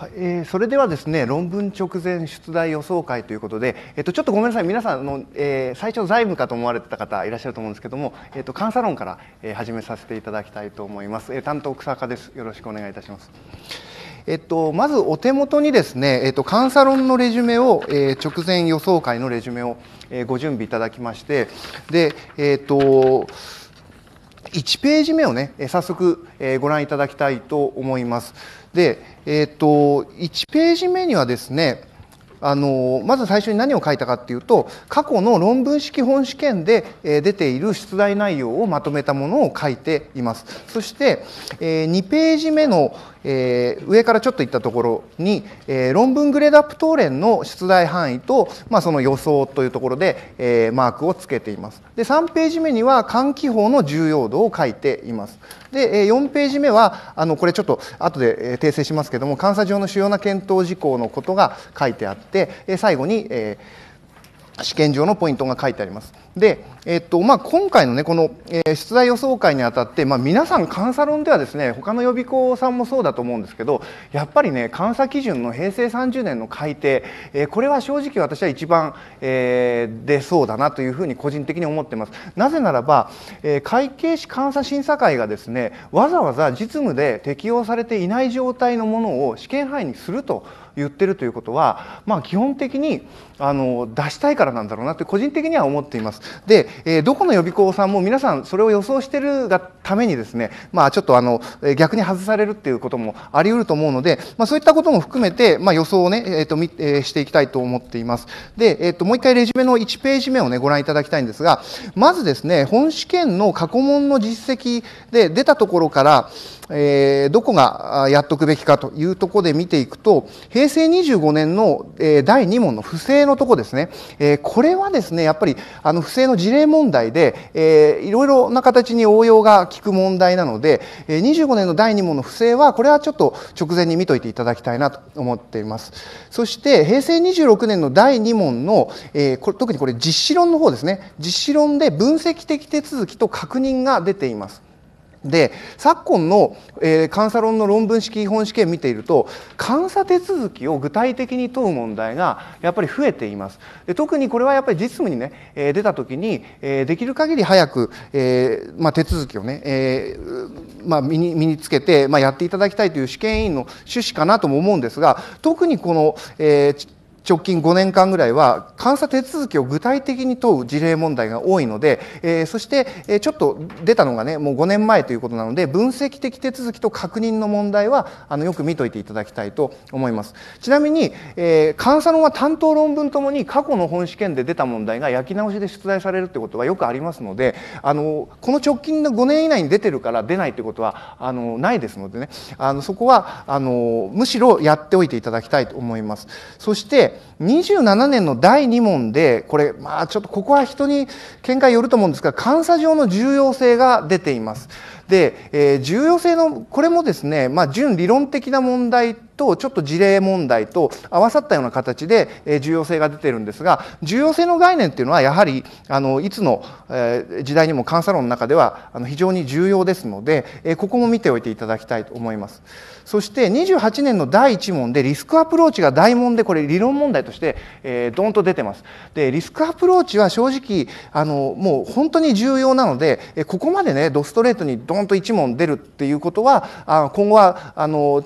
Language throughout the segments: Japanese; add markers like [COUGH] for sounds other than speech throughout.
はい、えー、それではですね論文直前出題予想会ということで、えっと、ちょっとごめんなさい皆さんの、えー、最初財務かと思われてた方いらっしゃると思うんですけども、えっと、監査論から、え始めさせていただきたいと思います、えー、担当草加ですよろしくお願いいたしますえっと、まずお手元にですね、えっと、監査論のレジュメを、えー、直前予想会のレジュメを、えー、ご準備いただきましてで、えっと1ページ目をね早速ご覧いただきたいと思います。でえーと、1ページ目にはですねあのまず最初に何を書いたかっていうと過去の論文式本試験で出ている出題内容をまとめたものを書いていますそして2ページ目のえー、上からちょっといったところに、えー、論文グレードアップ答連の出題範囲と、まあ、その予想というところで、えー、マークをつけていますで3ページ目には換気法の重要度を書いていますで4ページ目はあのこれちょっと後で訂正しますけども監査上の主要な検討事項のことが書いてあって最後に、えー試験上のポイントが書いてあります。で、えっとまあ、今回の、ね、この、え出題予想会にあたって、まあ、皆さん、監査論ではですね他の予備校さんもそうだと思うんですけどやっぱりね監査基準の平成30年の改定、えこれは正直私は一番、えー、出そうだなというふうに個人的に思ってます。なぜならば、え会計士監査審査会がですねわざわざ実務で適用されていない状態のものを試験範囲にすると言ってるということは、まあ、基本的に、あの出したいからなんだろうなって個人的には思っています。で、えー、どこの予備校さんも皆さんそれを予想してるがためにですね、まあ、ちょっとあの逆に外されるっていうこともあり得ると思うので、まあ、そういったことも含めて、まあ、予想をね、えーとみえー、していきたいと思っています。で、えーと、もう一回レジュメの1ページ目をねご覧いただきたいんですがまずですね本試験の過去問の実績で出たところから、えー、どこがやっとくべきかというところで見ていくと平成25年の、えー、第2問の不正ののとこですね、えこれはですねやっぱりあの不正の事例問題で、えー、いろいろな形に応用が効く問題なので、え25年の第2問の不正はこれはちょっと直前に見といていただきたいなと思っていますそして平成26年の第2問の、えこれ特にこれ実施論の方ですね実施論で分析的手続きと確認が出ていますで昨今の、えー、監査論の論文式基本試験見ていると監査手続きを具体的に問う問題がやっぱり増えていますで特にこれはやっぱり実務にね、えー、出た時に、えー、できる限り早く、えーまあ、手続きをね、えーまあ、身に身につけて、まあ、やっていただきたいという試験委員の趣旨かなとも思うんですが特にこの、えー直近5年間ぐらいは監査手続きを具体的に問う事例問題が多いので、えー、そして、えー、ちょっと出たのがねもう5年前ということなので分析的手続きと確認の問題はあのよく見といていただきたいと思いますちなみに、えー、監査論は担当論文ともに過去の本試験で出た問題が焼き直しで出題されるってことはよくありますのであのこの直近の5年以内に出てるから出ないってことはあのないですのでねあのそこはあのむしろやっておいていただきたいと思いますそして27年の第2問でこれまあちょっとここは人に見解よると思うんですが監査上の重要性が出ています。で、えー、重要性のこれもですね、まあ、純理論的な問題とちょっと事例問題と合わさったような形で、えー、重要性が出てるんですが重要性の概念っていうのはやはりあのいつの、えー、時代にも監査論の中ではあの非常に重要ですので、えー、ここも見ておいていただきたいと思います。そして28年の第1問でリスクアプローチが大問でこれ理論問題として、えー、ドンと出てます。でリスクアプローチは正直あのもう本当に重要なので、えここまでねドストレートにドンーンと1問出るっていうことはあ今後はあの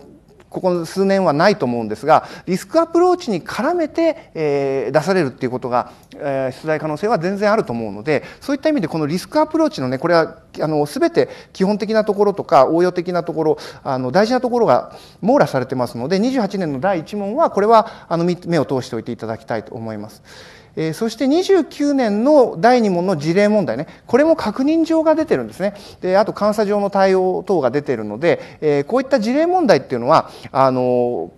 ここ数年はないと思うんですがリスクアプローチに絡めて、え出されるっていうことが、え出題可能性は全然あると思うのでそういった意味でこのリスクアプローチのねこれはあの全て基本的なところとか応用的なところあの大事なところが網羅されてますので28年の第1問はこれはあの目を通しておいていただきたいと思います。えー、そして29年の第2問の事例問題ねこれも確認状が出てるんですねであと監査上の対応等が出てるので、えー、こういった事例問題っていうのはあの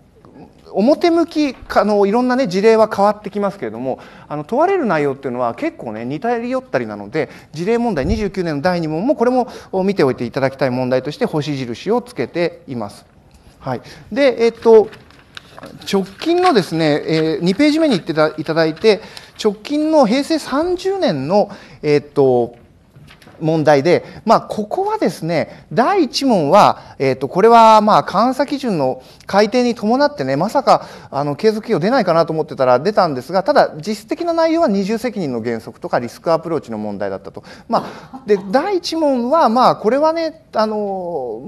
表向きあのいろんな、ね、事例は変わってきますけれどもあの問われる内容っていうのは結構ね似たり寄ったりなので事例問題29年の第2問もこれも見ておいていただきたい問題として星印をつけています。はい、で、えっと直近のですね、えー、2ページ目に行っていただいて直近の平成30年の、えっと問題で、まあ、ここはですね第1問は、えー、とこれはまあ監査基準の改定に伴ってねまさかあの継続費用出ないかなと思ってたら出たんですがただ実質的な内容は二重責任の原則とかリスクアプローチの問題だったと。まあ、で第1問はまあこれはねあの、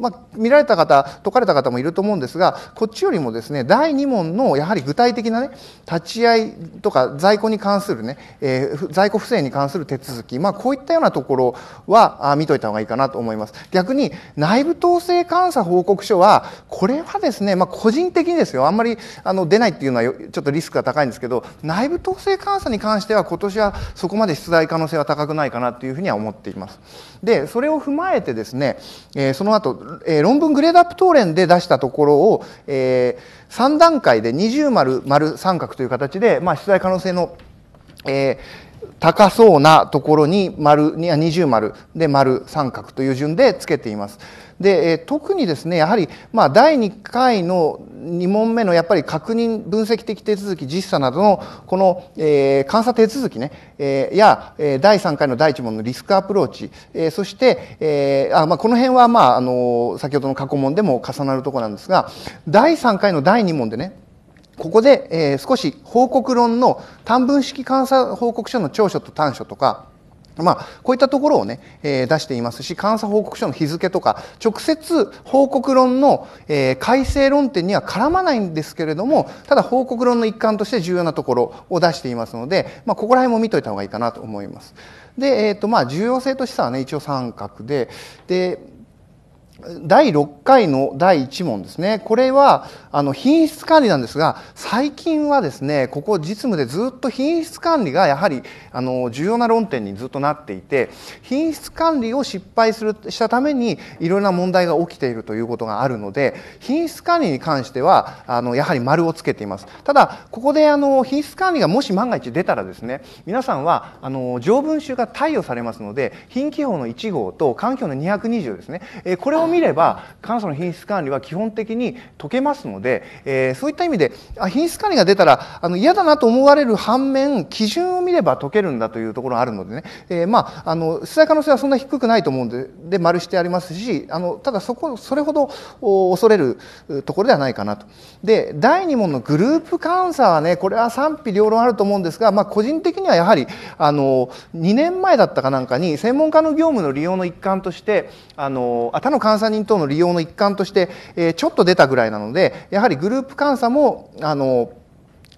まあ、見られた方解かれた方もいると思うんですがこっちよりもですね第2問のやはり具体的なね立ち会いとか在庫に関するね、えー、在庫不正に関する手続き、まあ、こういったようなところころは見といた方がいいかなと思います。逆に内部統制監査報告書はこれはですね、まあ、個人的にですよあんまりあの出ないっていうのはちょっとリスクが高いんですけど内部統制監査に関しては今年はそこまで出題可能性は高くないかなというふうには思っています。でそれを踏まえてですね、えー、その後、えー、論文グレードアップ答練で出したところを、えー、3段階で二重丸丸三角という形で、まあ、出題可能性のえー、高そうなところに丸二重丸で丸三角という順でつけています。で、え特にですねやはり、まあ、第2回の2問目のやっぱり確認分析的手続き実査などのこの、えー、監査手続きね、えー、や、え第3回の第1問のリスクアプローチ、えー、そして、えあまあ、この辺は、まああの先ほどの過去問でも重なるところなんですが第3回の第2問でねここで、えー、少し報告論の短文式監査報告書の長所と短所とかまあ、こういったところをね、えー、出していますし監査報告書の日付とか直接報告論の、えー、改正論点には絡まないんですけれどもただ報告論の一環として重要なところを出していますので、まあ、ここら辺も見といた方がいいかなと思います。で、えーとまあ、重要性としてはね一応三角でで第6回の第1問ですねこれはあの品質管理なんですが最近はですねここ実務でずっと品質管理がやはりあの重要な論点にずっとなっていて品質管理を失敗するしたためにいろいろな問題が起きているということがあるので品質管理に関してはあのやはり丸をつけていますただここであの品質管理がもし万が一出たらですね皆さんはあの条文集が貸与されますので品規法の1号と環境の220ですね、えこれを見れば簡素の品質管理は基本的に解けますので、えー、そういった意味であ品質管理が出たらあの嫌だなと思われる反面基準を見れば解けるんだというところがあるのでね、えー、まああの出題可能性はそんな低くないと思うんでで丸してありますしあのただそこそれほど恐れるところではないかなと。で第2問のグループ監査はねこれは賛否両論あると思うんですが、まあ、個人的にはやはりあの2年前だったかなんかに専門家の業務の利用の一環としてあの他の監査査人等の利用の一環として、えー、ちょっと出たぐらいなのでやはりグループ監査もあの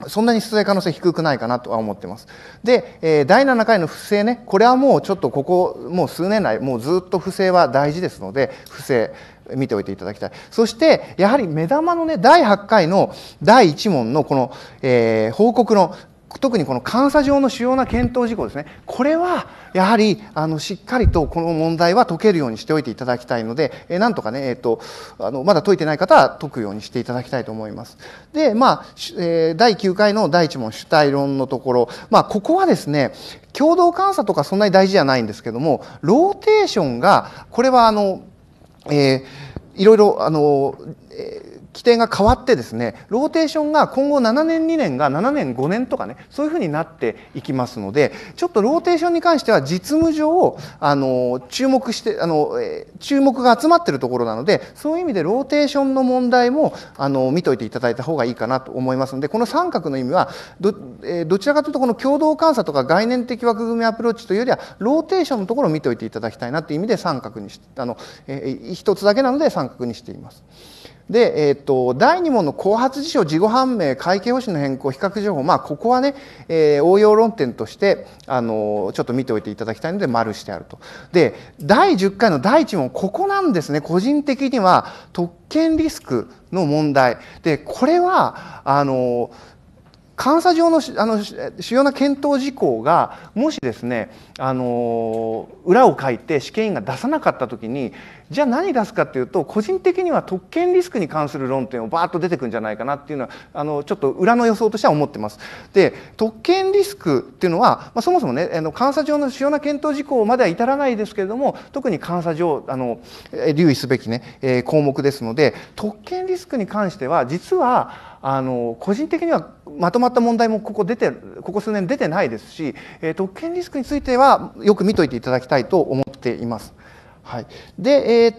そんなに出題可能性低くないかなとは思ってます。で、えー、第7回の不正ね、これはもうちょっとここ、もう数年来、もうずっと不正は大事ですので、不正、見ておいていただきたい。そして、やはり目玉のね、第8回の第1問のこの、えー、報告の、特にこの監査上の主要な検討事項ですね。これは、やはりあのしっかりとこの問題は解けるようにしておいていただきたいので、えー、なんとかね、えーと、あのまだ解いてない方は解くようにしていただきたいと思います。で、まあ、えー、第9回の第1問主体論のところ、まあ、ここはですね共同監査とかそんなに大事じゃないんですけどもローテーションがこれはあの、えー、いろいろあの、えー規定が変わってですねローテーションが今後7年2年が7年5年とかねそういうふうになっていきますのでちょっとローテーションに関しては実務上あの注目してあの、え注目が集まってるところなのでそういう意味でローテーションの問題もあの見といていただいた方がいいかなと思いますのでこの三角の意味はど,、えどちらかというとこの共同監査とか概念的枠組みアプローチというよりはローテーションのところを見ておいていただきたいなという意味で三角にあの、えー、一つだけなので三角にしています。で、えーと、第2問の後発事象事後判明会計方針の変更比較情報、まあ、ここはね、えー、応用論点としてあのちょっと見ておいていただきたいので丸してあると。で第10回の第1問ここなんですね個人的には特権リスクの問題。でこれはあの監査上のあの主要な検討事項がもしですねあの裏を書いて試験員が出さなかったときにじゃあ何出すかっていうと個人的には特権リスクに関する論点をバーッと出てくるんじゃないかなっていうのはあのちょっと裏の予想としては思ってます。で特権リスクっていうのは、まあ、そもそもねあの監査上の主要な検討事項までは至らないですけれども特に監査上あの留意すべきね、えー、項目ですので特権リスクに関しては実はあの個人的にはまとまった問題もここ出てここ数年出てないですし、えー、特権リスクについてはよく見といていただきたいと思っています。はい、で、えーと、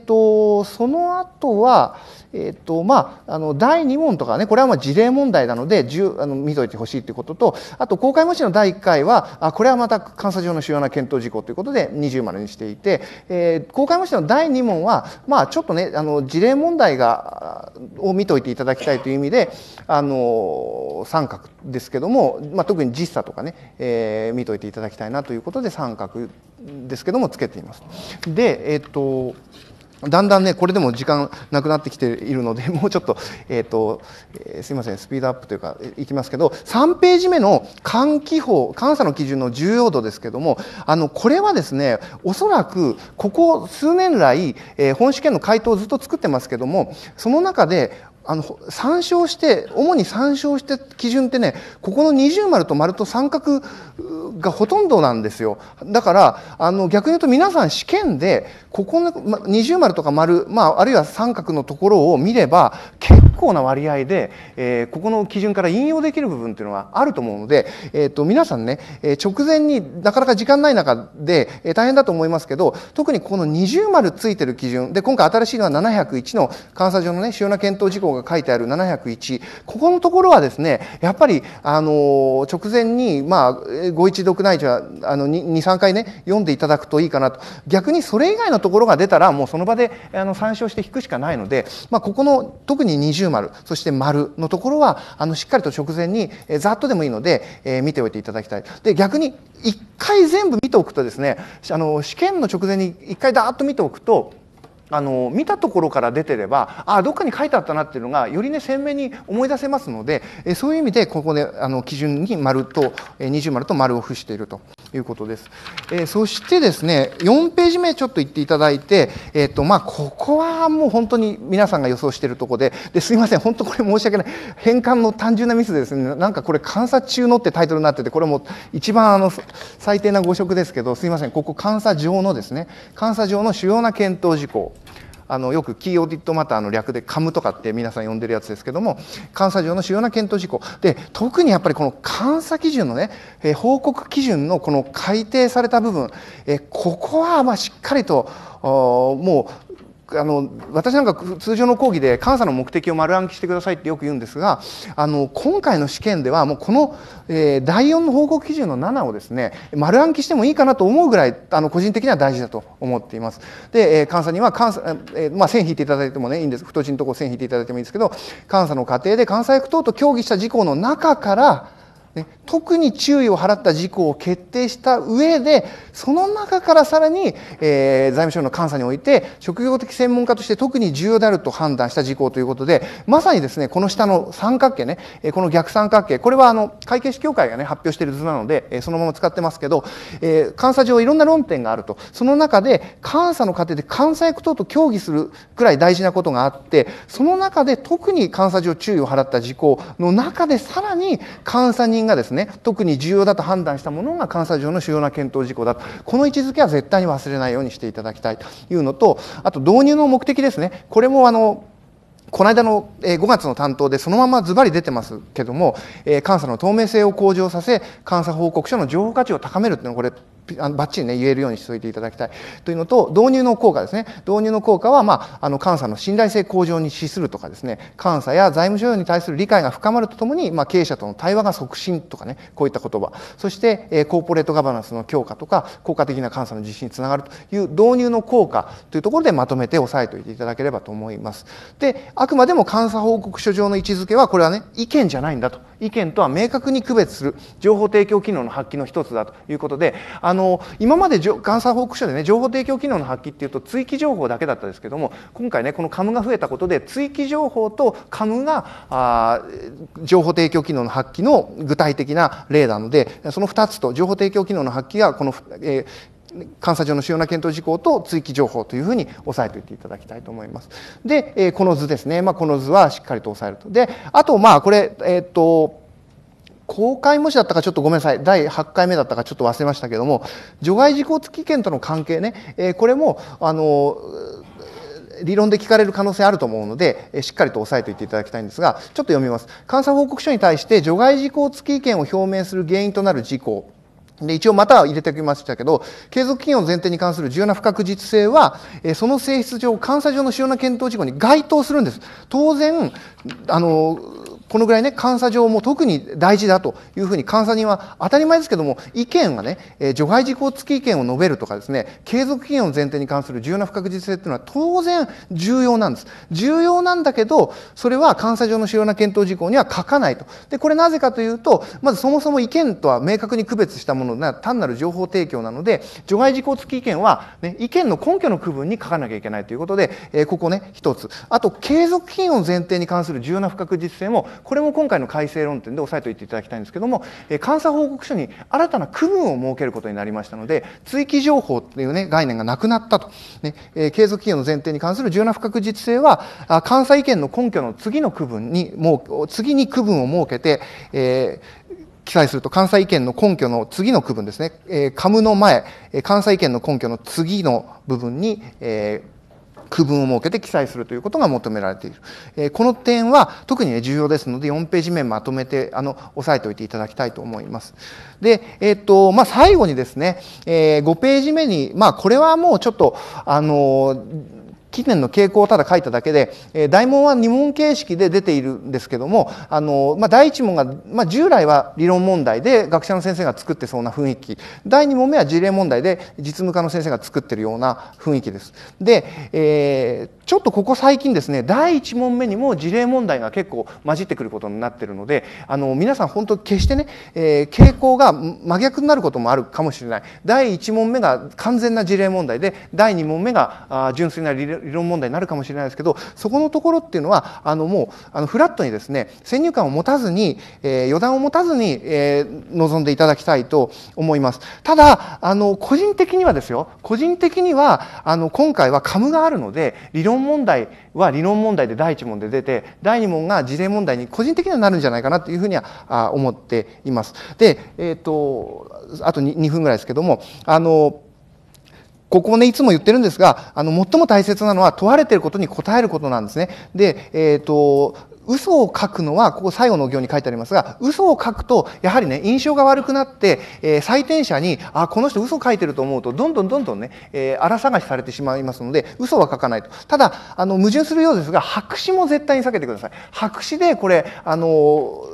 とその後はえーとまあ、あの第2問とかねこれはまあ事例問題なのであの見といてほしいということとあと公開模試の第1回はあこれはまた監査上の主要な検討事項ということで20丸にしていて、えー、公開模試の第2問は、まあ、ちょっとねあの事例問題がを見といていただきたいという意味であの三角ですけども、まあ、特に実差とかね、えー、見といていただきたいなということで三角ですけどもつけています。でえっ、ー、とだんだんねこれでも時間なくなってきているので [LAUGHS] もうちょっと,、えーとえー、すいませんスピードアップというかいきますけど3ページ目の換気法監査の基準の重要度ですけどもあのこれはですねおそらくここ数年来、えー、本試験の回答をずっと作ってますけどもその中であの参照して主に参照して基準ってねここの二重丸と丸と三角がほとんどなんですよだからあの逆に言うと皆さん試験でここの二重丸とか丸、まあ、あるいは三角のところを見れば結構な割合で、えー、ここの基準から引用できる部分っていうのはあると思うので、えー、と皆さんね、え直前になかなか時間ない中で、え大変だと思いますけど特にこの二重丸ついてる基準で今回新しいのは701の監査上のね主要な検討事項がが書いてある701ここのところはですねやっぱりあの直前にまあ五一読内者23回ね読んでいただくといいかなと逆にそれ以外のところが出たらもうその場であの参照して引くしかないので、まあ、ここの特に二重丸そして丸のところはあのしっかりと直前にざっとでもいいので、えー、見ておいていただきたい。で逆に1回全部見ておくとですねあの試験の直前に1回だーっと見ておくとあの見たところから出てればあどっかに書いてあったなっていうのがよりね鮮明に思い出せますのでえそういう意味でここであの基準に丸と二重丸と丸を付しているということです、えそしてですね4ページ目ちょっと言っていただいて、えーとまあ、ここはもう本当に皆さんが予想しているとこでですいません本当これ申し訳ない変換の単純なミスですねなんかこれ「観察中の」ってタイトルになっててこれも一番あの最低な誤植ですけどすいませんここ監査上のですね監査上の主要な検討事項あのよくキーオーディットマターの略でカムとかって皆さん呼んでるやつですけども監査上の主要な検討事項で特にやっぱりこの監査基準のね、えー、報告基準のこの改定された部分、えー、ここはまあしっかりともうあの私なんか通常の講義で監査の目的を丸暗記してくださいってよく言うんですがあの今回の試験ではもうこの、えー、第4の報告基準の7をですね丸暗記してもいいかなと思うぐらいあの個人的には大事だと思っています。で、えー、監査には監査、えー、まあ、線引いていただいてもねいいんです太字のところ線引いていただいてもいいんですけど監査の過程で監査役等と協議した事項の中から特に注意を払った事項を決定した上でその中からさらに、えー、財務省の監査において職業的専門家として特に重要であると判断した事項ということでまさにですねこの下の三角形ねこの逆三角形これはあの会計士協会がね発表している図なのでそのまま使ってますけど、えー、監査上いろんな論点があるとその中で監査の過程で監査役等と協議するくらい大事なことがあってその中で特に監査上注意を払った事項の中でさらに監査人がですね特に重要だと判断したものが監査上の主要な検討事項だとこの位置づけは絶対に忘れないようにしていただきたいというのとあと導入の目的ですねこれもあのこの間の5月の担当でそのままズバリ出てますけども監査の透明性を向上させ監査報告書の情報価値を高めるというのはこれあのバッチリね言えるようにしておいていただきたいというのと導入の効果ですね導入の効果は、まあ、あの監査の信頼性向上に資するとかですね監査や財務諸容に対する理解が深まるとともに、まあ、経営者との対話が促進とかねこういった言葉そして、えコーポレートガバナンスの強化とか効果的な監査の実施につながるという導入の効果というところでまとめて押さえておいていただければと思います。であくまでも監査報告書上の位置づけはこれはね意見じゃないんだと意見とは明確に区別する情報提供機能の発揮の一つだということであのの今まで監査報告書でね情報提供機能の発揮っていうと追記情報だけだったですけども今回ねこのカムが増えたことで追記情報とカムがあ情報提供機能の発揮の具体的な例なのでその2つと情報提供機能の発揮がこの、えー、監査上の主要な検討事項と追記情報というふうに押さえておいていただきたいと思います。で、えー、この図ですね、まあ、この図はしっかりと押さえると。であとまあこれえっ、と公開模試だったかちょっとごめんなさい第8回目だったかちょっと忘れましたけども除外事項付き権との関係ね、えー、これもあの理論で聞かれる可能性あると思うので、しっかりと押さえておいていただきたいんですが、ちょっと読みます。監査報告書に対して除外事項付き意見を表明する原因となる事項。で一応また入れておきましたけど、継続企業を前提に関する重要な不確実性は、えその性質上、監査上の主要な検討事項に該当するんです。当然、あの、このぐらいね監査上も特に大事だというふうに監査人は当たり前ですけども意見はね、え除外事項付き意見を述べるとかですね継続期限を前提に関する重要な不確実性っていうのは当然重要なんです重要なんだけどそれは監査上の主要な検討事項には書かないとでこれなぜかというとまずそもそも意見とは明確に区別したものな単なる情報提供なので除外事項付き意見は、ね、意見の根拠の区分に書かなきゃいけないということで、えここね一つあと継続期限を前提に関する重要な不確実性もこれも今回の改正論点で押さえておいていただきたいんですけども、え監査報告書に新たな区分を設けることになりましたので追記情報という、ね、概念がなくなったと、ねえ継続企業の前提に関する重要な不確実性は監査意見の根拠の次の区分にもう次に区分を設けて、えー、記載すると、関西意見の根拠の次の区分ですね、えー、カムの前、関西意見の根拠の次の部分に、えー、区分を設けて記載するということが求められている、えー、この点は特に、ね、重要ですので4ページ目まとめてあの押さえておいていただきたいと思いますで、えーとまあ、最後にですね、えー、5ページ目に、まあ、これはもうちょっとあのー近年の傾向をただ書いただけで、えー、大問は2問形式で出ているんですけどもあの、まあ、第1問が、まあ、従来は理論問題で学者の先生が作ってそうな雰囲気第2問目は事例問題で実務家の先生が作ってるような雰囲気です。で、えーちょっとここ最近ですね第1問目にも事例問題が結構混じってくることになってるのであの皆さん本当決してね、えー、傾向が真逆になることもあるかもしれない第1問目が完全な事例問題で第2問目が純粋な理論問題になるかもしれないですけどそこのところっていうのはあのもうあのフラットにですね先入観を持たずに、えー、予断を持たずに、えー、臨んでいただきたいと思います。ただあの個人的にはですよ個人的にはあの今回はカムがあるので理論論問題は理論問題で第1問で出て第2問が事例問題に個人的にはなるんじゃないかなというふうには思っています。で、えーと、あと 2, 2分ぐらいですけどもあのここね、いつも言ってるんですが、あの、最も大切なのは問われていることに答えることなんですね。で、えっ、ー、と、嘘を書くのは、ここ最後の行に書いてありますが、嘘を書くと、やはりね、印象が悪くなって、えー、採点者に、あ、この人嘘書いてると思うと、どんどんどんどんね、えー、荒探しされてしまいますので、嘘は書かないと。ただ、あの、矛盾するようですが、白紙も絶対に避けてください。白紙で、これ、あの、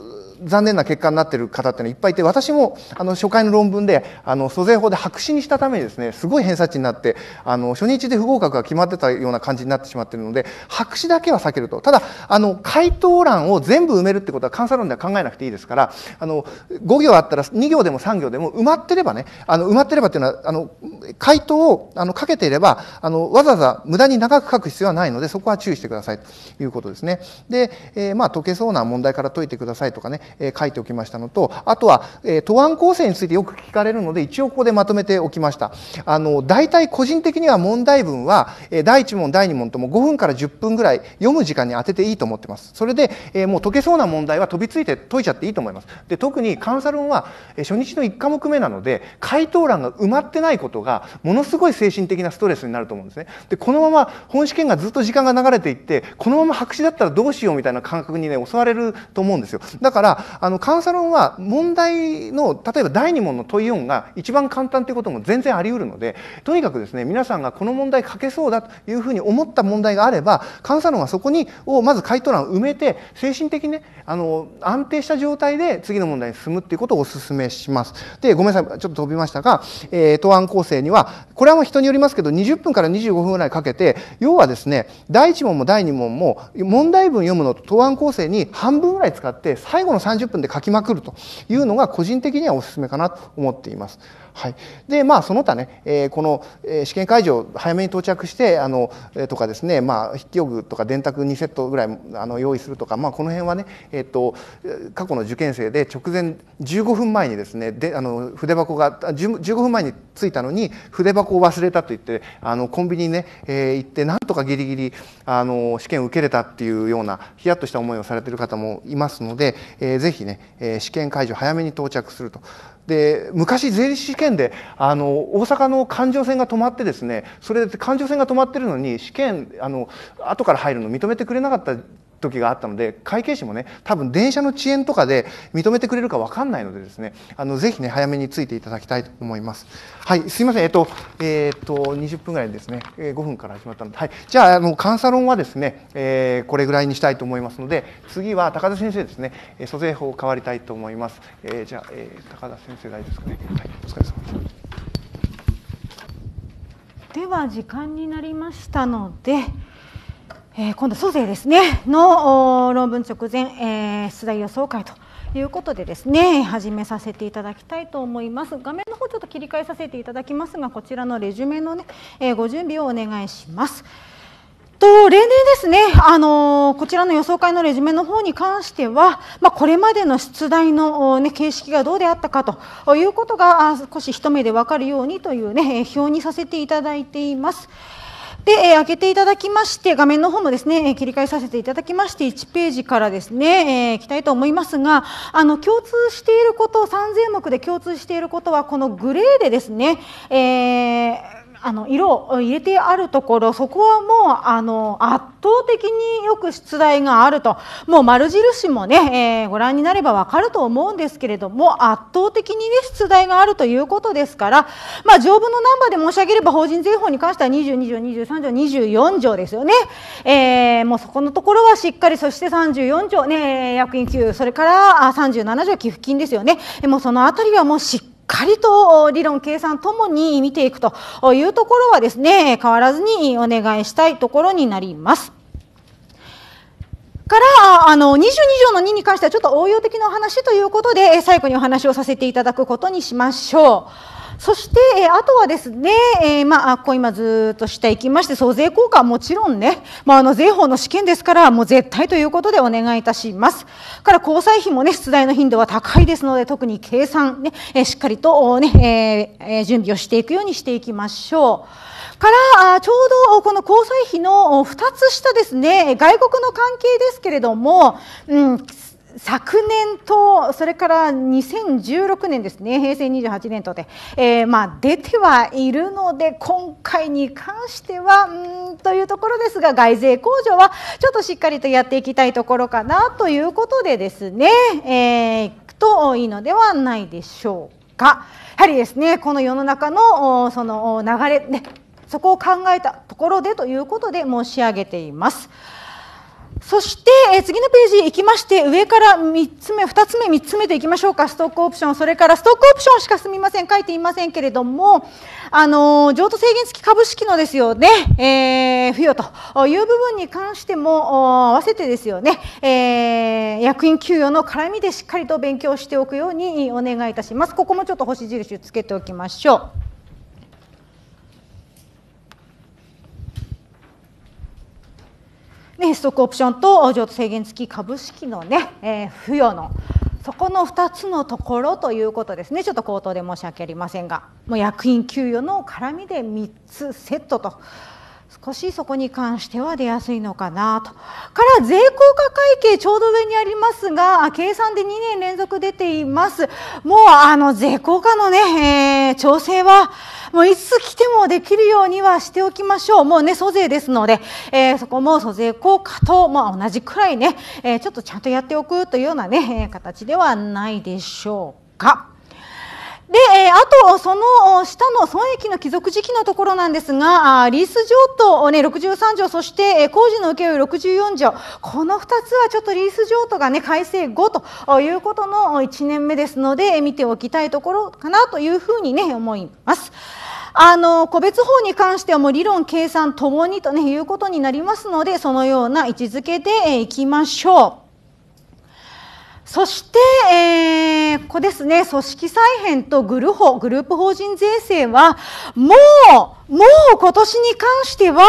残念な結果になってる方っていうのはいっぱいいて私もあの初回の論文であの租税法で白紙にしたためにですねすごい偏差値になってあの初日で不合格が決まってたような感じになってしまっているので白紙だけは避けるとただあの回答欄を全部埋めるってことは監査論では考えなくていいですからあの5行あったら2行でも3行でも埋まってればねあの埋まってればっていうのはあの回答をあのかけていればあのわざわざ無駄に長く書く必要はないのでそこは注意してくださいということですね。で、えー、まあ解けそうな問題から解いてくださいとかねえ書いておきましたのとあとは、えー、案構成についてよく聞かれるので一応ここでまとめておきましたあの大体個人的には問題文は、え第1問第2問とも5分から10分ぐらい読む時間に当てていいと思ってますそれで、えもう解けそうな問題は飛びついて解いちゃっていいと思いますで特に監査論は初日の1科目目なので回答欄が埋まってないことがものすごい精神的なストレスになると思うんですねでこのまま本試験がずっと時間が流れていってこのまま白紙だったらどうしようみたいな感覚にね襲われると思うんですよだからあのカウンサロンは問題の例えば第2問の問い4が一番簡単ということも全然あり得るのでとにかくですね皆さんがこの問題書けそうだというふうに思った問題があればカウンサロンはそこにをまず回答欄を埋めて精神的にねあの安定した状態で次の問題に進むっていうことをお勧めします。でごめんなさいちょっと飛びましたが、えー、答案構成にはこれはもう人によりますけど20分から25分ぐらいかけて要はですね第1問も第2問も問題文読むのと答案構成に半分ぐらい使って最後の30分で書きまくるというのが個人的にはおすすめかなと思っています。はい、でまあその他ね、えー、この、試験会場早めに到着してあの、えー、とかですね、まあ、筆記用具とか電卓2セットぐらいあの用意するとか、まあ、この辺はね、えーと、過去の受験生で直前15分前にですねであの筆箱が15分前に着いたのに筆箱を忘れたと言ってあのコンビニにね、えー、行ってなんとかぎりぎりあの試験受けれたっていうようなヒヤッとした思いをされている方もいますので、えー、ぜひね、えー、試験会場早めに到着すると。で昔税理士試験であの大阪の環状線が止まってですねそれで環状線が止まってるのに試験あの後から入るの認めてくれなかった時があったので会計士もね多分電車の遅延とかで認めてくれるか分かんないのでですねあのぜひね早めについていただきたいと思いますはいすいませんえっとえー、っと20分ぐらいですね、えー、5分から始まったので、はい、じゃああの監査論はですね、えー、これぐらいにしたいと思いますので次は高田先生ですね租税法を変わりたいと思います、えー、じゃあ、えー、高田先生大丈夫ですかねはいお疲れ様ですでは時間になりましたのでえー、今度、租税ですねの論文直前、えー、出題予想会ということでですね始めさせていただきたいと思います画面の方ちょっと切り替えさせていただきますがこちらのレジュメのね、えー、ご準備をお願いします。と例年ですね、あのこちらの予想会のレジュメの方に関しては、まあ、これまでの出題の、ね、形式がどうであったかということが少し一目で分かるようにという、ね、表にさせていただいています。で、えー、開けていただきまして、画面の方もですね、えー、切り替えさせていただきまして、1ページからですね、えー、いきたいと思いますが、あの、共通していること、3000目で共通していることは、このグレーでですね、えーあの色を入れてあるところそこはもうあの圧倒的によく出題があるともう丸印もね、えー、ご覧になればわかると思うんですけれども圧倒的にね出題があるということですから、まあ、条文のナンバーで申し上げれば法人税法に関しては22条23条24条ですよね、えー、もうそこのところはしっかりそして34条ね役員給それから37条寄付金ですよねもうそのあたりはもうしっかりと理論、計算ともに見ていくというところはですね、変わらずにお願いしたいところになります。から、あの、22条の2に関してはちょっと応用的なお話ということで、最後にお話をさせていただくことにしましょう。そして、えあとはですね、えまあ、こう今ずっとしていきまして、増税効果はもちろんね、まあ、あの税法の試験ですから、もう絶対ということでお願いいたします。から交際費もね、出題の頻度は高いですので、特に計算ね、えしっかりとね、えー、準備をしていくようにしていきましょう。から、ちょうどこの交際費の2つ下ですね、外国の関係ですけれども、うん、昨年と、それから2016年ですね、平成28年とで、えー、まあ出てはいるので、今回に関しては、うんというところですが、外税控除はちょっとしっかりとやっていきたいところかなということでですね、えー、いくといいのではないでしょうか。やはりですね、この世の中のその流れ、ね、そこを考えたところでということで申し上げています。そして、えー、次のページ行きまして、上から3つ目、2つ目、3つ目といきましょうか、ストックオプション、それからストックオプションしかすみません、書いていませんけれども、あの譲渡制限付き株式のですよね、えー、付与という部分に関しても、合わせてですよね、えー、役員給与の絡みでしっかりと勉強しておくようにお願いいたします。ここもちょっと星印つけておきましょう。でストックオプションと譲渡制限付き株式のね、えー、付与のそこの2つのところということですねちょっと口頭で申し訳ありませんがもう役員給与の絡みで3つセットと少しそこに関しては出やすいのかなとから税効果会計ちょうど上にありますが計算で2年連続出ていますもうあの税効果のね、えー、調整はもういつ来てもできるようにはしておきましょうもうね租税ですので、えー、そこも租税効果と、まあ、同じくらいね、えー、ちょっとちゃんとやっておくというようなね形ではないでしょうか。で、えー、あと、その下の損益の帰属時期のところなんですが、リース譲渡、ね、63条、そして、えー、工事の請負64条、この2つはちょっとリース譲渡が、ね、改正後ということの1年目ですので、見ておきたいところかなというふうに、ね、思います。あの個別法に関してはもう理論、計算ともにと、ね、いうことになりますので、そのような位置づけでいきましょう。そして、えー、ここですね、組織再編とグルホ、グループ法人税制は、もう、もう今年に関しては、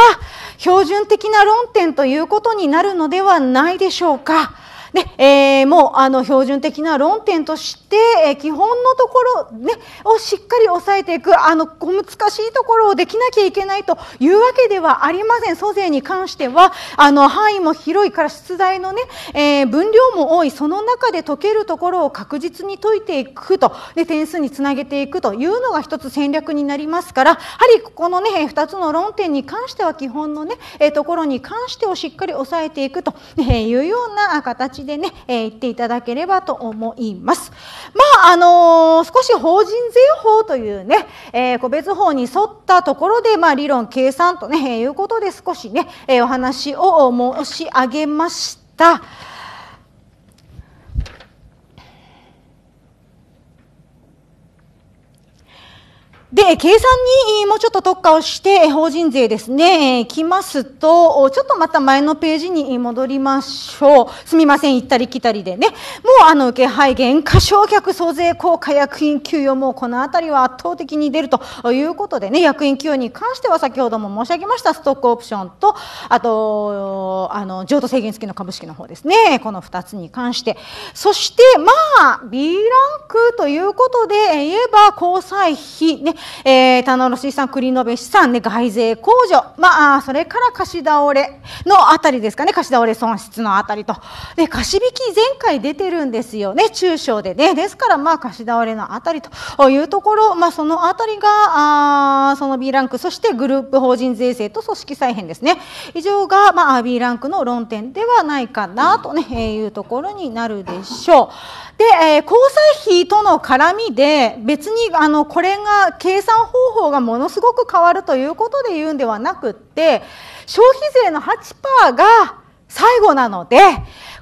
標準的な論点ということになるのではないでしょうか。で、えー、もうあの標準的な論点として、えー、基本のところ、ね、をしっかり抑えていくあの小難しいところをできなきゃいけないというわけではありません。租税に関してはあの範囲も広いから出題のね、えー、分量も多いその中で解けるところを確実に解いていくとで点数につなげていくというのが一つ戦略になりますからやはりここのね2つの論点に関しては基本のねところに関してをしっかり抑えていくというような形でね、えー、言っていただければと思います。まあ、あのー、少し法人税法というね、えー、個別法に沿ったところで、まあ、理論、計算とね、えいうことで少しね、えお話を申し上げました。で、計算にもうちょっと特化をして、法人税ですね、来ますと、ちょっとまた前のページに戻りましょう。すみません、行ったり来たりでね。もう、あの、受け配減、過償客租税効果、役員給与もこのあたりは圧倒的に出るということでね、役員給与に関しては先ほども申し上げましたストックオプションと、あと、あの、譲渡制限付きの株式の方ですね、この2つに関して。そして、まあ、B ランクということで言えば、交際費ね、えー、棚卸資産、繰延資産、ね、外税控除、まあ、それから貸し倒れのあたりですかね、貸し倒れ損失のあたりと。で、貸引き前回出てるんですよね、中小でね。ですから、まあ、貸し倒れのあたりというところ、まあ、そのあたりが、あその B ランク、そしてグループ法人税制と組織再編ですね。以上が、まあ、B ランクの論点ではないかなとね、えー、いうところになるでしょう。で、えー、交際費との絡みで別にあのこれが計算方法がものすごく変わるということで言うんではなくって消費税の8%が最後なので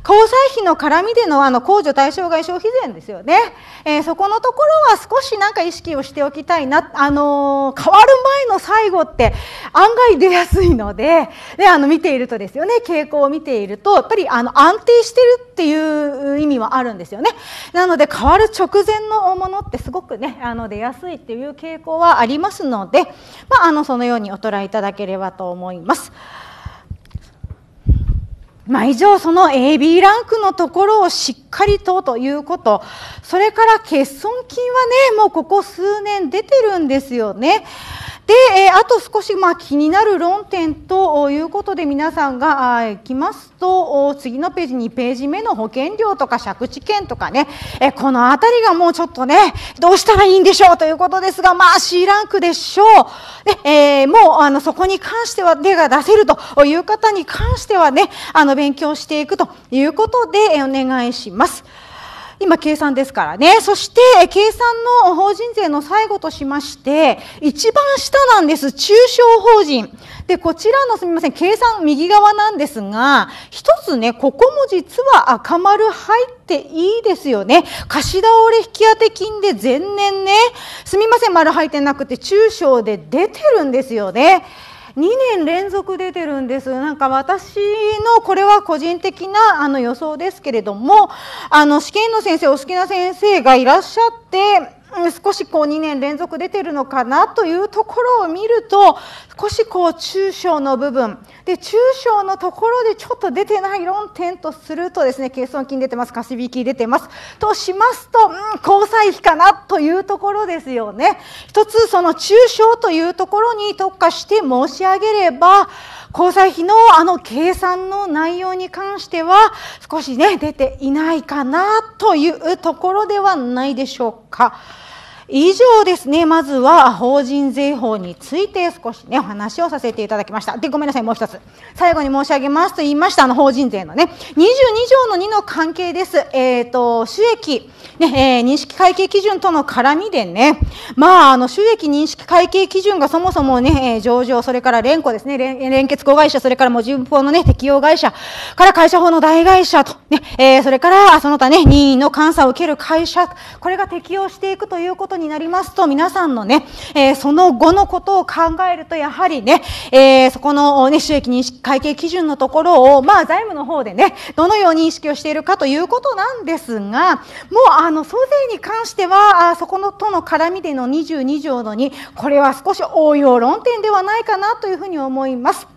交際費の絡みでのあの控除対象外消費税ですよね、えー、そこのところは少しなんか意識をしておきたいな、あのー、変わる前の最後って案外出やすいのでであの見ているとですよね傾向を見ているとやっぱりあの安定してるっていう意味はあるんですよねなので変わる直前のものってすごくねあの出やすいっていう傾向はありますので、まあ、あのそのようにお捉えいただければと思います。まあ、以上その AB ランクのところをしっかりとということそれから欠損金はねもうここ数年出てるんですよねで、えあと少し、まあ、気になる論点ということで皆さんが来ますと次のページ2ページ目の保険料とか借地権とかね、えこの辺りがもうちょっとねどうしたらいいんでしょうということですが、まあ、C ランクでしょうで、えー、もうあのそこに関しては手が出せるという方に関してはねあの勉強していくということでお願いします。今、計算ですからね。そして、計算の法人税の最後としまして、一番下なんです。中小法人。で、こちらのすみません、計算右側なんですが、一つね、ここも実は赤丸入っていいですよね。貸倒れ引き当て金で前年ね、すみません、丸入ってなくて中小で出てるんですよね。2年連続出てるんです。なんか私のこれは個人的なあの予想ですけれども、あの試験の先生、お好きな先生がいらっしゃって。少しこう2年連続出てるのかなというところを見ると少しこう中小の部分で中小のところでちょっと出てない論点とするとですね計算金出てます貸し引き出てますとしますと、うん、交際費かなというところですよね一つその中小というところに特化して申し上げれば交際費のあの計算の内容に関しては少しね出ていないかなというところではないでしょうか。以上ですね、まずは法人税法について少しね、お話をさせていただきました。で、ごめんなさい、もう一つ。最後に申し上げますと言いました、あの、法人税のね、22条の2の関係です。えっ、ー、と、収益、ね、えー、認識会計基準との絡みでね、まあ、あの、収益認識会計基準がそもそもね、えー、上場、それから連行ですね、連連結子会社、それからも順法のね、適用会社、から会社法の代会社と、ね、えー、それからその他ね、任意の監査を受ける会社、これが適用していくということにになりますと、皆さんのね、えー、その後のことを考えると、やはりね、えー、そこの、ね、収益認識会計基準のところを、まあ、財務の方でね、どのように認識をしているかということなんですが、もう、あの、総税に関しては、あそこのとの絡みでの22条の2、これは少し応用論点ではないかなというふうに思います。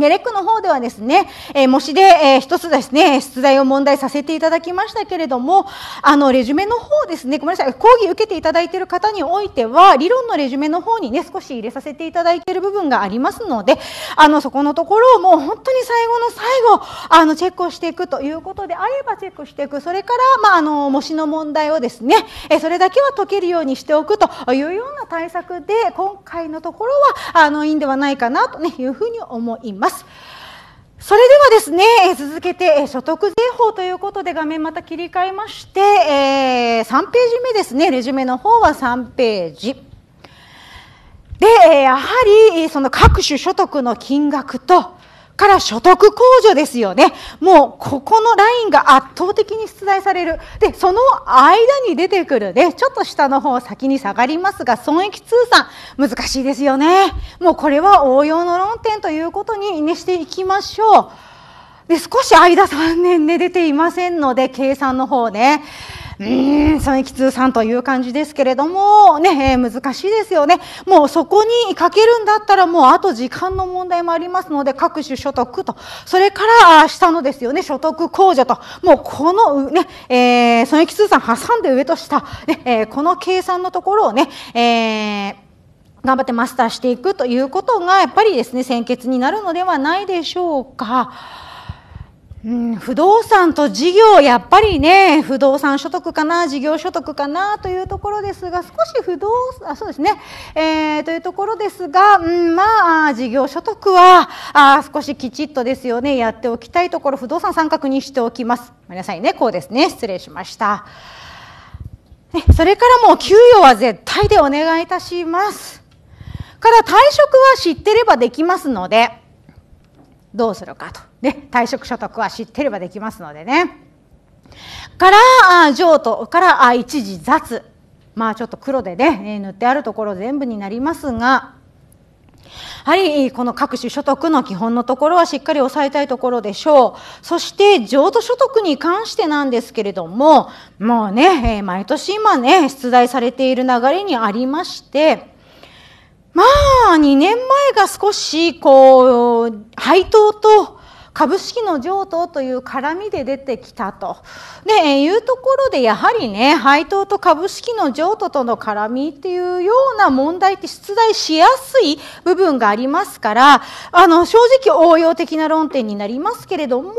で、レックの方ではですね、えー、模試で、えー、一つですね、出題を問題させていただきましたけれども、あの、レジュメの方ですね、ごめんなさい、講義受けていただいている方においては、理論のレジュメの方にね、少し入れさせていただいている部分がありますので、あの、そこのところをもう本当に最後の最後、あの、チェックをしていくということであればチェックしていく、それから、まあ、あの、模試の問題をですね、えー、それだけは解けるようにしておくというような対策で、今回のところは、あの、いいんではないかなと、ね、いうふうに思います。ます。それではですね、続けて所得税法ということで画面また切り替えまして、えー、3ページ目ですね、レジュメの方は3ページ。で、やはりその各種所得の金額と、から所得控除ですよね、もうここのラインが圧倒的に出題される、でその間に出てくる、ね、ちょっと下の方先に下がりますが、損益通算、難しいですよね、もうこれは応用の論点ということに、ね、していきましょう。で少し間3年で出ていませんので、計算の方ね。うん通さんという感じですけれどもね、えー、難しいですよねもうそこにかけるんだったらもうあと時間の問題もありますので各種所得とそれから下のですよね所得控除ともうこのね、えー、損益通算挟んで上と下、ねえー、この計算のところをね、えー頑張ってマスターしていくということがやっぱりですね先決になるのではないでしょうか。うん、不動産と事業、やっぱりね、不動産所得かな、事業所得かなというところですが、少し不動あそうですね、えー、というところですが、うん、まあ、事業所得はあ少しきちっとですよね、やっておきたいところ、不動産三角にしておきます。ごめんなさいね、こうですね、失礼しました。ね、それからもう給与は絶対でお願いいたします。から退職は知ってればできますので、どうするかと、ね、退職所得は知ってればできますのでねから譲渡から一時雑まあちょっと黒でね塗ってあるところ全部になりますがやはりこの各種所得の基本のところはしっかり押さえたいところでしょう。そして譲渡所得に関してなんですけれども、もうね、毎年今ね、出題されている流れにありまして、まあ、2年前が少し、こう、配当と、株式の譲渡という絡みで出てきたと。で、いうところでやはりね、配当と株式の譲渡との絡みっていうような問題って出題しやすい部分がありますから、あの、正直応用的な論点になりますけれども、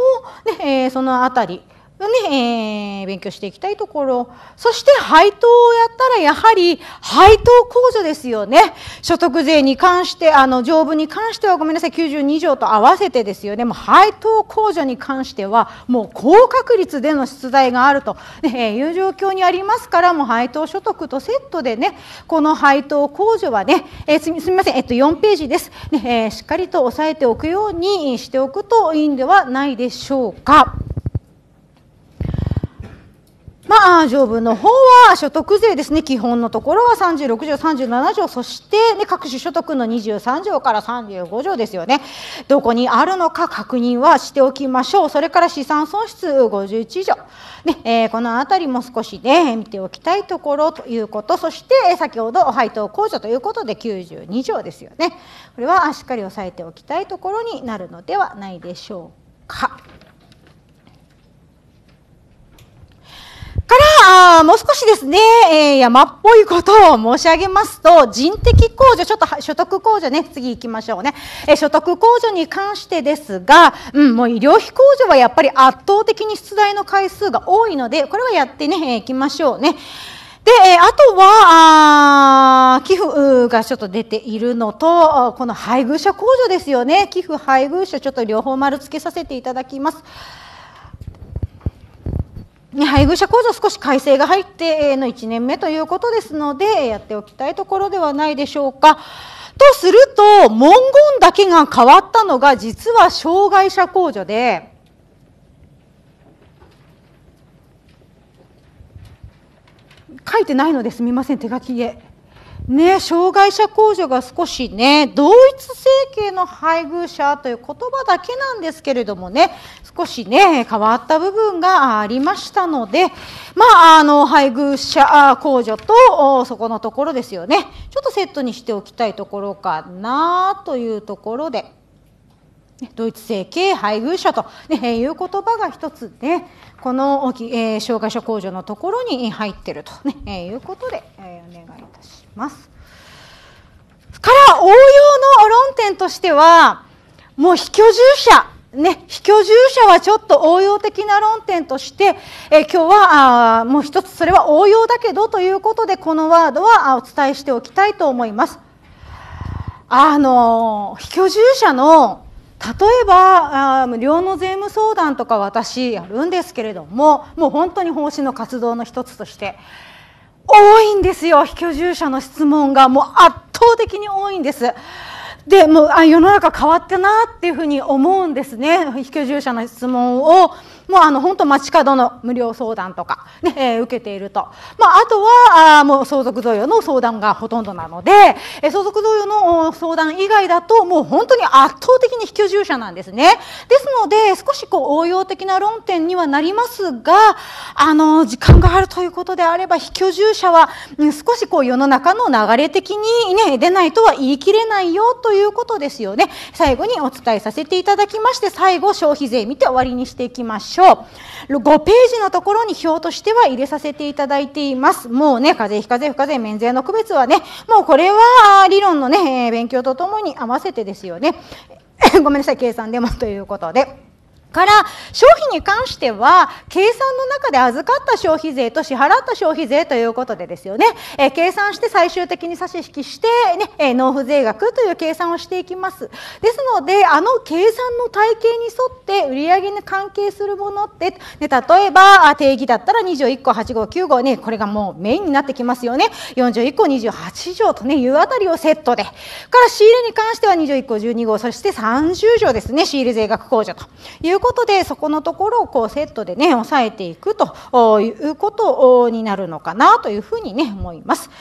ね、そのあたり。ねえー、勉強していきたいところそして配当をやったらやはり配当控除ですよね所得税に関してあの条文に関してはごめんなさい92条と合わせてですよねもう配当控除に関してはもう高確率での出題があると、ね、いう状況にありますからもう配当所得とセットでねこの配当控除はね、えー、すみません、えっと、4ページです、ねえー、しっかりと押さえておくようにしておくといいんではないでしょうか。まあ、条文の方は所得税ですね、基本のところは36条、37条、そして、ね、各種所得の23条から35条ですよね、どこにあるのか確認はしておきましょう、それから資産損失51条、ねえー、このあたりも少し、ね、見ておきたいところということ、そして先ほど、配当控除ということで92条ですよね、これはしっかり押さえておきたいところになるのではないでしょうか。からあもう少しですね、えー、山っぽいことを申し上げますと人的控除ちょっと所得控除ね次行きましょうね、えー、所得控除に関してですが、うん、もう医療費控除はやっぱり圧倒的に出題の回数が多いのでこれはやってね行、えー、きましょうね。で、あとはあ、寄付がちょっと出ているのと、この配偶者控除ですよね。寄付配偶者、ちょっと両方丸つけさせていただきます。配偶者構造少し改正が入っての1年目ということですのでやっておきたいところではないでしょうか。とすると文言だけが変わったのが実は障害者控除で。書いてないのですみません手書きでね、障害者控除が少しね同一生計の配偶者という言葉だけなんですけれどもね少しね変わった部分がありましたので、まあ、あの配偶者控除とそこのところですよねちょっとセットにしておきたいところかなというところで。ドイツ性配偶者と、ね、いう言葉が一つで、ね、この、えー、障害者控除のところに入ってると、ね、いうことで、えー、お願いいたします。ますから応用の論点としてはもう非居住者ね、非居住者はちょっと応用的な論点として、え今日はあもう一つそれは応用だけどということでこのワードはお伝えしておきたいと思います。あの非居住者の例えば無料の税務相談とか私やるんですけれどももう本当に奉仕の活動の一つとして多いんですよ非居住者の質問がもう圧倒的に多いんです。でもうあ世の中変わったなっていうふうに思うんですね非居住者の質問をもうあの本当街角の無料相談とかね、ねえー、受けていると、まあ、あとはあもう相続贈与の相談がほとんどなので、えー、相続贈与の相談以外だともう本当に圧倒的に非居住者なんですねですので少しこう応用的な論点にはなりますがあの時間があるということであれば非居住者は、ね、少しこう世の中の流れ的に、ね、出ないとは言い切れないよということですよね最後にお伝えさせていただきまして最後消費税見て終わりにしていきましょう。しょう。5ページのところに表としては入れさせていただいています。もうね、課税、非課税、不課税、免税の区別はね、もうこれは理論のね、勉強とともに合わせてですよね。[LAUGHS] ごめんなさい、計算でもということで。から消費に関しては計算の中で預かった消費税と支払った消費税ということでですよね、え計算して最終的に差し引きしてね、え納付税額という計算をしていきますですのであの計算の体系に沿って売上に関係するものって、ね、例えば定義だったら21個8号9号ねこれがもうメインになってきますよね41個28条と、ね、いうあたりをセットでから仕入れに関しては21個12号そして30条ですね仕入れ税額控除ということでそこのところをこうセットでね抑えていくということになるのかなというふうにね思います。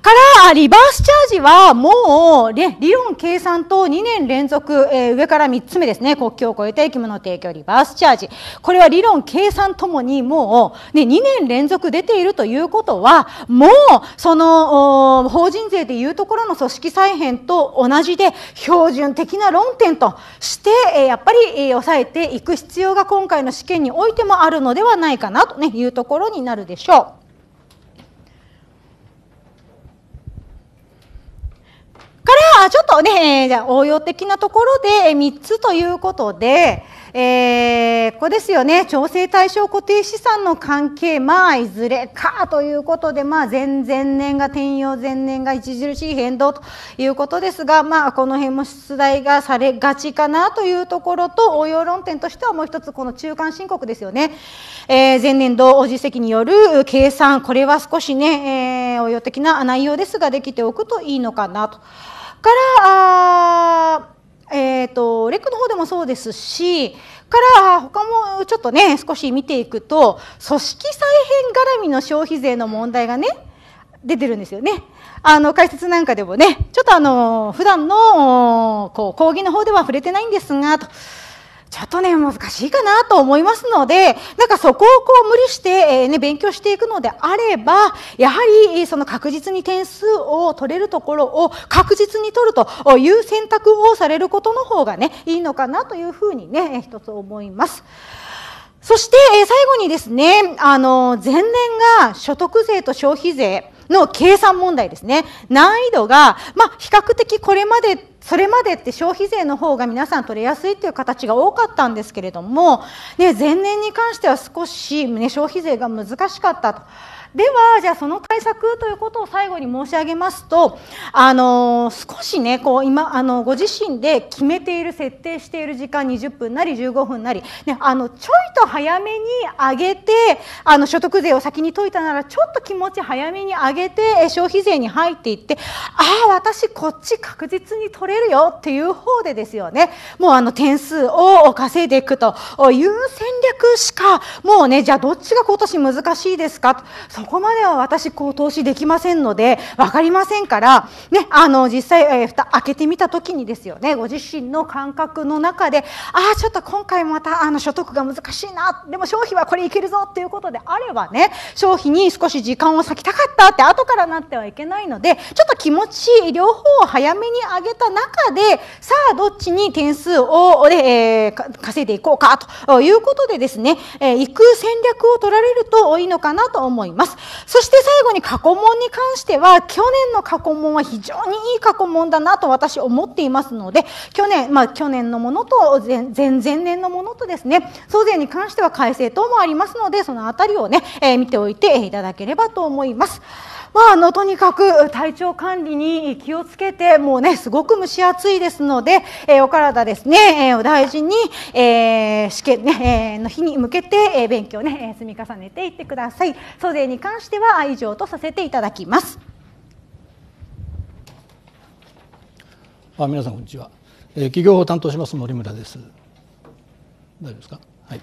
から、リバースチャージはもう、ね、理論計算と2年連続、えー、上から3つ目ですね、国境を越えて生き物提供リバースチャージ。これは理論計算ともにもう、ね、2年連続出ているということは、もう、その、法人税でいうところの組織再編と同じで、標準的な論点として、えー、やっぱり、えー、抑えていく必要が今回の試験においてもあるのではないかなと、ね、いうところになるでしょう。からちょっとね、じゃ応用的なところで3つということで、えー、ここですよね調整対象固定資産の関係まあいずれかということで、まあ、前々年が転用前年が著しい変動ということですが、まあ、この辺も出題がされがちかなというところと応用論点としてはもう一つこの中間申告ですよね、えー、前年度実績による計算これは少しね、えー、応用的な内容ですができておくといいのかなと。からあ、えーと、レックの方でもそうですしから他もちょっとね少し見ていくと組織再編絡みの消費税の問題がね出てるんですよね。あの解説なんかでもねちょっとあの普段のこう講義の方では触れてないんですがと。ちょっとね、難しいかなと思いますので、なんかそこをこう無理して、えー、ね、勉強していくのであれば、やはりその確実に点数を取れるところを確実に取るという選択をされることの方がね、いいのかなというふうにね、一つ思います。そして、え最後にですね、あの、前年が所得税と消費税、の計算問題ですね難易度が、まあ、比較的これまでそれまでって消費税の方が皆さん取れやすいっていう形が多かったんですけれども、ね、前年に関しては少し、ね、消費税が難しかったと。ではじゃあその対策ということを最後に申し上げますとあの少しねこう今あのご自身で決めている設定している時間20分なり15分なり、ね、あのちょいと早めに上げてあの所得税を先に解いたならちょっと気持ち早めに上げて消費税に入っていってああ私こっち確実に取れるよっていう方でですよねもうあの点数を稼いでいくという戦略しかもうねじゃあどっちが今年難しいですかとこまでは私こう投資できませんので分かりませんから、ね、あの実際、えー、蓋開けてみた時にですよねご自身の感覚の中でああちょっと今回またあの所得が難しいなでも消費はこれいけるぞということであればね消費に少し時間を割きたかったって後からなってはいけないのでちょっと気持ち両方を早めに上げた中でさあどっちに点数をで、えー、稼いでいこうかということでですね、えー、行く戦略を取られるといいのかなと思います。ますそして最後に過去問に関しては去年の過去問は非常にいい過去問だなと私思っていますので去年、まあ、去年のものと前々年のものとですね総税に関しては改正等もありますのでその辺りをね、えー、見ておいていただければと思います。まあ、あのとにかく体調管理に気をつけてもうねすごく蒸し暑いですので、えー、お体ですね、えー、お大事に、えー、試験、ねえー、の日に向けて、えー、勉強ね積み重ねていってください。租税に関しては以上とさせていただきます。あ皆さんこんにちは、え企業を担当します森村です。大丈夫ですか。はい。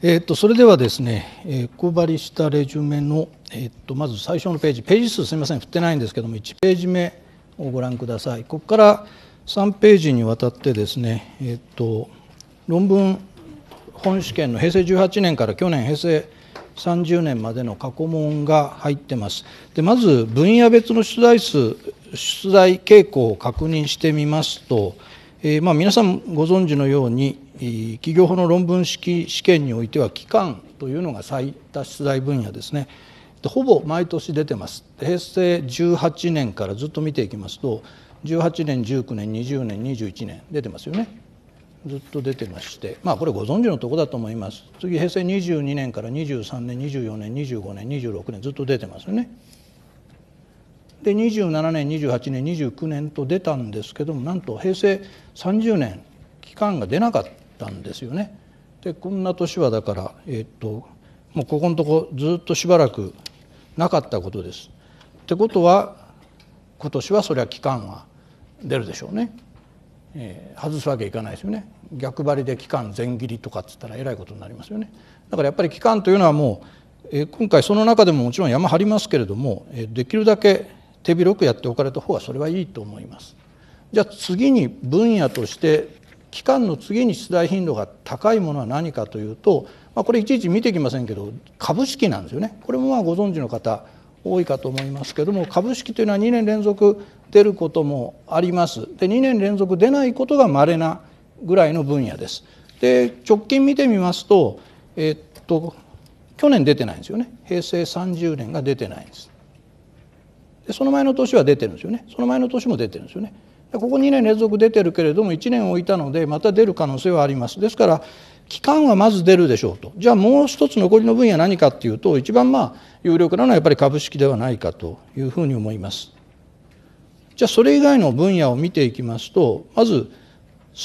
えー、とそれではですね、えー、小張りしたレジュメの、えー、とまず最初のページページ数すみません振ってないんですけども1ページ目をご覧くださいここから3ページにわたってですね、えー、と論文本試験の平成18年から去年平成30年までの過去問が入ってますでまず分野別の出題数出題傾向を確認してみますと、えー、まあ皆さんご存知のように企業法の論文式試験においては期間というのが最多出題分野ですねほぼ毎年出てます平成18年からずっと見ていきますと18年19年20年21年出てますよねずっと出てましてまあこれご存知のとこだと思います次平成22年から23年24年25年26年ずっと出てますよねで27年28年29年と出たんですけどもなんと平成30年期間が出なかったたんですよね。でこんな年はだから、えー、っともうここのとこずっとしばらくなかったことです。ってことは今年はそりゃ期間は出るでしょうね。えー、外すわけいかないですよね逆張りで期間全切りとかっつったらえらいことになりますよねだからやっぱり期間というのはもう、えー、今回その中でももちろん山張りますけれども、えー、できるだけ手広くやっておかれた方がそれはいいと思いますじゃあ次に分野として期間の次に出題頻度が高いものは何かというと、まあ、これいちいち見ていきませんけど株式なんですよねこれもまあご存知の方多いかと思いますけども株式というのは2年連続出ることもありますで2年連続出ないことがまれなぐらいの分野です。で直近見てみますと,、えっと去年出てないんですよね平成30年が出てないんです。でその前の年は出てるんですよねその前の年も出てるんですよね。ここ2年連続出てるけれども1年置いたのでまた出る可能性はあります。ですから期間はまず出るでしょうとじゃあもう一つ残りの分野何かっていうと一番まあ有力なのはやっぱり株式ではないかというふうに思います。じゃあそれ以外の分野を見ていきますとまず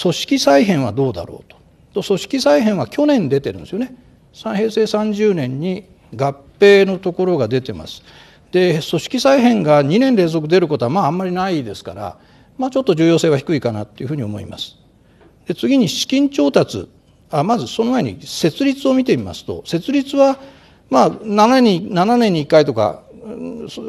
組織再編はどうだろうと組織再編は去年出てるんですよね平成30年に合併のところが出てますで組織再編が2年連続出ることはまああんまりないですからまあ、ちょっと重要性は低いかなというふうに思います。で次に資金調達あまずその前に設立を見てみますと設立はまあ7年 ,7 年に1回とか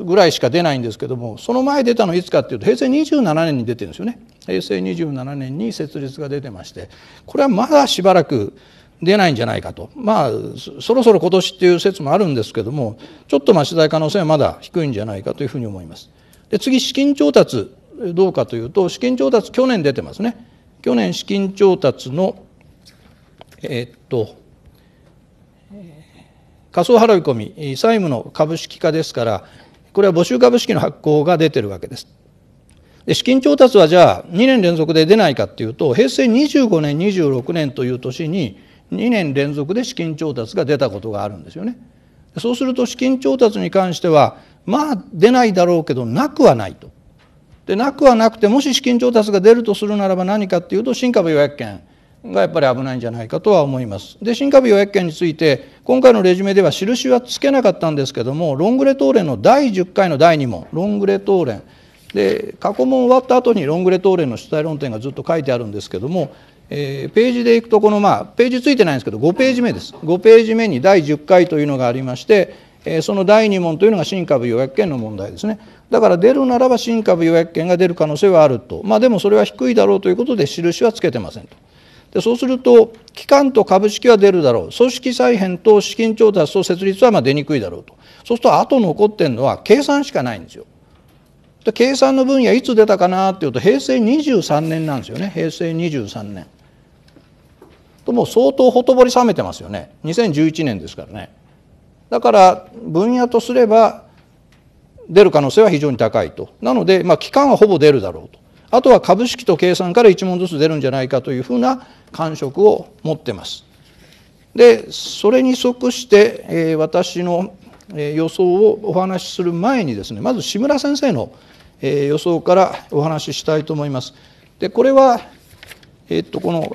ぐらいしか出ないんですけどもその前出たのいつかっていうと平成27年に出てるんですよね平成27年に設立が出てましてこれはまだしばらく出ないんじゃないかとまあそろそろ今年っていう説もあるんですけどもちょっとあ取材可能性はまだ低いんじゃないかというふうに思います。で次資金調達どうかというと資金調達去年出てますね去年資金調達のえー、っと仮想払い込み債務の株式化ですからこれは募集株式の発行が出てるわけですで資金調達はじゃあ2年連続で出ないかっていうと平成25年26年という年に2年連続で資金調達が出たことがあるんですよねそうすると資金調達に関してはまあ出ないだろうけどなくはないとでなくはなくてもし資金調達が出るとするならば何かっていうと新株予約権がやっぱり危ないんじゃないかとは思います。で新株予約権について今回のレジュメでは印はつけなかったんですけどもロングレ答連の第10回の第2問ロングレ答連で過去問終わった後にロングレ答連の出題論点がずっと書いてあるんですけども、えー、ページでいくとこのまあページついてないんですけど5ページ目です5ページ目に第10回というのがありまして、えー、その第2問というのが新株予約権の問題ですね。だから出るならば新株予約権が出る可能性はあると、まあ、でもそれは低いだろうということで印はつけてませんと。でそうすると機関と株式は出るだろう組織再編と資金調達と設立はま出にくいだろうとそうするとあと残ってるのは計算しかないんですよ。で計算の分野いつ出たかなっていうと平成23年なんですよね平成23年。ともう相当ほとぼり冷めてますよね2011年ですからね。だから分野とすれば出る可能性は非常に高いと。なので、まあ、期間はほぼ出るだろうと。あとは株式と計算から1問ずつ出るんじゃないかというふうな感触を持ってます。で、それに即して、えー、私の予想をお話しする前にですね、まず志村先生の予想からお話ししたいと思います。で、これは、えー、っと、この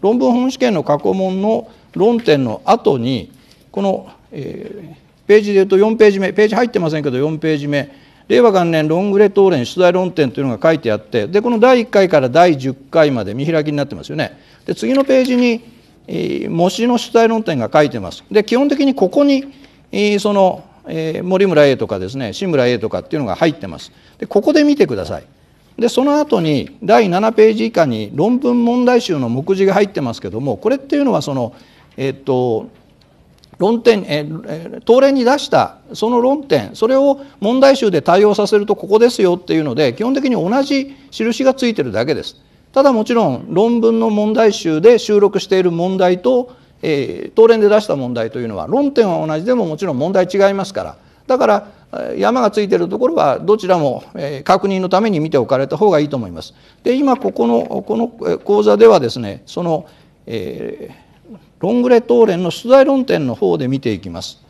論文本試験の過去問の論点の後に、この、えー、ページで言うと4ページ目ページ入ってませんけど4ページ目令和元年ロングレ答ン出題論点というのが書いてあってでこの第1回から第10回まで見開きになってますよね。で次のページに、えー、模試の出題論点が書いてます。で基本的にここに、えー、その、えー、森村 A とかですね志村 A とかっていうのが入ってます。でここで見てください。でその後に第7ページ以下に論文問題集の目次が入ってますけどもこれっていうのはそのえっ、と論点え連に出したその論点それを問題集で対応させるとここですよっていうので基本的に同じ印がついてるだけです。ただもちろん論文の問題集で収録している問題と、え連で出した問題というのは論点は同じでももちろん問題違いますからだから山がついているところはどちらも確認のために見ておかれた方がいいと思います。で今ここのこの講座ではですねその、えーロングレトーレンの出題論点の方で見ていきます。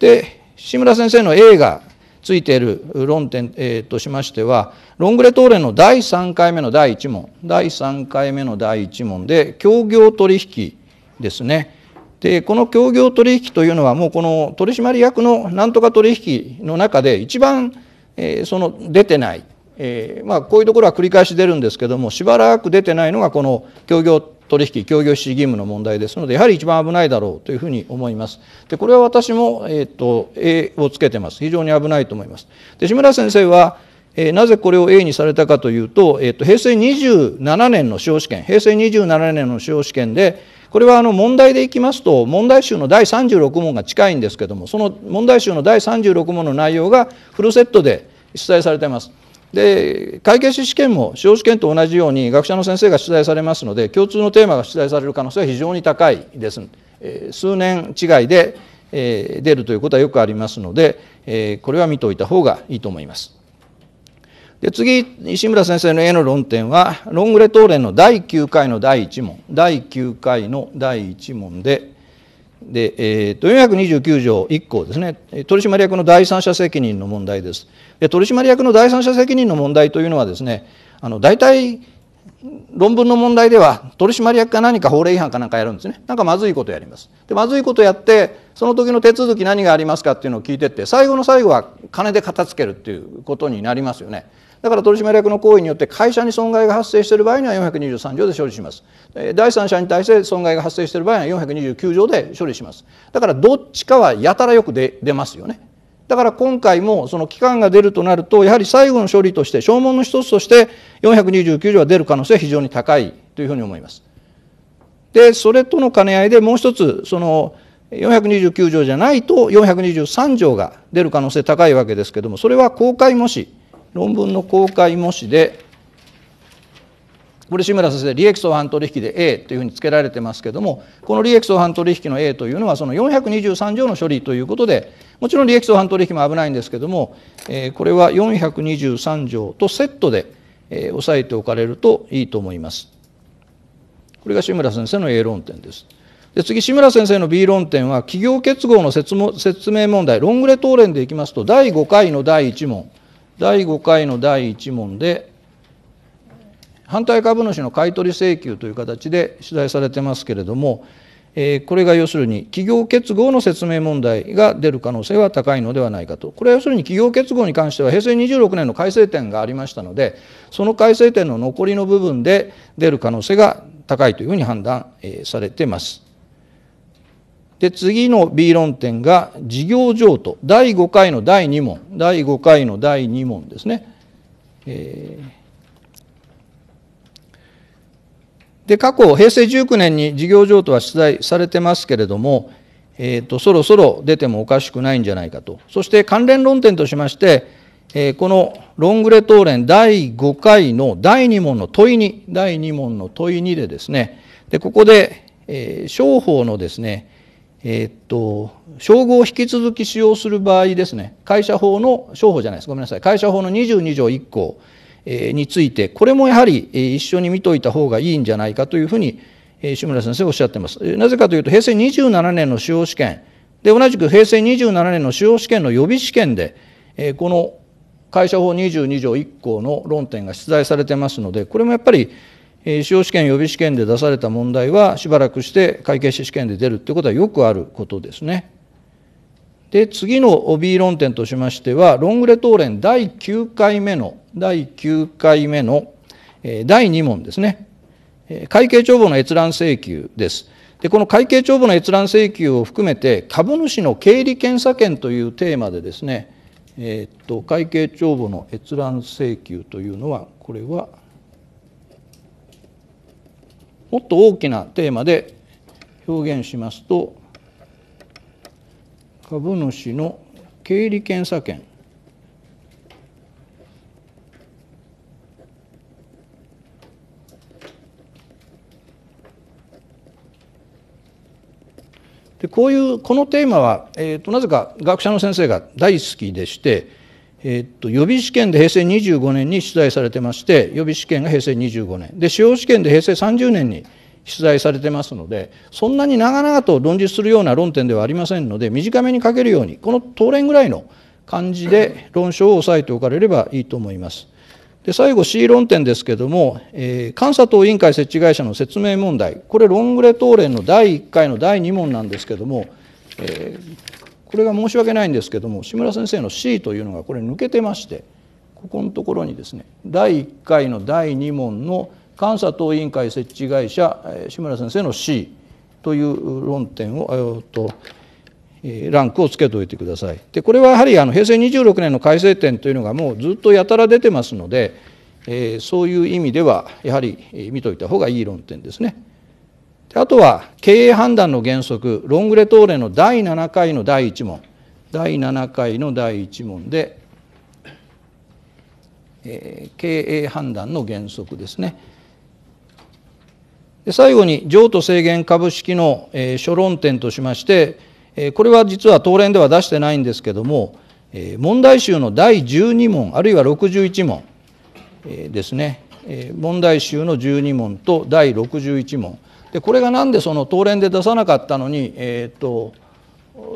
で志村先生の A がついている論点、えー、としましてはロングレトーレンの第3回目の第1問第3回目の第1問で協業取引ですね。でこの協業取引というのはもうこの取締役のなんとか取引の中で一番、えー、その出てないえー、まあ、こういうところは繰り返し出るんですけどもしばらく出てないのがこの協業取引協業持義務の問題ですのでやはり一番危ないだろうというふうに思います。でこれは私も、えーと、A をつけてます非常に危ないと思います。で志村先生はえー、なぜこれを A にされたかというと,、えーと、と平成27年の司法試験平成27年の司法試験でこれはあの問題でいきますと問題集の第36問が近いんですけどもその問題集の第36問の内容がフルセットで出題されています。で会計士試験も司法試験と同じように学者の先生が出題されますので共通のテーマが出題される可能性は非常に高いです。え数年違いで、え出るということはよくありますので、えこれは見ておいた方がいいと思います。で次石村先生の絵の論点はロングレ答ンの第9回の第1問第9回の第1問でで、えー、と429条1項ですね取締役の第三者責任の問題ですで取締役の第三者責任の問題というのはですねあの大体論文の問題では取締役が何か法令違反かなんかやるんですねなんかまずいことやりますでまずいことやってその時の手続き何がありますかっていうのを聞いてって最後の最後は金で片付けるっていうことになりますよねだから取締役の行為によって会社に損害が発生している場合には423条で処理します第三者に対して損害が発生している場合には429条で処理しますだからどっちかはやたらよく出ますよねだから今回もその期間が出るとなるとやはり最後の処理として証文の一つとして429条は出る可能性は非常に高いというふうに思います。でそれとの兼ね合いでもう一つその429条じゃないと423条が出る可能性高いわけですけどもそれは公開模試論文の公開模試でこれ志村先生利益相反取引で A というふうにつけられてますけどもこの利益相反取引の A というのはその423条の処理ということでもちろん利益相反取引も危ないんですけども、えこれは423条とセットで、え押さえておかれるといいと思います。これが志村先生の A 論点です。で次志村先生の B 論点は企業結合の説明問題ロングレーレンでいきますと第5回の第1問第5回の第1問で反対株主の買取請求という形で取材されてますけれども、えこれが要するに企業結合の説明問題が出る可能性は高いのではないかとこれは要するに企業結合に関しては平成26年の改正点がありましたのでその改正点の残りの部分で出る可能性が高いというふうに判断、えされています。で次の B 論点が事業譲渡第5回の第2問第5回の第2問ですね。えー、で過去平成19年に事業譲渡は出題されてますけれども、えーと、そろそろ出てもおかしくないんじゃないかとそして関連論点としまして、えー、このロングレ答連第5回の第2問の問いに第2問の問いにでですねでここで、えー、商法のですねえー、っと、称号を引き続き使用する場合ですね、会社法の、商法じゃないです、ごめんなさい、会社法の22条1項について、これもやはり一緒に見といた方がいいんじゃないかというふうに、志村先生おっしゃってます。なぜかというと、平成27年の使用試験、で、同じく平成27年の使用試験の予備試験で、この会社法22条1項の論点が出題されてますので、これもやっぱり、司法試験予備試験で出された問題はしばらくして会計士試験で出るってことはよくあることですね。で次の B 論点としましてはロングレ答練第9回目の第9回目の第2問ですね会計帳簿の閲覧請求です。でこの会計帳簿の閲覧請求を含めて株主の経理検査権というテーマでですね、えー、っと会計帳簿の閲覧請求というのはこれはもっと大きなテーマで表現しますと株主の経理検査権でこういうこのテーマは、えーと、となぜか学者の先生が大好きでしてえー、と予備試験で平成25年に出題されてまして予備試験が平成25年で司法試験で平成30年に出題されてますのでそんなに長々と論じするような論点ではありませんので短めに書けるようにこの当連ぐらいの感じで論証を押さえておかれればいいと思います。で最後 C 論点ですけども、えー、監査等委員会設置会社の説明問題これロングレ答連の第1回の第2問なんですけども、えー、これが申し訳ないんですけども志村先生の C というのがこれ抜けてましてここのところにですね第1回の第2問の監査等委員会設置会社志村先生の C という論点をとランクをつけておいてください。でこれはやはりあの平成26年の改正点というのがもうずっとやたら出てますので、えー、そういう意味ではやはり見といた方がいい論点ですね。あとは経営判断の原則ロングレトーレの第7回の第1問第7回の第1問で、えー、経営判断の原則ですねで最後に譲渡制限株式の、えー、諸論点としまして、えー、これは実は当連では出してないんですけども、えー、問題集の第12問あるいは61問、えー、ですね、えー、問題集の12問と第61問でこれがなんでその東連で出さなかったのに、えーと、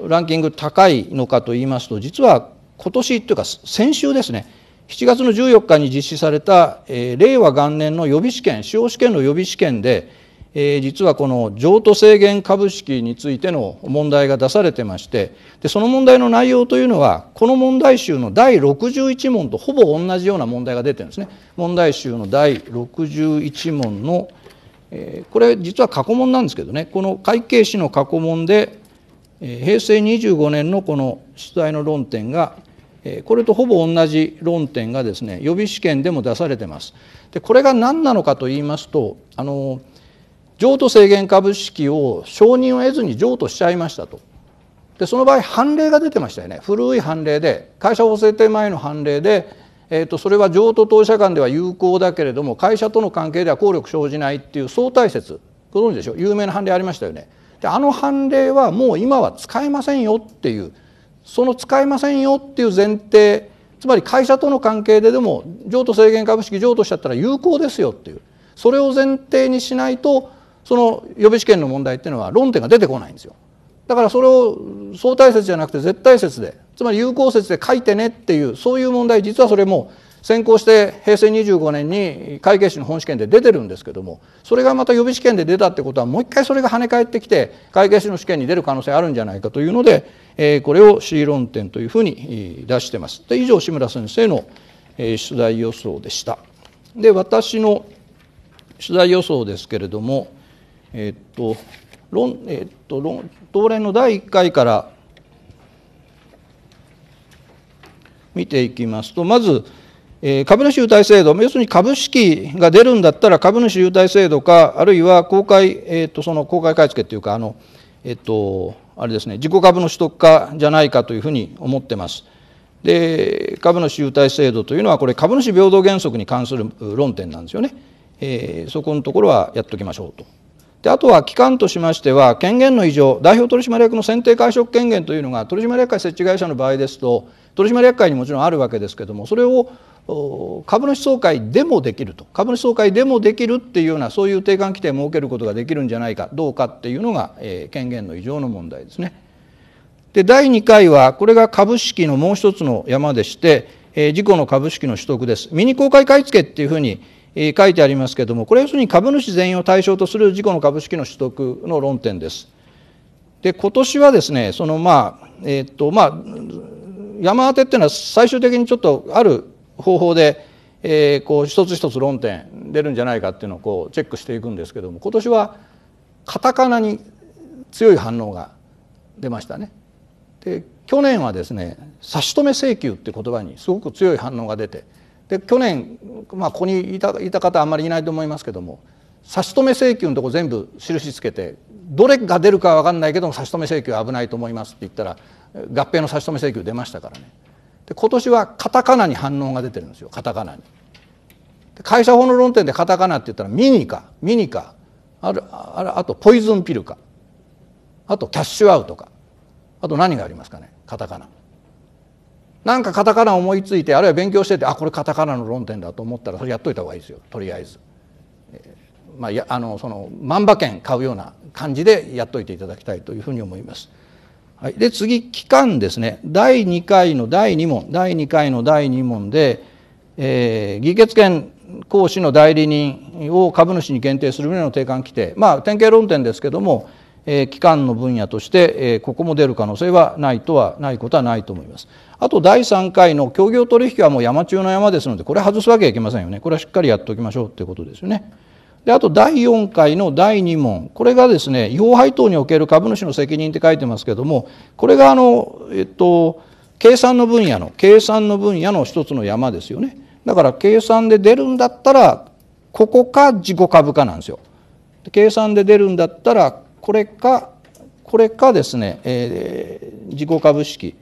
ランキング高いのかといいますと実は今年というか先週ですね7月の14日に実施された、えー、令和元年の予備試験司法試験の予備試験で、えー、実はこの譲渡制限株式についての問題が出されてましてでその問題の内容というのはこの問題集の第61問とほぼ同じような問題が出てるんですね。問題集の第61問のえこれ実は過去問なんですけどねこの会計士の過去問で、え平成25年のこの出題の論点が、えこれとほぼ同じ論点がですね予備試験でも出されてます。でこれが何なのかと言いますとあの譲渡制限株式を承認を得ずに譲渡しちゃいましたと。でその場合判例が出てましたよね古い判例で会社法制定前の判例でえーと、それは譲渡当社間では有効だけれども会社との関係では効力生じないっていう相対説ご存知でしょう有名な判例ありましたよね。であの判例はもう今は使えませんよっていうその使えませんよっていう前提つまり会社との関係ででも譲渡制限株式譲渡しちゃったら有効ですよっていうそれを前提にしないとその予備試験の問題っていうのは論点が出てこないんですよ。だからそれを相対説じゃなくて絶対説でつまり有効説で書いてねっていうそういう問題実はそれも先行して平成25年に会計士の本試験で出てるんですけどもそれがまた予備試験で出たってことはもう一回それが跳ね返ってきて会計士の試験に出る可能性あるんじゃないかというので、えこれを C 論点というふうに出してます。で以上志村先生の、えー、取材予想でした。で私の取材予想ですけれどもえっと論、えっと、論東連の第1回から見ていきますとまず、えー、株主優待制度要するに株式が出るんだったら株主優待制度かあるいは公開、えっと、その公開買い付けっていうかあの、えっと、あれですね自己株の取得かじゃないかというふうに思ってます。で株主優待制度というのはこれ株主平等原則に関する論点なんですよね。えー、そこのところはやっときましょうと。であとは期間としましては権限の異常代表取締役の選定解職権限というのが取締役会設置会社の場合ですと取締役会にもちろんあるわけですけどもそれを株主総会でもできると株主総会でもできるっていうようなそういう定款規定を設けることができるんじゃないかどうかっていうのが、えー、権限の異常の問題ですね。で第2回はこれが株式のもう一つの山でして、えー、自己の株式の取得です。ミニ公開買付っていうふうにえ書いてありますけれどもこれ要するに株主全員を対象とする事故の株式の取得の論点です。で今年はですねそのまあえー、っとまあ山当てっていうのは最終的にちょっとある方法で、えー、こう一つ一つ論点出るんじゃないかっていうのをこうチェックしていくんですけども今年はカタカナに強い反応が出ましたね。で去年はですね差し止め請求って言葉にすごく強い反応が出て。で去年、まあ、ここにいたいた方あんまりいないと思いますけども差し止め請求のとこ全部印つけてどれが出るか分かんないけども差し止め請求は危ないと思いますって言ったら合併の差し止め請求出ましたからねで今年はカタカナに反応が出てるんですよカタカナに。会社法の論点でカタカナって言ったらミニかミニかあるあるあとポイズンピルかあとキャッシュアウトかあと何がありますかねカタカナなんかカタカナ思いついてあるいは勉強しててあこれカタカナの論点だと思ったらそれやっといた方がいいですよとりあえず。まあ、やあのその万馬券買うような感じでやっといていただきたいというふうに思います。はい、で次期間ですね第2回の第2問第2回の第2問で、えー、議決権行使の代理人を株主に限定する旨の定款規定まあ典型論点ですけども、えー、機関の分野として、えー、ここも出る可能性はないとはないことはないと思います。あと第3回の協業取引はもう山中の山ですのでこれ外すわけはいけませんよねこれはしっかりやっておきましょうということですよね。であと第4回の第2問これがですね要配当における株主の責任って書いてますけどもこれがあのえっと計算の分野の計算の分野の一つの山ですよねだから計算で出るんだったらここか自己株価なんですよ計算で出るんだったらこれかこれかですね、えー、自己株式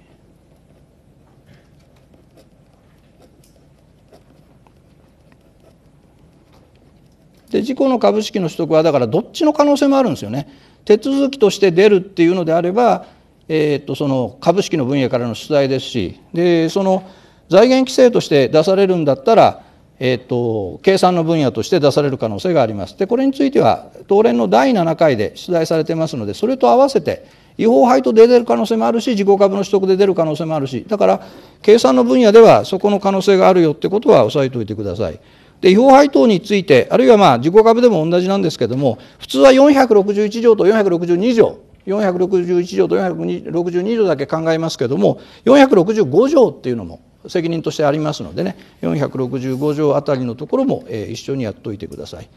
で自己の株式の取得はだからどっちの可能性もあるんですよね。手続きとして出るっていうのであれば、えー、っとその株式の分野からの出題ですしでその財源規制として出されるんだったら、えー、っと計算の分野として出される可能性があります。でこれについては東連の第7回で出題されてますのでそれと合わせて違法配当で出る可能性もあるし自己株の取得で出る可能性もあるしだから計算の分野ではそこの可能性があるよってことは押さえておいてください。で、要配等について、あるいはまあ、自己株でも同じなんですけども、普通は461条と462条、461条と462条だけ考えますけども、465条っていうのも責任としてありますのでね、465条あたりのところも、え一緒にやっておいてください。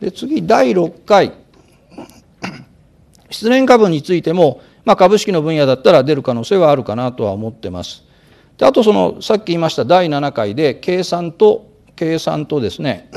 で、次、第6回。失念株についても、まあ、株式の分野だったら出る可能性はあるかなとは思ってます。であとそのさっき言いました第7回で計算と計算とですね、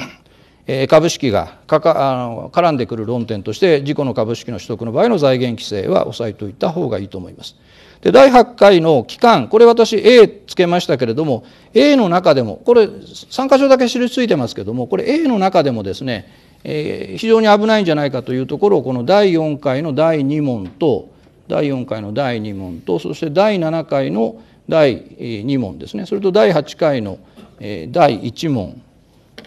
株式がかかあの絡んでくる論点として自己の株式の取得の場合の財源規制は抑えておいた方がいいと思います。で第8回の期間これ私 A つけましたけれども A の中でもこれ3箇所だけ印ついてますけどもこれ A の中でもですね、えー、非常に危ないんじゃないかというところをこの第4回の第2問と第4回の第2問とそして第7回の第2問ですねそれと第8回の第1問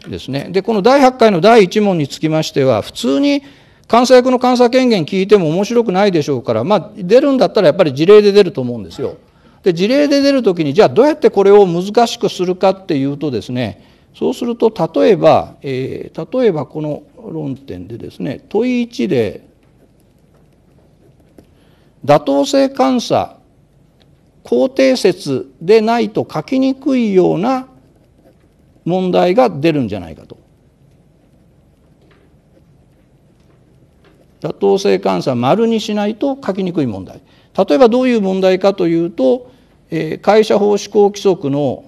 ですね。で、この第8回の第1問につきましては、普通に監査役の監査権限聞いても面白くないでしょうから、まあ、出るんだったらやっぱり事例で出ると思うんですよ。で、事例で出るときに、じゃあどうやってこれを難しくするかっていうとですね、そうすると例えば、えー、例えばこの論点でですね、問い1で、妥当性監査、肯定説でないと書きにくいような問題が出るんじゃないかと。妥当性監査丸にしないと書きにくい問題例えばどういう問題かというと、えー、会社法施行規則の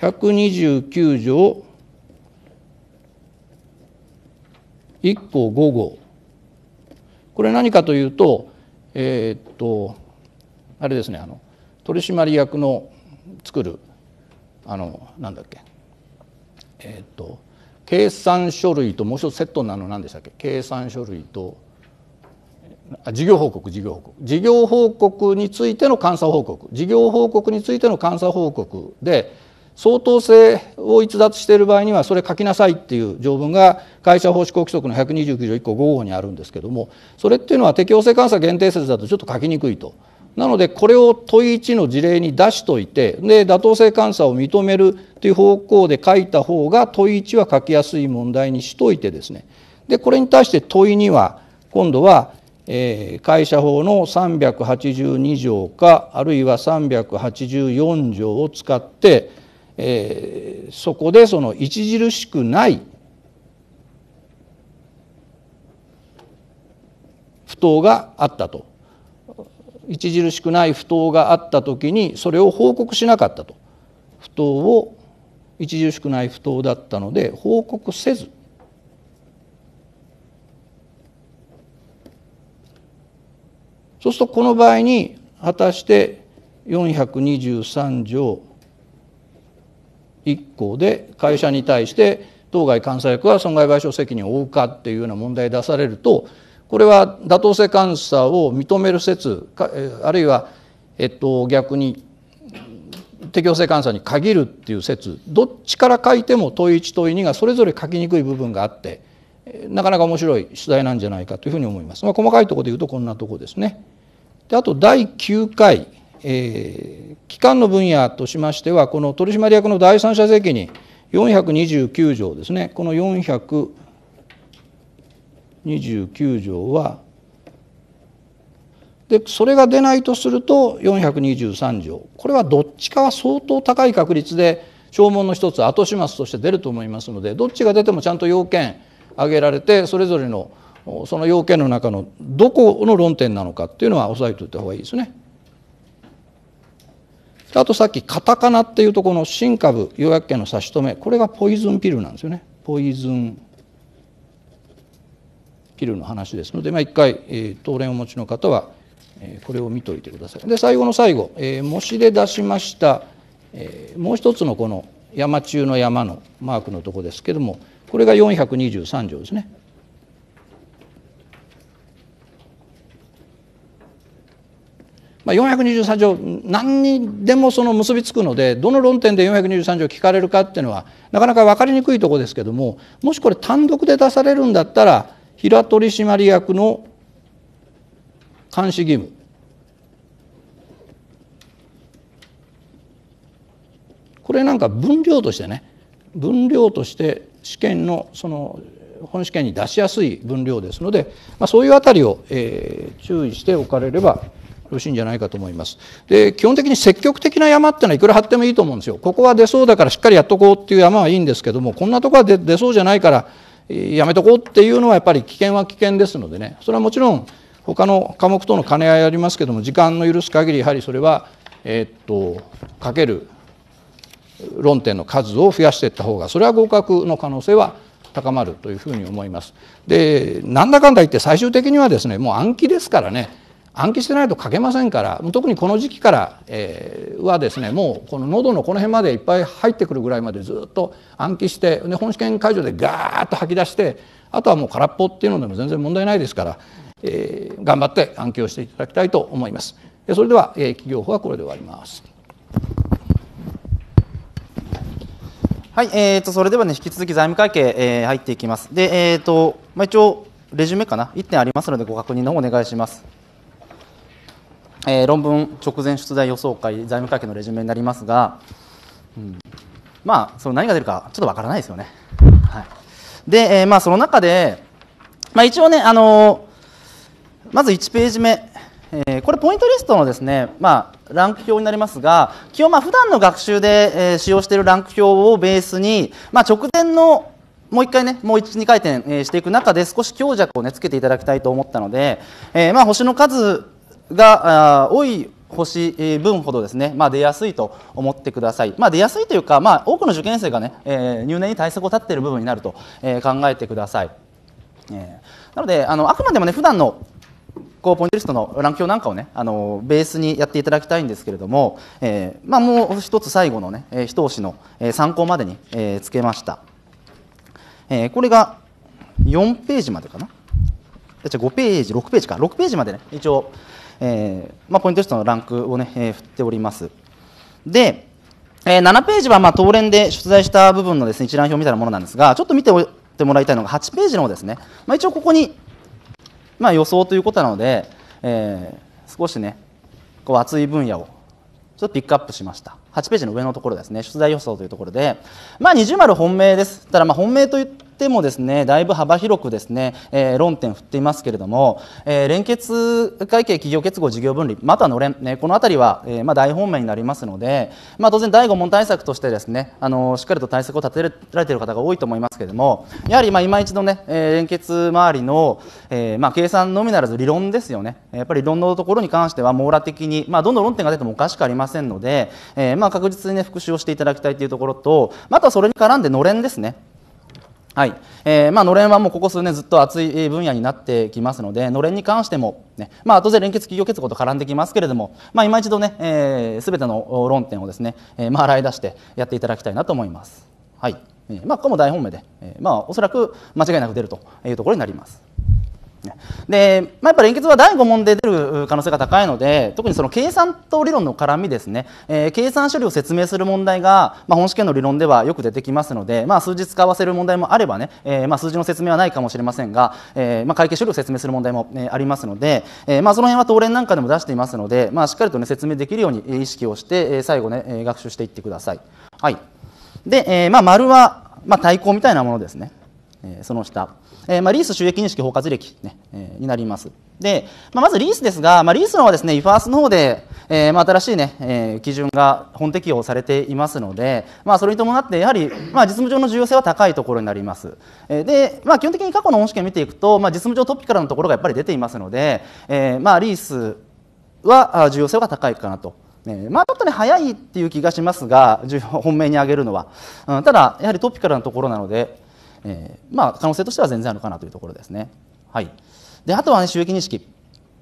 129条1項5号これ何かというとえー、っとあれですねあの取締役の作るあのなんだっけえっ、と計算書類ともう一つセットなの何でしたっけ計算書類とあ事業報告事業報告事業報告についての監査報告事業報告についての監査報告で相当性を逸脱している場合にはそれ書きなさいっていう条文が会社法施行規則の129条1項5号にあるんですけどもそれっていうのは適用性監査限定説だとちょっと書きにくいと。なのでこれを問い1の事例に出しといてで妥当性監査を認めるという方向で書いた方が問い1は書きやすい問題にしといてですねでこれに対して問い2は今度は、えー、会社法の382条かあるいは384条を使って、えー、そこでその著しくない不当があったと著しくない不当があった時にそれを報告しなかったと不当を著しくない不当だったので報告せずそうするとこの場合に果たして423条1項で会社に対して当該監査役は損害賠償責任を負うかっていうような問題出されるとこれは妥当性監査を認める説あるいは、えっと、逆に適応性監査に限るっていう説どっちから書いても問い1問い2がそれぞれ書きにくい部分があってなかなか面白い取材なんじゃないかというふうに思います。まあ、細かいところで言うとこんなとこですね。であと第9回、えー、機関の分野としましてはこの取締役の第三者責任429条ですねこの429 29条はでそれが出ないとすると423条これはどっちかは相当高い確率で証文の一つ後始末として出ると思いますのでどっちが出てもちゃんと要件挙げられてそれぞれのその要件の中のどこの論点なのかっていうのは押さえておいた方がいいですね。あとさっきカタカナっていうとこの新株予約権の差し止めこれがポイズンピルなんですよね。ポイズンピルの話ですので、まあ、1回、えー、当連をお持ちの方は、えー、これを見ておいてください。で最後の最後、えー、模試で出しました、えー、もう一つのこの山中の山のマークのとこですけどもこれが423条ですね。まあ、423条何にでもその結びつくのでどの論点で423条聞かれるかっていうのはなかなか分かりにくいとこですけどももしこれ単独で出されるんだったら平取締役の監視義務これなんか分量としてね分量として試験のその本試験に出しやすい分量ですので、まあ、そういうあたりを、えー、注意しておかれればよろしいんじゃないかと思います。で基本的に積極的な山っていうのはいくら張ってもいいと思うんですよ。ここは出そうだからしっかりやっとこうっていう山はいいんですけどもこんなとこは出そうじゃないからやめとこうっていうのはやっぱり危険は危険ですのでねそれはもちろん他の科目との兼ね合いありますけども時間の許す限りやはりそれは、えっとかける論点の数を増やしていった方がそれは合格の可能性は高まるというふうに思います。でなんだかんだ言って最終的にはですねもう暗記ですからね暗記してないと書けませんから特にこの時期から、えー、はですねもうこの喉のこの辺までいっぱい入ってくるぐらいまでずっと暗記してで本試験会場でガーッと吐き出してあとはもう空っぽっていうのでも全然問題ないですから、えー、頑張って暗記をしていただきたいと思います。それでは、えー、企業法はこれで終わります。はい、えーと、それではね引き続き財務会計、えー、入っていきます。で、えっ、ー、とまあ一応レジュメかな1点ありますのでご確認の方お願いします。えー、論文直前出題予想会財務会計のレジュメになりますが、うん、まあその何が出るかちょっとわからないですよね。はい、で、えー、まあその中で、まあ、一応ね、あのー、まず1ページ目、えこれポイントリストのですね、まあ、ランク表になりますが基本まあ普段の学習で、え使用しているランク表をベースに、まあ、直前のもう1回ね、もう1、2回転、えしていく中で少し強弱をね、つけていただきたいと思ったので、えまあ、星の数が多い星分ほどですね、まあ、出やすいと思ってください、まあ、出やすいというか、まあ、多くの受験生がね、えー、入念に対策を立っている部分になると、えー、考えてください、えー、なのであのあくまでもね普段のこうポイントリストのランク表なんかをねあのベースにやっていただきたいんですけれども、えーまあ、もう一つ最後のね、えー、一押しの、え参考までに、えー、つけました、えー、これが4ページまでかなじゃあ5ページ6ページか6ページまでね一応えー、まあ、ポイントリストのランクをね、えー、振っております。で、えー、7ページはまあ東連で出題した部分のです、ね、一覧表みたいなものなんですが、ちょっと見ておいてもらいたいのが8ページの方ですね、まあ、一応ここに、まあ、予想ということなので、えー、少しね、こう熱い分野をちょっとピックアップしました。8ページの上のところですね、出題予想というところで、まあ、二重丸本命です。ただ、本命といってってもですねだいぶ幅広くですね、えー、論点振っていますけれども、えー、連結会計企業結合事業分離またのん、ね、この辺りは、えー、まあ、大本命になりますので、まあ、当然第5問対策としてですねあのしっかりと対策を立てられている方が多いと思いますけれどもやはりまあ今一度ね、え連結周りの、えまあ、計算のみならず理論ですよねやっぱり理論のところに関しては網羅的に、まあ、どんどん論点が出てもおかしくありませんので、えまあ、確実にね復習をしていただきたいというところとまたそれに絡んでのれんですねはいえーまあ、のれんはもうここ数年ずっと熱い分野になってきますのでのれんに関してもね、まあ、当然連結企業結合と絡んできますけれども、まあ、今一度ねすべ、えー、ての論点をですね、えーまあ、洗い出してやっていただきたいなと思います。はいえーまあ、ここも大本命で、えーまあ、おそらく間違いなく出るというところになります。で、まあ、やっぱり連結は第5問で出る可能性が高いので特にその計算と理論の絡みですね、えー、計算処理を説明する問題が、まあ、本試験の理論ではよく出てきますので、まあ、数字使わせる問題もあればね、えー、まあ、数字の説明はないかもしれませんが、えー、まあ、会計処理を説明する問題も、ね、ありますので、えまあ、その辺は答練なんかでも出していますので、まあ、しっかりと、ね、説明できるように意識をして、え最後ね学習していってください。はい、で、えまあ、丸は、まあ、対抗みたいなものですね、えその下。えー、まあ、リース収益認識包括歴、ね、えー、になります。で、まあ、まずリースですが、まあ、リースの方はですね、イファースの方で、えー、まあ、新しいね、えー、基準が本適用されていますので、まあ、それに伴って、やはり、まあ、実務上の重要性は高いところになります。えー、で、まあ、基本的に過去の本試験見ていくと、まあ、実務上トピカルのところがやっぱり出ていますので、えー、まあ、リースは重要性が高いかなと。ね、まあちょっとね早いっていう気がしますが本命に挙げるのは、うん、ただやはりトピカルなところなのでえー、まあ、可能性としては全然あるかなというところですね。はい、であとは、ね、収益認識、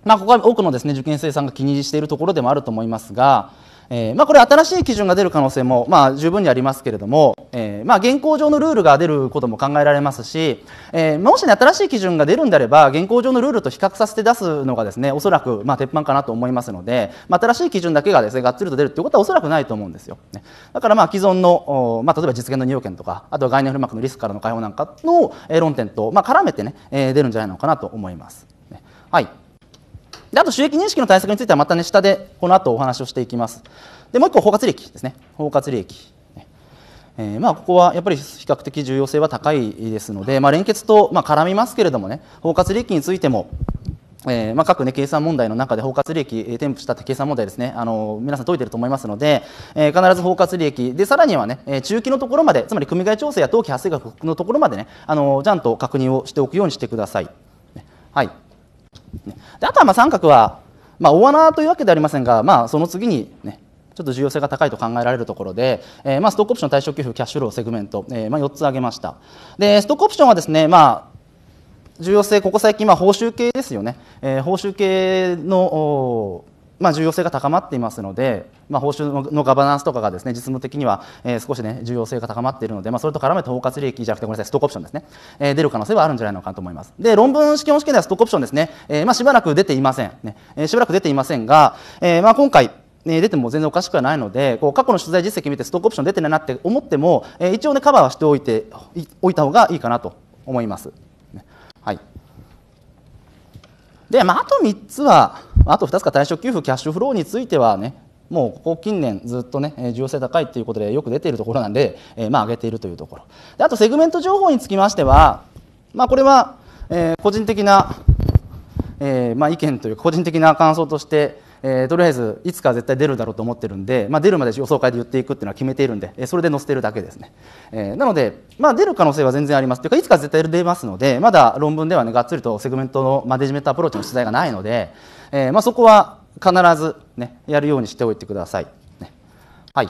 まあ、ここは多くのです、ね、受験生さんが気にしているところでもあると思いますが、えー、まあ、これ新しい基準が出る可能性も、まあ、十分にありますけれども、えー、まあ、現行上のルールが出ることも考えられますし、えー、もし、ね、新しい基準が出るんであれば現行上のルールと比較させて出すのがですねおそらく、ま鉄板かなと思いますので、ま新しい基準だけがですねがっつりと出るということはおそらくないと思うんですよ、ね、だから、ま既存の、ま例えば実現の要件とかあとは概念フレークのリスクからの解放なんかの論点と、ま絡めてね、え出るんじゃないのかなと思います。はいであと収益認識の対策についてはまたね下でこの後お話をしていきますでもう一個包括利益ですね包括利益えー、まあ、ここはやっぱり比較的重要性は高いですので、まあ、連結とまあ絡みますけれどもね包括利益についても、えー、まあ、各、ね、計算問題の中で包括利益添付した計算問題ですねあの皆さん解いてると思いますので、えー、必ず包括利益でさらにはね中期のところまでつまり組合調整や当期発生額のところまでねあのちゃんと確認をしておくようにしてください。はいであとはま三角は、まあ、大穴というわけではありませんが、まあ、その次に、ね、ちょっと重要性が高いと考えられるところで、えー、まあストックオプション、対象給付、キャッシュロー、セグメント、えー、まあ4つ挙げました。でストックオプションはですね、まあ重要性、ここ最近、まあ、報酬系ですよね、えー、報酬系のまあ、重要性が高まっていますので、まあ、報酬のガバナンスとかがですね実務的には、え少しね重要性が高まっているので、まあ、それと絡めて包括利益じゃなくてごめんなさいストックオプションですね、え出る可能性はあるんじゃないのかと思いますで論文試験試験ではストックオプションですね、えまあ、しばらく出ていません、ねえしばらく出ていませんが、えまあ、今回出ても全然おかしくはないのでこう過去の取材実績見てストックオプション出てないなって思っても、えー、一応ねカバーはしておいておいた方がいいかなと思います。ね、はい、で、まあ、あと3つはあと2つか退職給付キャッシュフローについてはねもうここ近年ずっとね重要性高いということでよく出ているところなんで、えー、まあ上げているというところであとセグメント情報につきましてはまあこれは、えー、個人的な、えー、まあ意見というか個人的な感想としてえー、とりあえずいつか絶対出るだろうと思ってるんで、まあ、出るまで予想会で言っていくっていうのは決めているんで、えー、それで載せてるだけですね、えー、なので、まあ、出る可能性は全然ありますというかいつか絶対出ますのでまだ論文ではねがっつりとセグメントのマネジメントアプローチの取材がないので、えー、まあ、そこは必ず、ね、やるようにしておいてください。ね、はい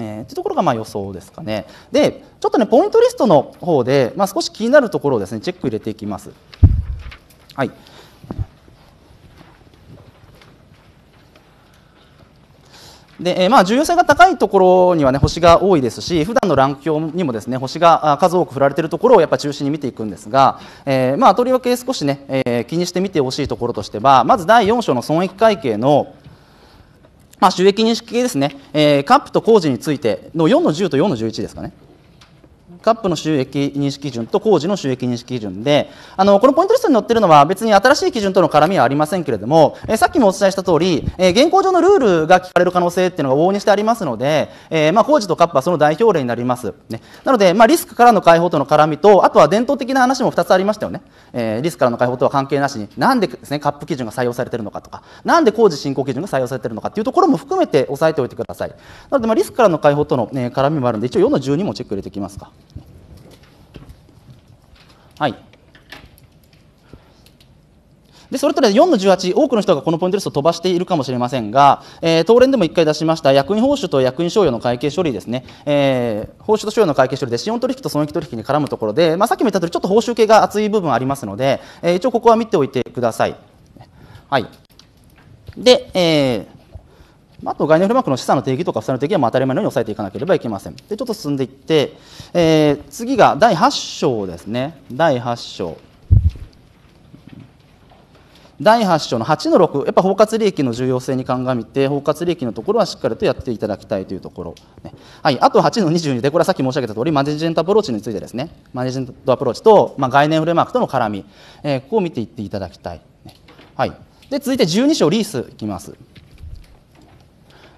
えー、というところがまあ予想ですかね。で、ちょっとね、ポイントリストの方で、まあ、少し気になるところをですね、チェック入れていきます。はい。で、えまあ、重要性が高いところには、ね、星が多いですし普段のランク表にもですね星が数多く振られているところをやっぱ中心に見ていくんですが、えー、まあ、とりわけ少しね、ねえー、気にしてみてほしいところとしてはまず第4章の損益会計のまあ、収益認識系ですね、えー、カップと工事についての4の10と4の11ですかね、カップの収益認識基準と工事の収益認識基準であのこのポイントリストに載っているのは別に新しい基準との絡みはありませんけれども、えさっきもお伝えした通り、え現行上のルールが聞かれる可能性っていうのが往々にしてありますので、えまあ、工事とカップはその代表例になります、ね、なので、まあ、リスクからの解放との絡みとあとは伝統的な話も2つありましたよね、えリスクからの解放とは関係なしになんでです、ね、カップ基準が採用されているのかとかなんで工事進行基準が採用されているのかというところも含めて押さえておいてくださいなので、まあ、リスクからの解放との、ね、絡みもあるので一応4の12もチェック入れていきますか。はい、でそれとで4の18、多くの人がこのポイントリストを飛ばしているかもしれませんが、えー、東連でも1回出しました役員報酬と役員賞与の会計処理ですね、えー、報酬と賞与の会計処理で、資本取引と損益取引に絡むところで、まあ、さっきも言った通り、ちょっと報酬系が厚い部分ありますので、えー、一応ここは見ておいてください。はい、で、えーあと概念フレームワークの資産の定義とか負債の定義は当たり前のように抑えていかなければいけません。でちょっと進んでいって、えー、次が第8章ですね。第8章。第8章の8の6、やっぱ包括利益の重要性に鑑みて、包括利益のところはしっかりとやっていただきたいというところ、ね、はい、あと8の22で、これはさっき申し上げたとおり、マネジメントアプローチについてですね、マネジメントアプローチと、まあ、概念フレームワークとの絡み、えー、ここを見ていっていただきたい。はい、で続いて12章、リースいきます。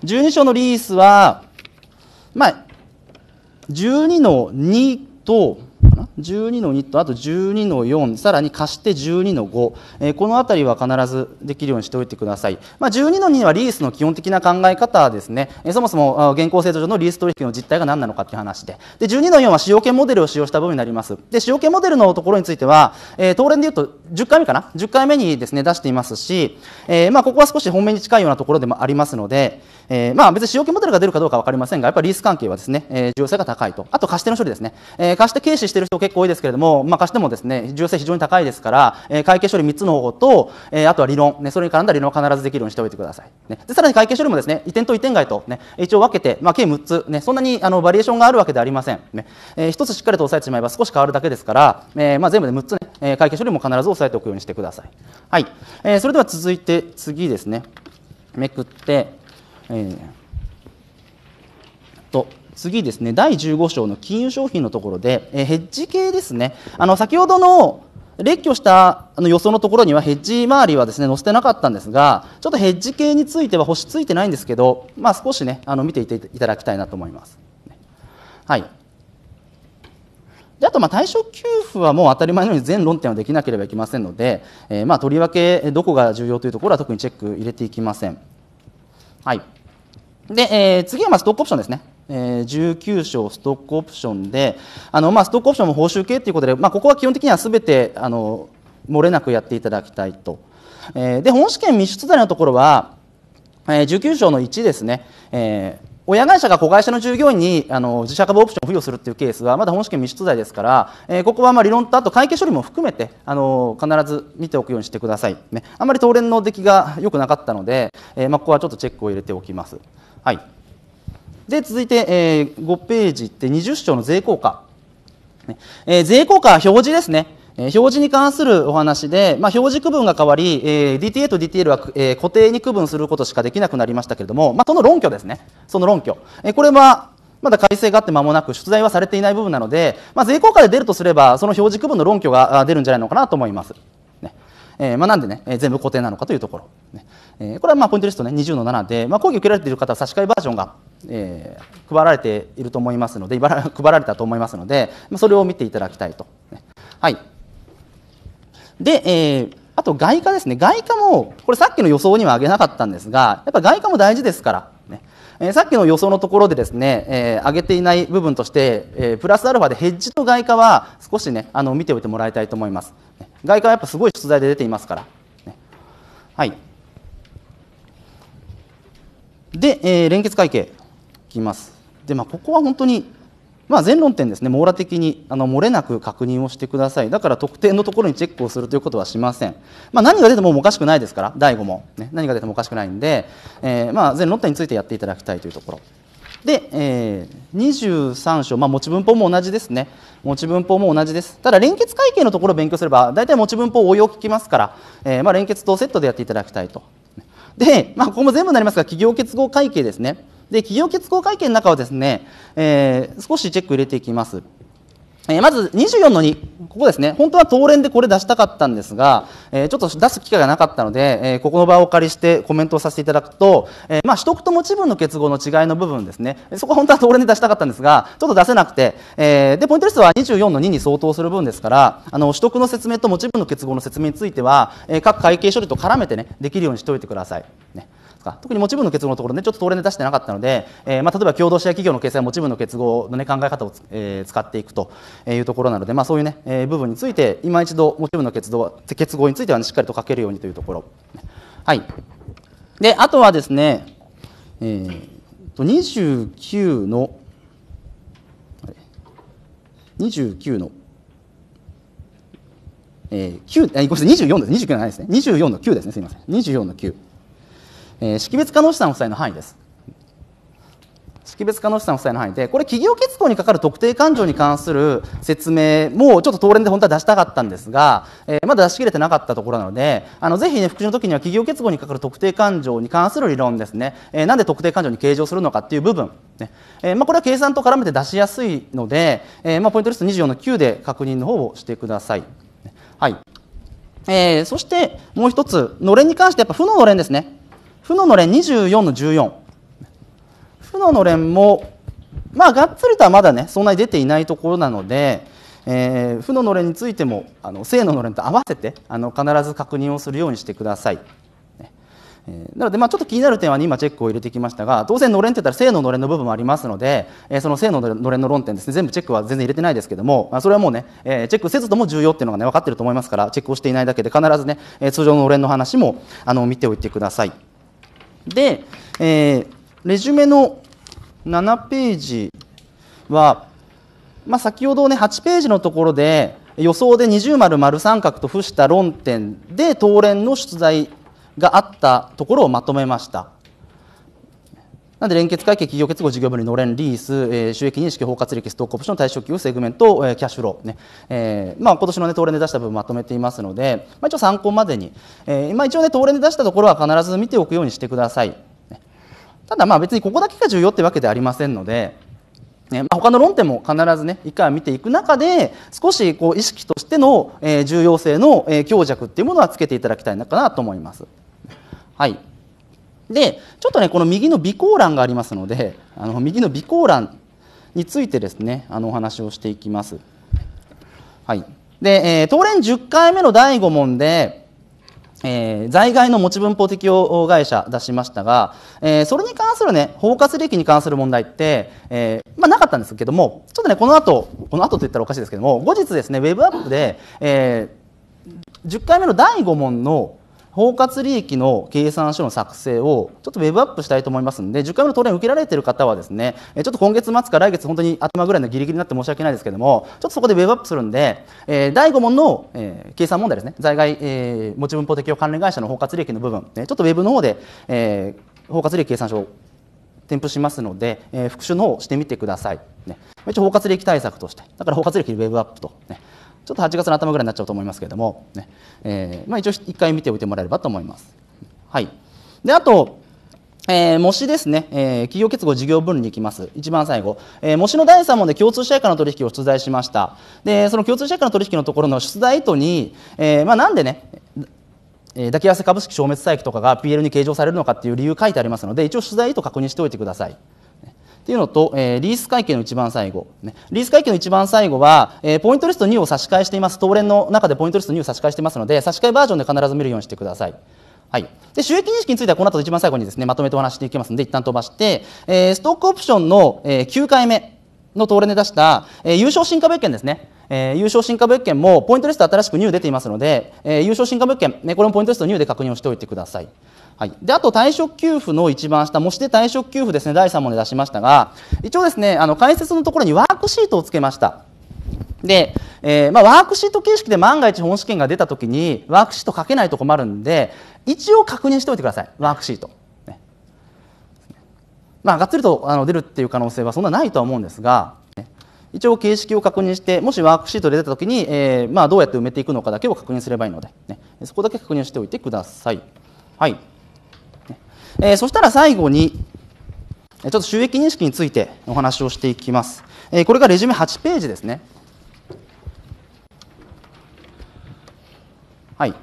12章のリースは、まあ、12の2と12の2とあと12の4さらに貸して12の5、えー、この辺りは必ずできるようにしておいてください、まあ、12の2はリースの基本的な考え方ですね、えー、そもそも現行制度上のリース取引の実態が何なのかという話でで12の4は使用権モデルを使用した部分になりますで使用権モデルのところについては、えー、東連でいうと10回目かな10回目にです、ね、出していますし、えーまあ、ここは少し本命に近いようなところでもありますので、えーまあ、別に使用権モデルが出るかどうか分かりませんがやっぱりリース関係はですね、えー、重要性が高いとあと貸し手の処理ですね、えー、貸して軽視している人人結構多いですけれども、まあ、貸してもですね重要性非常に高いですから、えー、会計処理3つの方法と、えー、あとは理論、ね、それに絡んだ理論を必ずできるようにしておいてください、ね、でさらに会計処理もですね移転と移転外と、ね、一応分けて、まあ、計6つ、ね、そんなにあのバリエーションがあるわけではありません、ねえー、1つしっかりと押さえてしまえば少し変わるだけですから、えーまあ、全部で6つ、ねえ会計処理も必ず押さえておくようにしてください、はいえー、それでは続いて次ですねめくって、えー、と次ですね、第15章の金融商品のところで、えー、ヘッジ系ですね、あの先ほどの列挙したあの予想のところにはヘッジ周りはですね載せてなかったんですが、ちょっとヘッジ系については星ついてないんですけど、まあ、少しね、あの見ていていただきたいなと思います。はい、であと、対象給付はもう当たり前のように全論点はできなければいけませんので、えー、まあとりわけどこが重要というところは特にチェック入れていきません。はいでえー、次はまあストップオプションですね。え19章ストックオプションであの、まあ、ストックオプションも報酬系ということで、まあ、ここは基本的にはすべてあの漏れなくやっていただきたいと、えー、で本試験密出題のところは、えー、19章の1ですね、えー親会社が子会社の従業員にあの自社株オプションを付与するというケースはまだ本試験未出題ですから、えー、ここはまあ理論とあと会計処理も含めてあの必ず見ておくようにしてください、ね、あまり当連の出来が良くなかったので、えーまあ、ここはちょっとチェックを入れておきます。はいで続いて、えー、5ページって20章の税効果、えー、税効果は表示ですね表示に関するお話で、まあ、表示区分が変わり、えー、DTA と DTL は、えー、固定に区分することしかできなくなりましたけれども、まあ、その論拠ですね、その論拠、えー、これはまだ改正があって間もなく、出題はされていない部分なので、まあ、税効果で出るとすれば、その表示区分の論拠が出るんじゃないのかなと思います。ねえーまあ、なんでね、えー、全部固定なのかというところ、ねえー、これはまあポイントリストね20の7で、まあ、講義受けられている方は差し替えバージョンが、えー、配られていると思いますので [LAUGHS] 配られたと思いますので、まあ、それを見ていただきたいと。はい、で、えー、あと外貨ですね外貨もこれさっきの予想には挙げなかったんですがやっぱ外貨も大事ですから。えー、さっきの予想のところでですね、えー、上げていない部分として、えー、プラスアルファでヘッジと外貨は少しねあの見ておいてもらいたいと思います外貨はやっぱすごい出題で出ていますから、はいで、えー、連結会計いきます。で、まあ、ここは本当に、まあ、全論点ですね、網羅的にあの漏れなく確認をしてください。だから特定のところにチェックをするということはしません。まあ、何が出てもおかしくないですから、第5問、ね、何が出てもおかしくないんで、えー、まあ、全論点についてやっていただきたいというところ。で、えー、23章、まあ、持ち分法も同じですね、持ち分法も同じです、ただ連結会計のところを勉強すれば、大体持ち分法応用を聞きますから、えー、まあ、連結とセットでやっていただきたいとで、まあ、ここも全部になりますが、企業結合会計ですね。で、企業結合会計の中はですね、えー、少しチェック入れていきます。えまず24の2、ここですね、本当は当連でこれ出したかったんですが、えちょっと出す機会がなかったので、えここの場をお借りしてコメントをさせていただくと、えまあ、取得と持ち分の結合の違いの部分ですね、そこは本当は当連で出したかったんですが、ちょっと出せなくて、えでポイントリストは24の2に相当する分ですから、あの取得の説明と持ち分の結合の説明については、え各会計処理と絡めて、ね、できるようにしておいてください。ねか特に持分の結合のところねちょっと東連で出してなかったので、えー、まあ、例えば共同シェア企業の決済持分の結合の、ね、考え方を、えー、使っていくというところなので、まあ、そういうね、えー、部分について今一度持分の結合結合については、ね、しっかりと書けるようにというところ。はい、であとはですね、えー、と29の29の、えー、9えー、ごめんなさい24です29じゃないですね24の9ですねすみません24の9えー、識別可能資産負債の範囲です。識別可能資産負債の範囲で、これ企業結合にかかる特定勘定に関する説明もちょっと当連で本当は出したかったんですが、えー、まだ出し切れてなかったところなので、あのぜひね、復習の時には企業結合にかかる特定勘定に関する理論ですね、えー、なんで特定勘定に計上するのかっていう部分、ね、えー、まあ、これは計算と絡めて出しやすいので、えまあ、ポイントリスト24の9で確認の方をしてください。はい。えそしてもう一つ、のれんに関してやっぱ負ののれんですね。負のの連24の14負ののれんもまあがっつりとはまだねそんなに出ていないところなので、えー、負ののれんについてもあの正ののんと合わせてあの必ず確認をするようにしてください。なので、まあ、ちょっと気になる点は、ね、今チェックを入れてきましたが当然のれんって言ったら正ののれんの部分もありますので、えー、その正ののれんの論点ですね全部チェックは全然入れてないですけども、まあ、それはもうね、えー、チェックせずとも重要っていうのがね分かってると思いますからチェックをしていないだけで必ずね、えー、通常ののれんの話もあの見ておいてください。で、えー、レジュメの7ページは、まあ、先ほどね8ページのところで予想で二重丸丸三角と付した論点で当連の出題があったところをまとめました。なんで連結会計、企業結合、事業分離、のれん、リース、えー、収益認識、包括利益、ストックオプション、対象給業、セグメント、えー、キャッシュフローね、えーまあ、今年の、ね、当連で出した分まとめていますので、まあ、一応参考までに、えーまあ、一応、ね、当連で出したところは必ず見ておくようにしてください。ね、ただ、別にここだけが重要ってわけではありませんので、ねまあ、他の論点も必ずね一回見ていく中で少しこう意識としての、えー、重要性の、えー、強弱っていうものはつけていただきたいのかなと思います。はいでちょっとねこの右の備考欄がありますのであの右の備考欄についてですねあのお話をしていきます。はいでえー、当連10回目の第5問で、えー、在外の持ち分法適用会社出しましたが、えー、それに関するね包括利益に関する問題って、えーまあ、なかったんですけどもちょっとねこの後この後と言ったらおかしいですけども後日ですねウェブアップで、えー、10回目の第5問の包括利益の計算書の作成をちょっとウェブアップしたいと思いますので、10回目の答弁受けられている方はですね、ちょっと今月末か来月本当に頭ぐらいのギリギリになって申し訳ないですけども、ちょっとそこでウェブアップするんで、えー、第5問の、えー、計算問題ですね、在外、えー、持ち分法適用関連会社の包括利益の部分、ね、ちょっとウェブの方で、えー、包括利益計算書を添付しますので、えー、復習の方をしてみてください。ね、一応包括利益対策として、だから包括利益ウェブアップと、ね。ちょっと8月の頭ぐらいになっちゃうと思いますけれどもね、えー、まあ、一応1回見ておいてもらえればと思います。はい、であとえー、模試ですね、えー、企業結合事業分離に行きます、一番最後、えー、模試の第3問で共通社会の取引を出題しました、でその共通社会の取引のところの出題意図に、えーまあ、なんでね、え抱き合わせ株式消滅債権とかが PL に計上されるのかっていう理由書いてありますので、一応、取材意図確認しておいてください。っていうのと、えー、リース会計の一番最後、ね、リース会計の一番最後は、えー、ポイントリスト2を差し替えしています。当連の中でポイントリスト2を差し替えしていますので、差し替えバージョンで必ず見るようにしてください。はい、で収益認識についてはこの後一番最後にですねまとめてお話していきますので一旦飛ばして、えー、ストックオプションの、えー、9回目の東レで出した、えー、優勝新株券ですねえー、優勝新株物件もポイントリスト新しくニ出ていますので、えー、優勝新株物件、ね、これもポイントリストニをで確認をしておいてください。はい、であと退職給付の一番下、もしで退職給付ですね、第3問で出しましたが、一応ですね、あの解説のところにワークシートをつけました。で、えー、まあ、ワークシート形式で万が一本試験が出たときに、ワークシート書けないと困るんで、一応確認しておいてください、ワークシート。ね、まあ、がっつりとあの出るっていう可能性はそんなないとは思うんですが、一応形式を確認してもしワークシートで出たきに、えーまあ、どうやって埋めていくのかだけを確認すればいいので、ね、そこだけ確認しておいてください。はいえー、そしたら最後に、ちょっと収益認識についてお話をしていきます。えー、これがレジュメ8ページですね。はい。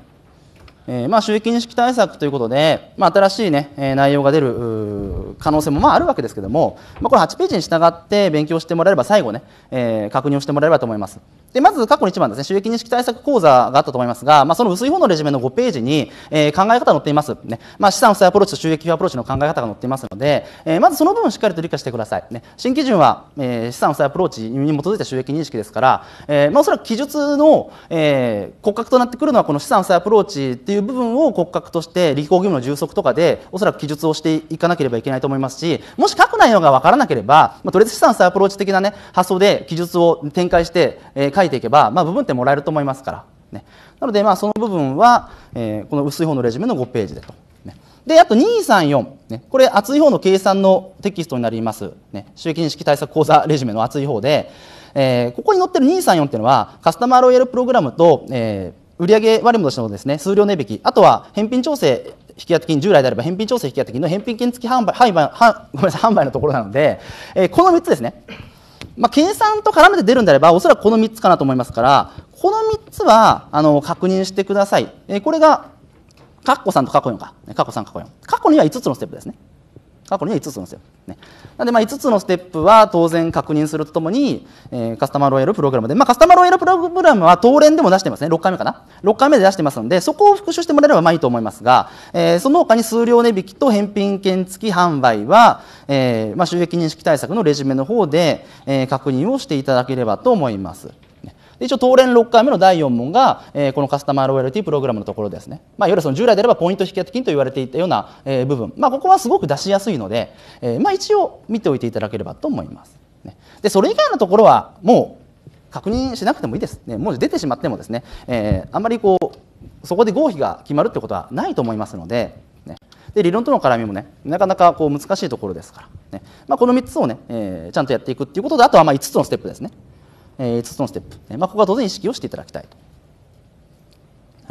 えー、まあ、収益認識対策ということで、まあ、新しい、ね、内容が出る可能性もまああるわけですけども、まあ、これ8ページに従って勉強してもらえれば最後ね、えー、確認をしてもらえればと思います。でまず過去の1番ですね、収益認識対策講座があったと思いますが、まあ、その薄い方のレジュメの5ページに、えー、考え方が載っています、ねまあ、資産負債アプローチと収益アプローチの考え方が載っていますので、えー、まずその部分をしっかりと理解してください、ね、新基準は、えー、資産負債アプローチに基づいた収益認識ですから、えーまあ、おそらく記述の、えー、骨格となってくるのは、この資産負債アプローチっていう部分を骨格として、履行義務の充足とかで、おそらく記述をしていかなければいけないと思いますし、もし書く内容が分からなければ、まあ、とりあえず資産負債アプローチ的な、ね、発想で記述を展開して、えー、書いていけば、まあ、部分ってもらえると思いますから、ね、なのでまあその部分は、えー、この薄い方のレジュメの5ページでと。ね、であと234、ね、これ厚い方の計算のテキストになります、ね、益認識対策講座レジュメの厚い方で、えー、ここに載ってる234っていうのはカスタマーロイヤルプログラムと、えー、売上割戻しのです、ね、数量値引きあとは返品調整引当金従来であれば返品調整引当金の返品金付き販売ごめんなさい販売のところなので、えー、この3つですねまあ、計算と絡めて出るんであればおそらくこの3つかなと思いますからこの3つはあの確認してください、えー、これが括弧3と括弧4か括弧3括弧4括弧2は5つのステップですね過去には5つのステップ、ね、なんでまあ5つのステップは当然確認するとともに、えー、カスタマーロイヤルプログラムで、まあ、カスタマーロイヤルプログラムは当連でも出してますね6回目かな6回目で出してますのでそこを復習してもらえればまあいいと思いますが、えー、その他に数量値引きと返品券付き販売は、えーまあ、収益認識対策のレジュメの方で、えー、確認をしていただければと思います。一応、当連6回目の第4問が、えー、このカスタマーロイヤルティプログラムのところですね、まあ、いわゆるその従来であればポイント引当金と言われていたような、えー、部分、まあ、ここはすごく出しやすいので、えーまあ、一応見ておいていただければと思います。ね、でそれ以外のところはもう確認しなくてもいいです、ね、もう出てしまってもですね、えー、あんまりこうそこで合否が決まるってことはないと思いますので,、ね、で理論との絡みもねなかなかこう難しいところですからね、ねまあ、この3つをね、えー、ちゃんとやっていくっていうことであとはまあ5つのステップですね。えー、5つのステップ、まあ、ここは当然意識をしていただきたいと。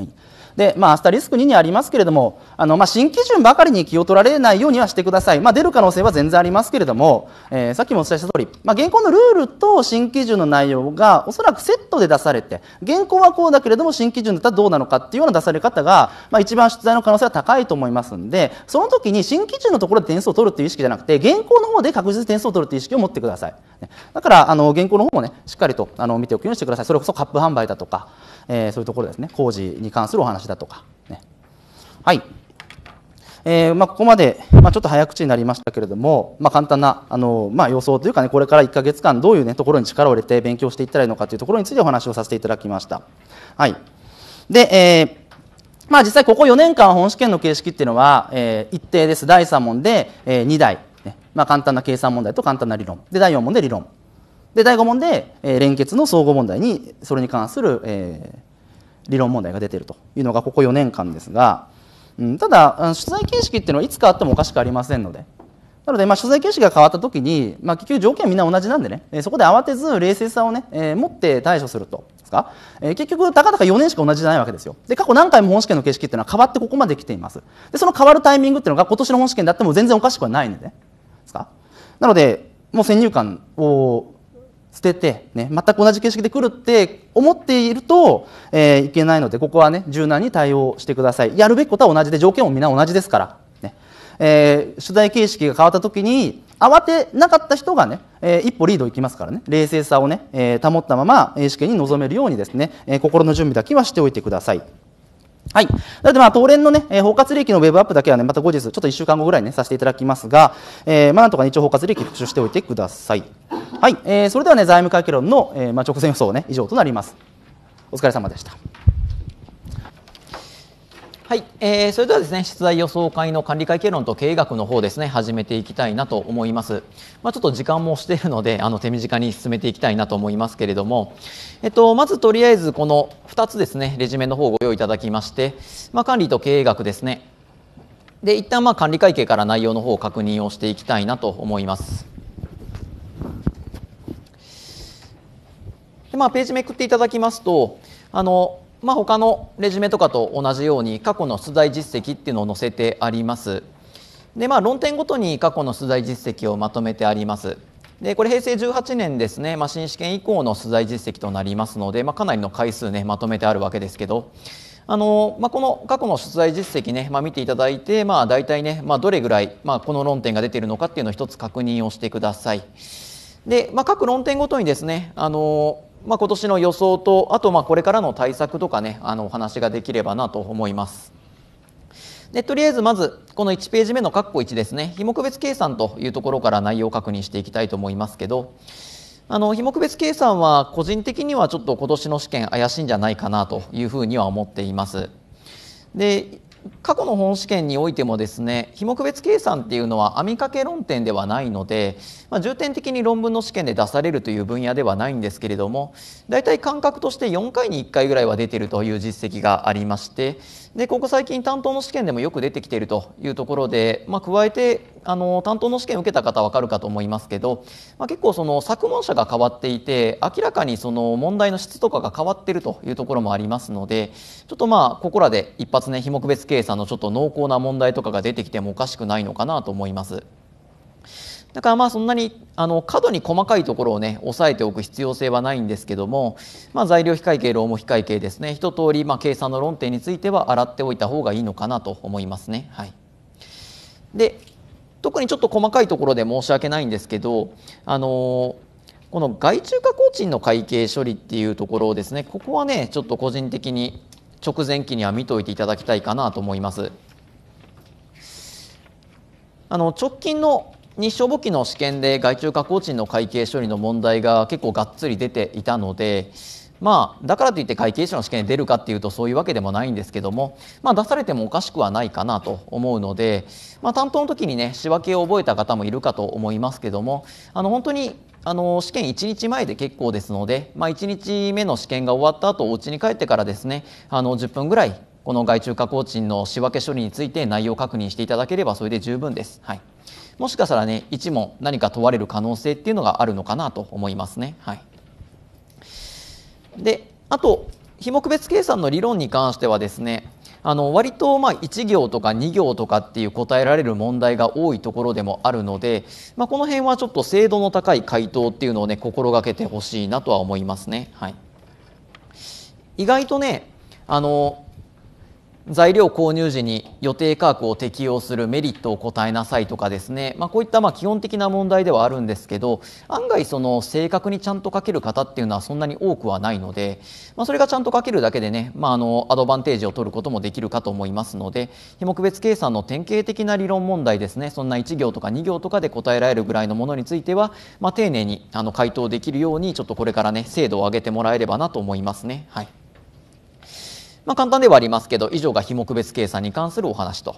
はいで、まあ、明日リスク2にありますけれども、あのまあ、新基準ばかりに気を取られないようにはしてください、まあ、出る可能性は全然ありますけれども、えー、さっきもお伝えした通り、まあ、現行のルールと新基準の内容がおそらくセットで出されて、現行はこうだけれども、新基準だったらどうなのかっていうような出され方が、まあ、一番出題の可能性は高いと思いますんで、その時に新基準のところで点数を取るという意識じゃなくて、現行の方で確実に点数を取るという意識を持ってください。だから、あの現行の方もね、しっかりとあの見ておくようにしてください。それこそカップ販売だとか、えー、そういうところですね工事に関するお話だとか、ね、はい、えーまあ、ここまで、まあ、ちょっと早口になりましたけれども、まあ、簡単なあの、まあ、予想というか、ね、これから1か月間どういう、ね、ところに力を入れて勉強していったらいいのかというところについてお話をさせていただきました。はいでえーまあ、実際ここ4年間本試験の形式っていうのは、えー、一定です第3問で、えー、2題、ねまあ、簡単な計算問題と簡単な理論で第4問で理論で第5問で、えー、連結の総合問題にそれに関する、えー、理論問題が出ているというのがここ4年間ですが、うん、ただ取材形式っていうのはいつ変わってもおかしくありませんのでなので、まあ、取材形式が変わった時に、まあ、結局条件みんな同じなんでね、えー、そこで慌てず冷静さをね、えー、持って対処するとですか、え結局たかだか4年しか同じじゃないわけですよで過去何回も本試験の形式っていうのは変わってここまで来ていますでその変わるタイミングっていうのが今年の本試験であっても全然おかしくはないのでですかなのでもう先入観を捨てて、ね、全く同じ形式で来るって思っていると、えー、いけないのでここはね柔軟に対応してくださいやるべきことは同じで条件も皆同じですからね、えー、取材形式が変わった時に慌てなかった人がね、えー、一歩リードいきますからね冷静さをね、えー、保ったまま試験に臨めるようにですね、え心の準備だけはしておいてください。はい、だってまあ、東連の、ね、えー、包括利益のウェブアップだけは、ね、また後日、ちょっと1週間後ぐらいね、させていただきますが、えーまあ、なんとか、ね、一応、包括利益復習しておいてください。はい、えー、それでは、ね、財務会計論の、えーまあ、直前予想、ね、以上となります。お疲れ様でした。はい、えー、それではですね出題予想会の管理会計論と経営学の方ですね始めていきたいなと思います。まあ、ちょっと時間もしているのであの手短に進めていきたいなと思いますけれども、えっとまずとりあえずこの2つですねレジュメの方をご用意いただきまして、まあ、管理と経営学ですね。で一旦まあ管理会計から内容の方を確認をしていきたいなと思います。でまあ、ページめくっていただきますとあのまあ、他のレジュメとかと同じように過去の出題実績っていうのを載せてあります。でまあ、論点ごとに過去の出題実績をまとめてあります。でこれ平成18年ですね、まあ、新試験以降の出題実績となりますので、まあ、かなりの回数ねまとめてあるわけですけどあの、まあ、この過去の出題実績ね、まあ、見ていただいて、まあ、大体ね、まあ、どれぐらい、まあ、この論点が出ているのかっていうのを一つ確認をしてください。で、まあ、各論点ごとにですねあのまあ、今年の予想とあとまあこれからの対策とかねあのお話ができればなと思います。でとりあえずまずこの1ページ目の括弧1ですね非目別計算というところから内容を確認していきたいと思いますけどあの非目別計算は個人的にはちょっと今年の試験怪しいんじゃないかなというふうには思っています。で過去の本試験においてもですね非目別計算っていうのは網掛け論点ではないので、まあ、重点的に論文の試験で出されるという分野ではないんですけれども大体感覚として4回に1回ぐらいは出てるという実績がありましてでここ最近担当の試験でもよく出てきているというところで、まあ、加えてあの担当の試験を受けた方分かるかと思いますけど、まあ、結構その作文者が変わっていて明らかにその問題の質とかが変わってるというところもありますのでちょっとまあここらで一発ね非目別計算さんのちょっと濃厚な問題とかが出てきてもおかしくないのかなと思います。だからまあそんなにあの過度に細かいところをね押さえておく必要性はないんですけども、まあ、材料非会計労務非会計ですね一通りまり計算の論点については洗っておいた方がいいのかなと思いますね。はい、で特にちょっと細かいところで申し訳ないんですけどあのこの外注加工賃の会計処理っていうところをですねここはねちょっと個人的に直前期には見ておいていただきたいかなと思います。あの直近の日照簿記の試験で外注加工賃の会計処理の問題が結構がっつり出ていたので、まあ、だからといって会計士の試験に出るかっていうとそういうわけでもないんですけども、まあ、出されてもおかしくはないかなと思うので、まあ、担当の時にね仕分けを覚えた方もいるかと思いますけどもあの本当にあの試験1日前で結構ですので、まあ、1日目の試験が終わった後お家に帰ってからですねあの10分ぐらいこの害虫加工賃の仕分け処理について内容を確認していただければそれで十分です。はい、もしかしたらね1問何か問われる可能性っていうのがあるのかなと思いますね。はい、であと非目別計算の理論に関してはですねあの割とまあ1行とか2行とかっていう答えられる問題が多いところでもあるので、まあ、この辺はちょっと精度の高い回答っていうのをね心がけてほしいなとは思いますね。はい、意外とねあの材料購入時に予定価格を適用するメリットを答えなさいとかですね、まあ、こういったまあ基本的な問題ではあるんですけど案外その正確にちゃんと書ける方っていうのはそんなに多くはないので、まあ、それがちゃんと書けるだけでね、まあ、あのアドバンテージを取ることもできるかと思いますので非目別計算の典型的な理論問題ですねそんな1行とか2行とかで答えられるぐらいのものについては、まあ、丁寧にあの回答できるようにちょっとこれからね精度を上げてもらえればなと思いますね。はいまあ、簡単ではありますけど以上が非目別計算に関するお話と。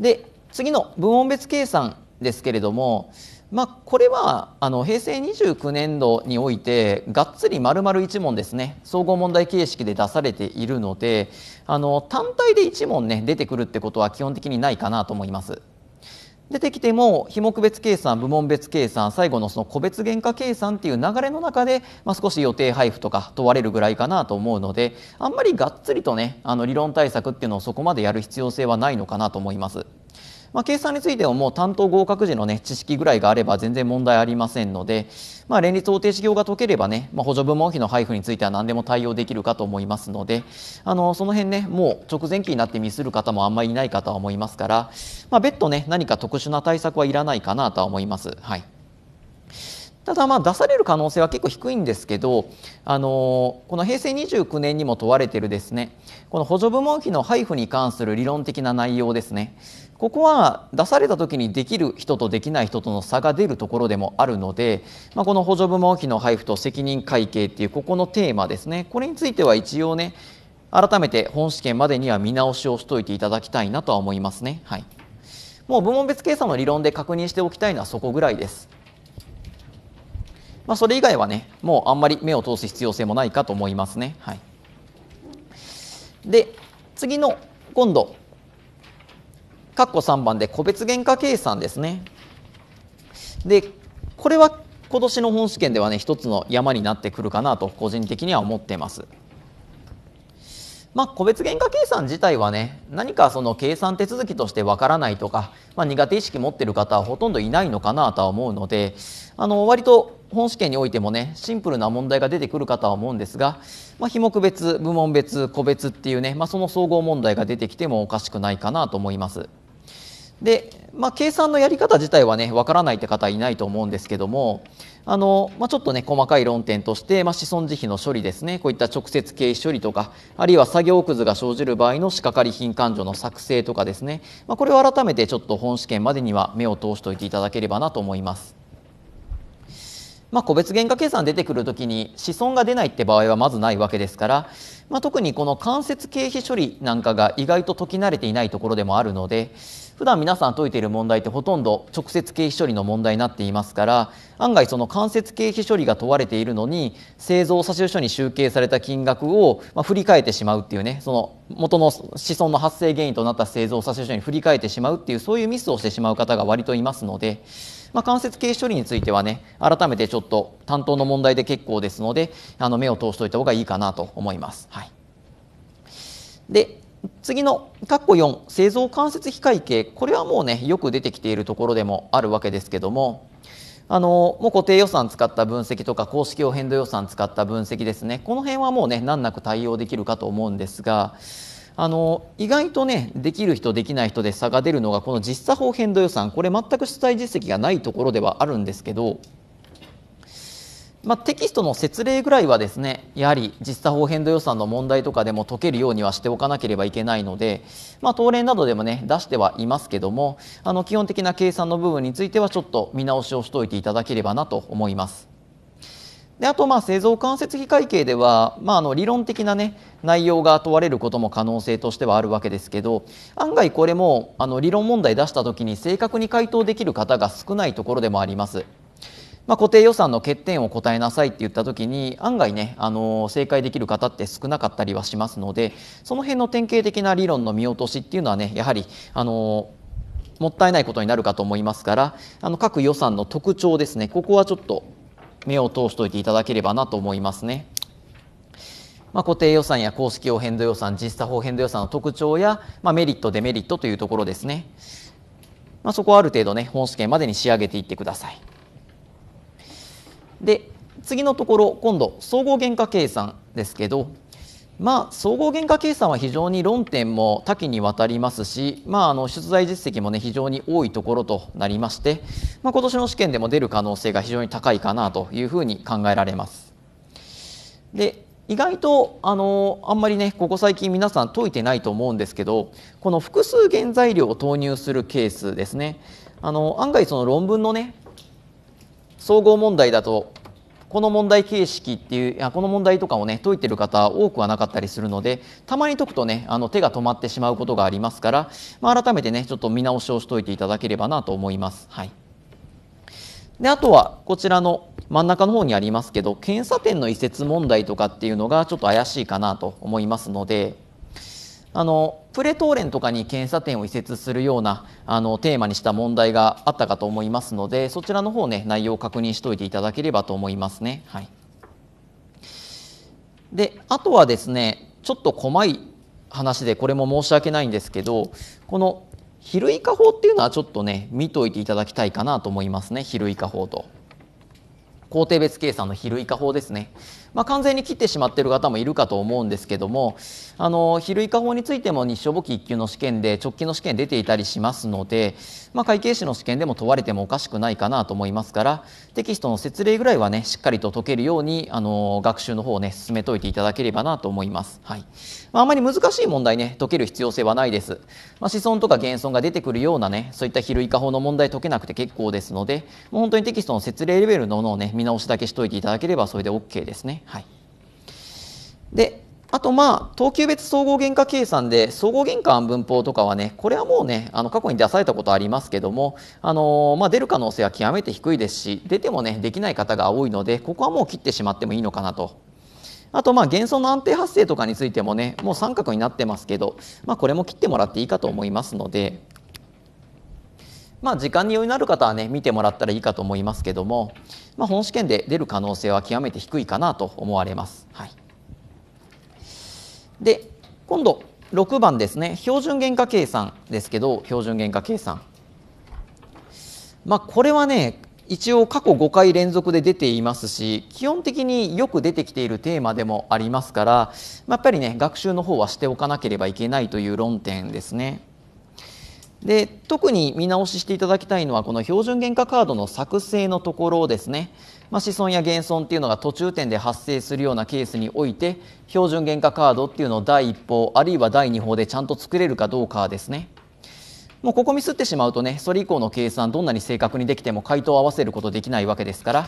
で次の部門別計算ですけれども、まあ、これはあの平成29年度においてがっつり丸々1問ですね総合問題形式で出されているのであの単体で1問ね出てくるってことは基本的にないかなと思います。出てきても非目別計算部門別計算最後のその個別原価計算っていう流れの中で、まあ、少し予定配布とか問われるぐらいかなと思うのであんまりがっつりとねあの理論対策っていうのをそこまでやる必要性はないのかなと思います。まあ、計算についてはもう担当合格時の、ね、知識ぐらいがあれば全然問題ありませんので、まあ、連立方程式表が解ければね、まあ、補助部門費の配布については何でも対応できるかと思いますのであのその辺ねもう直前期になってミスる方もあんまりいないかとは思いますから、まあ、別途ね何か特殊な対策はいらないかなとは思います。はいただまあ出される可能性は結構低いんですけど、あのこの平成29年にも問われているですねこの補助部門費の配布に関する理論的な内容ですねここは出された時にできる人とできない人との差が出るところでもあるので、まあ、この補助部門費の配布と責任会計っていうここのテーマですねこれについては一応ね改めて本試験までには見直しをしといていただきたいなとは思いますね。はい、もう部門別計算の理論で確認しておきたいのはそこぐらいです。まあ、それ以外はね、もうあんまり目を通す必要性もないかと思いますね。はい、で、次の今度、括弧3番で個別原価計算ですね。で、これは今年の本試験ではね、一つの山になってくるかなと、個人的には思ってます。まあ、個別原価計算自体はね、何かその計算手続きとしてわからないとか、まあ、苦手意識持ってる方はほとんどいないのかなとは思うので、あの、割と本試験においてもね、シンプルな問題が出てくるかとは思うんですが、まあ、費目別、部門別、個別っていうね、まあ、その総合問題が出てきてもおかしくないかなと思います。で、まあ、計算のやり方自体はねわからないって方いないと思うんですけどもあの、まあ、ちょっとね細かい論点として、まあ、子孫慈悲の処理ですねこういった直接経費処理とかあるいは作業くずが生じる場合の仕掛かり品勘定の作成とかですね、まあ、これを改めてちょっと本試験までには目を通しておいていただければなと思います。まあ、個別原価計算出てくるときに子孫が出ないって場合はまずないわけですから、まあ、特にこの間接経費処理なんかが意外と解き慣れていないところでもあるので、普段皆さん解いている問題ってほとんど直接経費処理の問題になっていますから案外その間接経費処理が問われているのに製造差出書に集計された金額を、まあ、振り替えてしまうっていうねその元の子孫の発生原因となった製造差出書に振り替えてしまうっていうそういうミスをしてしまう方が割といますので。まあ、間接経費処理についてはね改めてちょっと担当の問題で結構ですのであの目を通しておいた方がいいかなと思います。はい、で次の括弧4製造間接非会計これはもうねよく出てきているところでもあるわけですけどもあのもう固定予算使った分析とか公式を変動予算使った分析ですねこの辺はもうね難なく対応できるかと思うんですがあの意外とねできる人できない人で差が出るのがこの実査法変動予算これ全く出題実績がないところではあるんですけどまあ、テキストの説明ぐらいはですねやはり実作法変動予算の問題とかでも解けるようにはしておかなければいけないので、まあ、東連などでもね出してはいますけどもあの基本的な計算の部分についてはちょっと見直しをしておいていただければなと思います。であとまあ製造間接費会計では、まあ、あの理論的な、ね、内容が問われることも可能性としてはあるわけですけど案外これもあの理論問題出した時に正確に回答できる方が少ないところでもあります。まあ、固定予算の欠点を答えなさいって言った時に案外ねあの正解できる方って少なかったりはしますのでその辺の典型的な理論の見落としっていうのはねやはりあのもったいないことになるかと思いますからあの各予算の特徴ですねここはちょっと目を通しておいていただければなと思いますね。まあ、固定予算や公式用変動予算実際法変動予算の特徴や、まあ、メリットデメリットというところですね、まあ、そこはある程度ね本試験までに仕上げていってください。で次のところ今度総合原価計算ですけどまあ、総合原価計算は非常に論点も多岐にわたりますし、まあ、あの出題実績も、ね、非常に多いところとなりまして、まあ、今年の試験でも出る可能性が非常に高いかなというふうに考えられます。で意外とあのあんまりねここ最近皆さん解いてないと思うんですけどこの複数原材料を投入するケースですねあの案外その論文のね総合問題だとこの問題形式っていういやこの問題とかをね解いてる方多くはなかったりするのでたまに解くとねあの手が止まってしまうことがありますから、まあ、改めてねちょっと見直しをしといていただければなと思います。はい、であとはこちらの真ん中の方にありますけど検査点の移設問題とかっていうのがちょっと怪しいかなと思いますのであのプレトーレンとかに検査点を移設するようなあのテーマにした問題があったかと思いますのでそちらの方ね内容を確認しておいていただければと思いますね。はい、であとはですねちょっと細い話でこれも申し訳ないんですけどこの比類化法っていうのはちょっとね見といていただきたいかなと思いますね比類化法と。工程別計算の比類化法ですね。まあ、完全に切ってしまっている方もいるかと思うんですけどもあの比類化法についても日照簿記1級の試験で直近の試験出ていたりしますので、まあ、会計士の試験でも問われてもおかしくないかなと思いますからテキストの説明ぐらいはねしっかりと解けるようにあの学習の方をね進めといていただければなと思います。はいまあ、あまり難しい問題ね解ける必要性はないです。まあ、子孫とか減損が出てくるようなねそういった比類化法の問題解けなくて結構ですのでもう本当にテキストの説明レベルののをね見直しだけしといていただければそれで OK ですね。はい、であとまあ等級別総合原価計算で総合原価分法とかはねこれはもうねあの過去に出されたことありますけども、あのまあ、出る可能性は極めて低いですし出てもねできない方が多いのでここはもう切ってしまってもいいのかなと。あとまあの安定発生とかについてもねもう三角になってますけど、まあ、これも切ってもらっていいかと思いますので。まあ、時間に余裕のある方はね見てもらったらいいかと思いますけども、まあ、本試験で出る可能性は極めて低いかなと思われます。はい、で今度6番ですね標準原価計算ですけど標準原価計算。まあ、これはね一応過去5回連続で出ていますし基本的によく出てきているテーマでもありますから、まあ、やっぱりね学習の方はしておかなければいけないという論点ですね。で特に見直ししていただきたいのはこの標準原価カードの作成のところですね、まあ、子孫や現存っていうのが途中点で発生するようなケースにおいて標準原価カードっていうのを第1報あるいは第2報でちゃんと作れるかどうかですねもうここミスってしまうとねそれ以降の計算どんなに正確にできても回答を合わせることできないわけですから、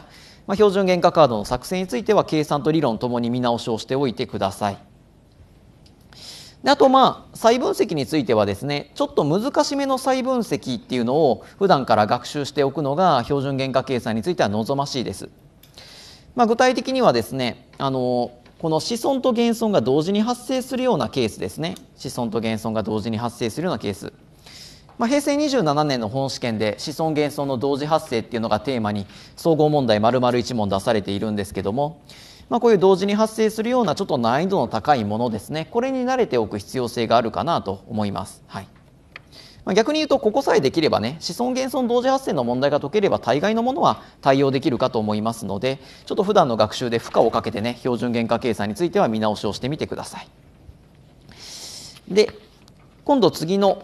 まあ、標準原価カードの作成については計算と理論ともに見直しをしておいてください。であとまあ再分析についてはですねちょっと難しめの再分析っていうのを普段から学習しておくのが標準原価計算については望ましいです。まあ、具体的にはですねあのこの子孫と減損が同時に発生するようなケースですね子孫と減損が同時に発生するようなケース。まあ、平成27年の本試験で子孫減損の同時発生っていうのがテーマに総合問題丸々1問出されているんですけどもまあ、こういう同時に発生するようなちょっと難易度の高いものですねこれに慣れておく必要性があるかなと思います。はいまあ、逆に言うとここさえできればね子孫現存同時発生の問題が解ければ大概のものは対応できるかと思いますのでちょっと普段の学習で負荷をかけてね標準原価計算については見直しをしてみてください。で今度次の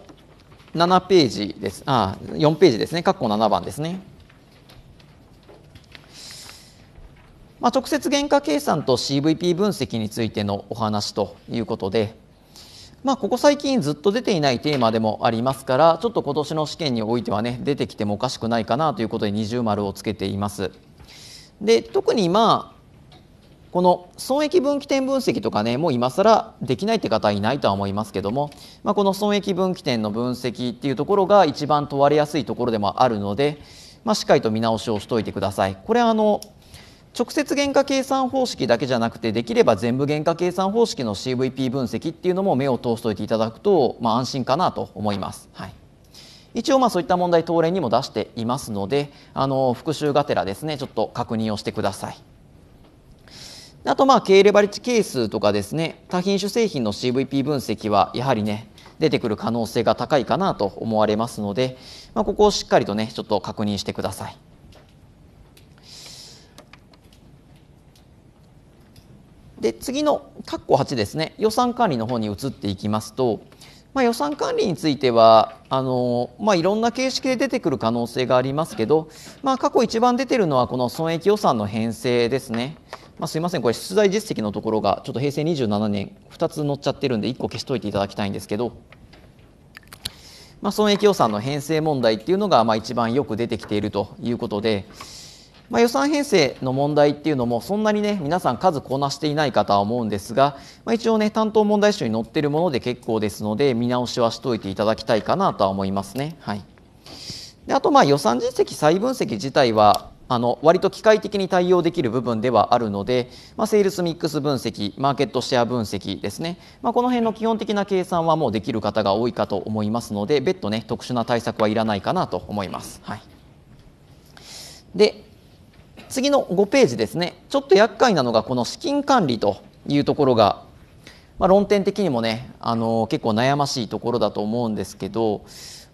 7ページですあ4ページですね括弧7番ですね。まあ、直接原価計算と CVP 分析についてのお話ということで、まあ、ここ最近ずっと出ていないテーマでもありますからちょっと今年の試験においてはね出てきてもおかしくないかなということで二重丸をつけています。で特にまあこの損益分岐点分析とかねもう今更できないって方はいないとは思いますけども、まあ、この損益分岐点の分析っていうところが一番問われやすいところでもあるので、まあ、しっかりと見直しをしておいてください。これあの直接原価計算方式だけじゃなくてできれば全部原価計算方式の CVP 分析っていうのも目を通しておいていただくと、まあ、安心かなと思います。はい一応まあそういった問題当連にも出していますのであの復習がてらですねちょっと確認をしてください。あとまあ経レバレッジ係数とかですね多品種製品の CVP 分析はやはりね出てくる可能性が高いかなと思われますので、まあ、ここをしっかりとねちょっと確認してください。で次の括弧8ですね予算管理の方に移っていきますと、まあ、予算管理についてはあの、まあ、いろんな形式で出てくる可能性がありますけど、まあ、過去一番出てるのはこの損益予算の編成ですね。まあ、すいませんこれ出題実績のところがちょっと平成27年2つ載っちゃってるんで1個消しといていただきたいんですけど、まあ、損益予算の編成問題っていうのがまあ一番よく出てきているということで、まあ、予算編成の問題っていうのもそんなにね皆さん数こなしていないかとは思うんですが、まあ、一応ね担当問題集に載っているもので結構ですので見直しはしておいていただきたいかなとは思いますね。はい、であとまあ予算実績再分析自体はあの割と機械的に対応できる部分ではあるので、まあ、セールスミックス分析マーケットシェア分析ですね、まあ、この辺の基本的な計算はもうできる方が多いかと思いますので別途ね特殊な対策はいらないかなと思います。はい、で次の5ページですねちょっと厄介なのがこの資金管理というところが、まあ、論点的にもねあの結構悩ましいところだと思うんですけど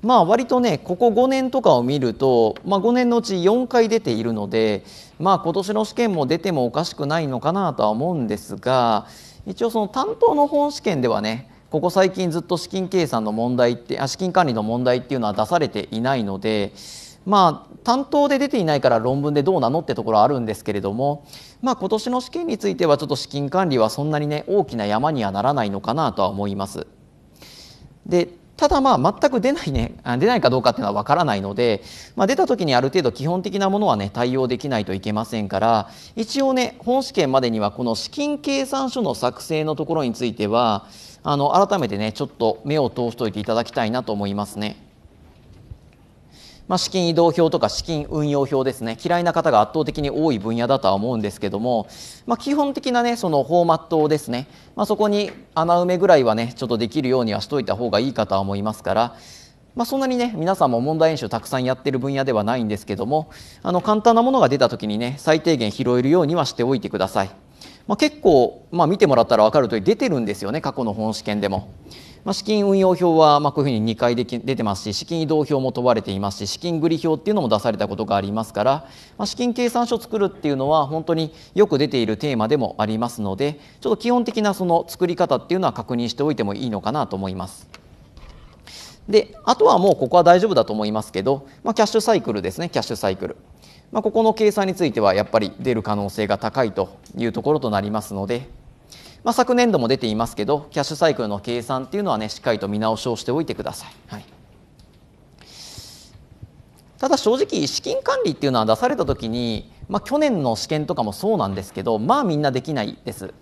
まあ割とねここ5年とかを見ると、まあ、5年のうち4回出ているのでまあ今年の試験も出てもおかしくないのかなとは思うんですが一応その担当の本試験ではねここ最近ずっと資金計算の問題ってあ資金管理の問題っていうのは出されていないのでまあ、担当で出ていないから論文でどうなのってところはあるんですけれども、まあ、今年の試験についてはちょっと資金管理はそんなにね大きな山にはならないのかなとは思います。でただまあ全く出ないね出ないかどうかっていうのは分からないので、まあ、出た時にある程度基本的なものはね対応できないといけませんから一応ね本試験までにはこの資金計算書の作成のところについてはあの改めてねちょっと目を通しておいていただきたいなと思いますね。まあ、資金移動表とか資金運用表ですね嫌いな方が圧倒的に多い分野だとは思うんですけども、まあ、基本的なねそのフォーマットですね、まあ、そこに穴埋めぐらいはねちょっとできるようにはしといた方がいいかとは思いますから、まあ、そんなにね皆さんも問題演習たくさんやってる分野ではないんですけどもあの簡単なものが出た時にね最低限拾えるようにはしておいてください。まあ、結構、まあ、見てもらったら分かるとおり出てるんですよね過去の本試験でも。まあ、資金運用表はまこういうふうに2回で出てますし資金移動表も問われていますし資金繰り表っていうのも出されたことがありますから、まあ、資金計算書を作るっていうのは本当によく出ているテーマでもありますのでちょっと基本的なその作り方っていうのは確認しておいてもいいのかなと思います。であとはもうここは大丈夫だと思いますけど、まあ、キャッシュサイクルですねキャッシュサイクル。まあ、ここの計算についてはやっぱり出る可能性が高いというところとなりますので、まあ、昨年度も出ていますけどキャッシュサイクルの計算っていうのはねしっかりと見直しをしておいてください。はいただ正直資金管理っていうのは出された時に、まあ、去年の試験とかもそうなんですけどまあみんなできないです。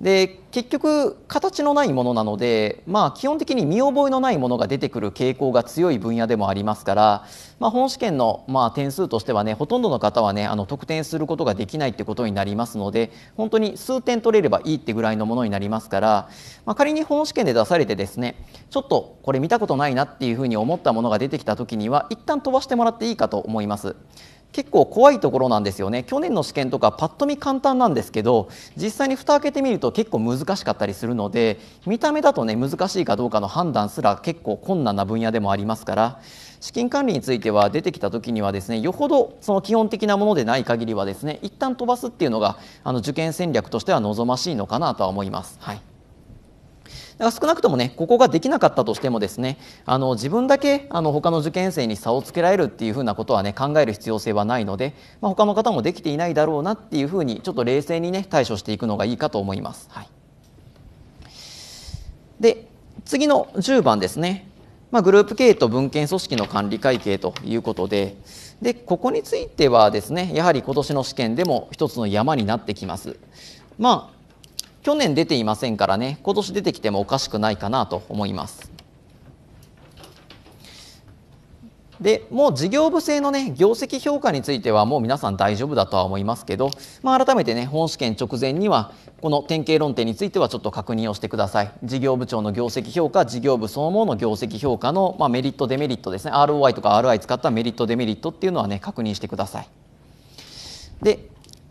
で結局形のないものなので、まあ、基本的に見覚えのないものが出てくる傾向が強い分野でもありますから、まあ、本試験のまあ点数としてはねほとんどの方はねあの得点することができないってことになりますので本当に数点取れればいいってぐらいのものになりますから、まあ、仮に本試験で出されてですねちょっとこれ見たことないなっていうふうに思ったものが出てきた時には一旦飛ばしてもらっていいかと思います。結構怖いところなんですよね去年の試験とかパッと見簡単なんですけど実際に蓋開けてみると結構難しかったりするので見た目だとね難しいかどうかの判断すら結構困難な分野でもありますから資金管理については出てきた時にはですねよほどその基本的なものでない限りはですね一旦飛ばすっていうのがあの受験戦略としては望ましいのかなとは思います。はいだから少なくともねここができなかったとしてもですねあの自分だけあの他の受験生に差をつけられるっていうふうなことはね考える必要性はないので、まあ、他の方もできていないだろうなっていうふうにちょっと冷静にね対処していくのがいいかと思います。はい、で次の10番ですね、まあ、グループ経営と文献組織の管理会計ということででここについてはですねやはり今年の試験でも一つの山になってきます。まあ去年出ていませんからね今年出てきてもおかしくないかなと思いますでもう事業部制のね業績評価についてはもう皆さん大丈夫だとは思いますけど、まあ、改めてね本試験直前にはこの典型論点についてはちょっと確認をしてください事業部長の業績評価事業部そのものの業績評価の、まあ、メリットデメリットですね ROI とか RI 使ったメリットデメリットっていうのはね確認してくださいで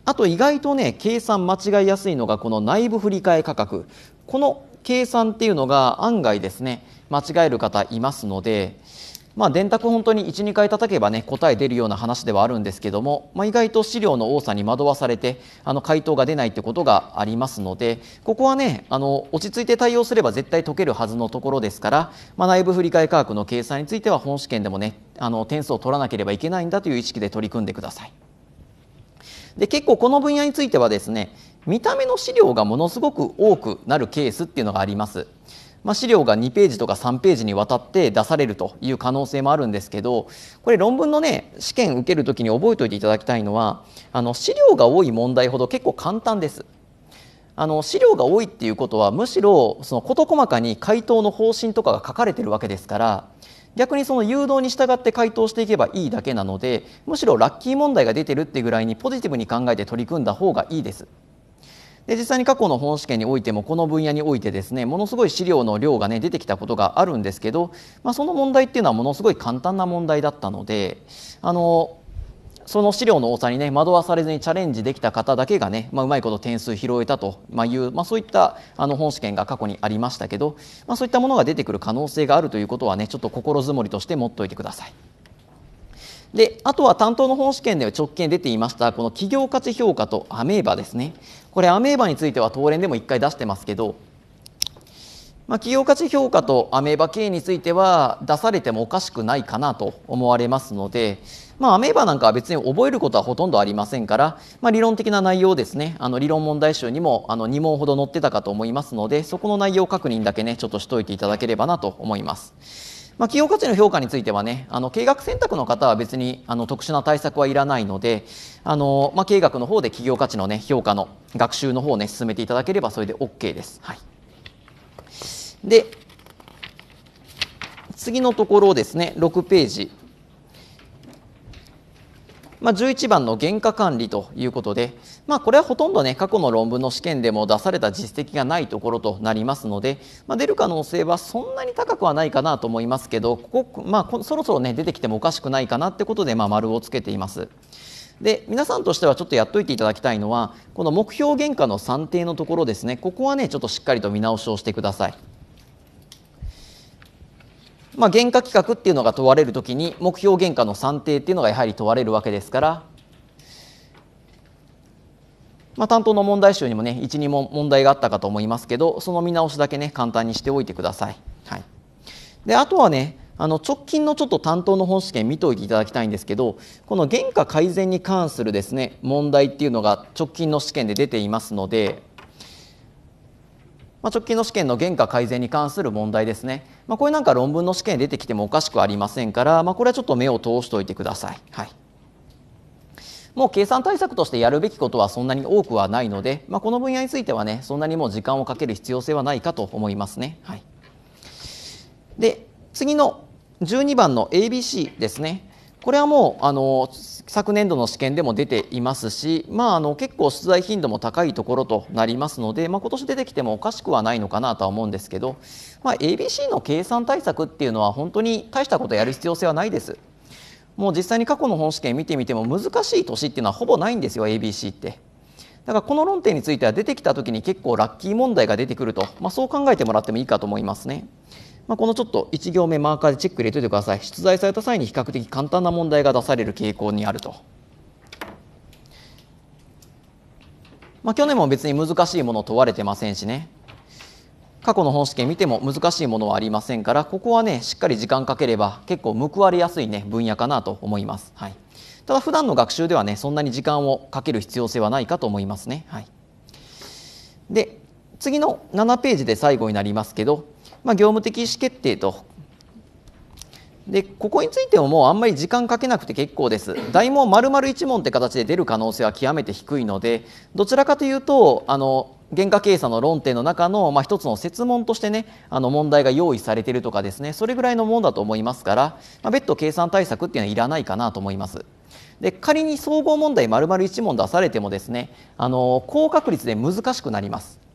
あと意外とね計算間違いやすいのがこの内部振替価格この計算っていうのが案外ですね間違える方いますのでまあ、電卓本当に12回叩けばね答え出るような話ではあるんですけども、まあ、意外と資料の多さに惑わされてあの回答が出ないってことがありますのでここはねあの落ち着いて対応すれば絶対解けるはずのところですから、まあ、内部振替価格の計算については本試験でもねあの点数を取らなければいけないんだという意識で取り組んでください。で結構この分野についてはですね見た目の資料がものすごく多くなるケースっていうのがあります。まあ、資料が2ページとか3ページにわたって出されるという可能性もあるんですけどこれ論文のね試験受ける時に覚えておいていただきたいのはあの資料が多い問題ほど結構簡単です。あの資料が多いっていうことはむしろその事細かに回答の方針とかが書かれてるわけですから逆にその誘導に従って回答していけばいいだけなのでむしろラッキー問題が出てるってぐらいにポジティブに考えて取り組んだ方がいいです。で実際に過去の本試験においてもこの分野においてですねものすごい資料の量がね出てきたことがあるんですけど、まあ、その問題っていうのはものすごい簡単な問題だったのであのその資料の多さにね惑わされずにチャレンジできた方だけがね、まあ、うまいこと点数拾えたという、まあ、そういったあの本試験が過去にありましたけど、まあ、そういったものが出てくる可能性があるということはねちょっと心づもりとして持っておいてください。であとは担当の本試験では直近出ていましたこの企業価値評価とアメーバですねこれアメーバについては東連でも1回出してますけどまあ、企業価値評価とアメーバ経営については出されてもおかしくないかなと思われますので、まあ、アメーバなんかは別に覚えることはほとんどありませんから、まあ、理論的な内容ですねあの理論問題集にもあの2問ほど載ってたかと思いますのでそこの内容確認だけねちょっとしておいていただければなと思います。まあ、企業価値の評価についてはね、あの経営学選択の方は別にあの特殊な対策はいらないので、あのまあ、経営学の方で企業価値の、ね、評価の学習の方を、ね、進めていただければそれで OK です。はい、で次のところですね、6ページまあ、11番の原価管理ということで、まあ、これはほとんどね過去の論文の試験でも出された実績がないところとなりますので、まあ、出る可能性はそんなに高くはないかなと思いますけどここ、まあ、そろそろね出てきてもおかしくないかなってことで、まあ、丸をつけています。で皆さんとしてはちょっとやっといていただきたいのはこの目標原価の算定のところですねここはねちょっとしっかりと見直しをしてください。まあ、原価規格っていうのが問われるときに目標原価の算定っていうのがやはり問われるわけですから、まあ、担当の問題集にもね12問問題があったかと思いますけどその見直しだけね簡単にしておいてください。はい、であとはねあの直近のちょっと担当の本試験見ておいていただきたいんですけどこの原価改善に関するですね問題っていうのが直近の試験で出ていますのでまあ、直近の試験の原価改善に関する問題ですね、まあ、これなんか論文の試験出てきてもおかしくありませんから、まあ、これはちょっと目を通しておいてください。はいもう計算対策としてやるべきことはそんなに多くはないので、まあ、この分野についてはねそんなにもう時間をかける必要性はないかと思いますね。はい、で次の12番の ABC ですね。これはもうあの昨年度の試験でも出ていますし、まあ、あの結構出題頻度も高いところとなりますので、まあ、今年出てきてもおかしくはないのかなとは思うんですけど、まあ、ABC の計算対策っていうのは本当に大したことやる必要性はないです。もう実際に過去の本試験見てみても難しい年っていうのはほぼないんですよ ABC って。だからこの論点については出てきた時に結構ラッキー問題が出てくると、まあ、そう考えてもらってもいいかと思いますね。まあ、このちょっと1行目マーカーでチェック入れておいてください出題された際に比較的簡単な問題が出される傾向にあると。まあ、去年も別に難しいもの問われてませんしね過去の本試験見ても難しいものはありませんからここはねしっかり時間かければ結構報われやすいね分野かなと思います、はい、ただ普段の学習ではねそんなに時間をかける必要性はないかと思いますね、はい、で次の7ページで最後になりますけどまあ、業務的意思決定とでここについてももうあんまり時間かけなくて結構です大問丸々1問って形で出る可能性は極めて低いのでどちらかというとあの原価計算の論点の中の、まあ、一つの設問としてねあの問題が用意されてるとかですねそれぐらいのものだと思いますから、まあ、別途計算対策っていうのはいらないかなと思います。で仮に総合問題丸々1問出されてもですねあの高確率で難しくなります。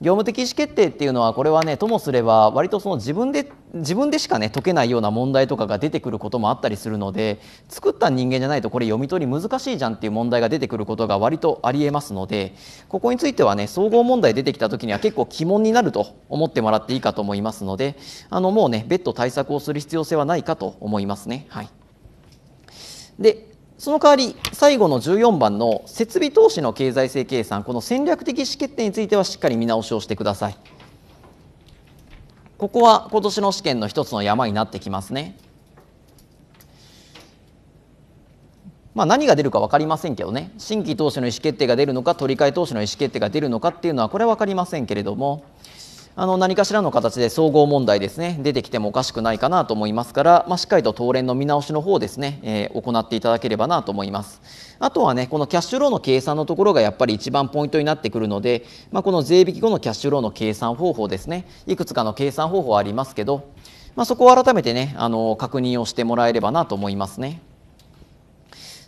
業務的意思決定っていうのはこれはねともすれば割とその自分で自分でしかね解けないような問題とかが出てくることもあったりするので作った人間じゃないとこれ読み取り難しいじゃんっていう問題が出てくることが割とありえますのでここについてはね総合問題出てきた時には結構鬼門になると思ってもらっていいかと思いますのであのもうね別途対策をする必要性はないかと思いますね。はい、でその代わり最後の14番の設備投資の経済性計算この戦略的意思決定についてはしっかり見直しをしてくださいここは今年の試験の一つの山になってきますねまあ、何が出るか分かりませんけどね新規投資の意思決定が出るのか取り替え投資の意思決定が出るのかっていうのはこれは分かりませんけれどもあの何かしらの形で総合問題ですね出てきてもおかしくないかなと思いますから、まあ、しっかりと当連の見直しの方ですね、えー、行っていただければなと思います。あとはねこのキャッシュローの計算のところがやっぱり一番ポイントになってくるので、まあ、この税引き後のキャッシュローの計算方法ですねいくつかの計算方法ありますけど、まあ、そこを改めてねあの確認をしてもらえればなと思いますね。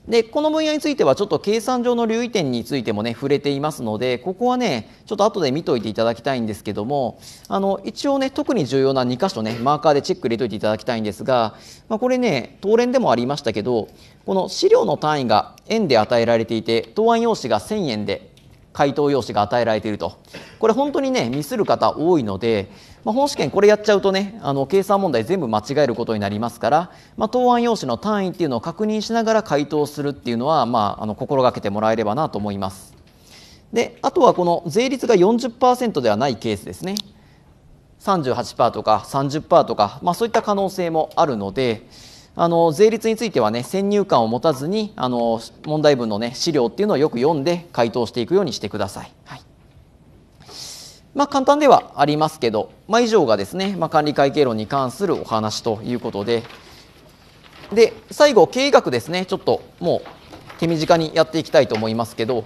でこの分野についてはちょっと計算上の留意点についてもね触れていますのでここはねちょっと後で見といていただきたいんですけどもあの一応ね特に重要な2箇所ねマーカーでチェック入れといていただきたいんですが、まあ、これね当連でもありましたけどこの資料の単位が円で与えられていて答案用紙が1000円で回答用紙が与えられているとこれ本当にねミスる方多いので、まあ、本試験これやっちゃうとねあの計算問題全部間違えることになりますから、まあ、答案用紙の単位っていうのを確認しながら回答するっていうのは、まあ、あの心がけてもらえればなと思います。であとはこの税率が40%ではないケースですね38%とか30%とか、まあ、そういった可能性もあるので、あの税率についてはね先入観を持たずにあの問題文のね資料っていうのをよく読んで回答していくようにしてください。はいまあ、簡単ではありますけど、まあ、以上がですね、まあ、管理会計論に関するお話ということでで最後経営学ですねちょっともう手短にやっていきたいと思いますけど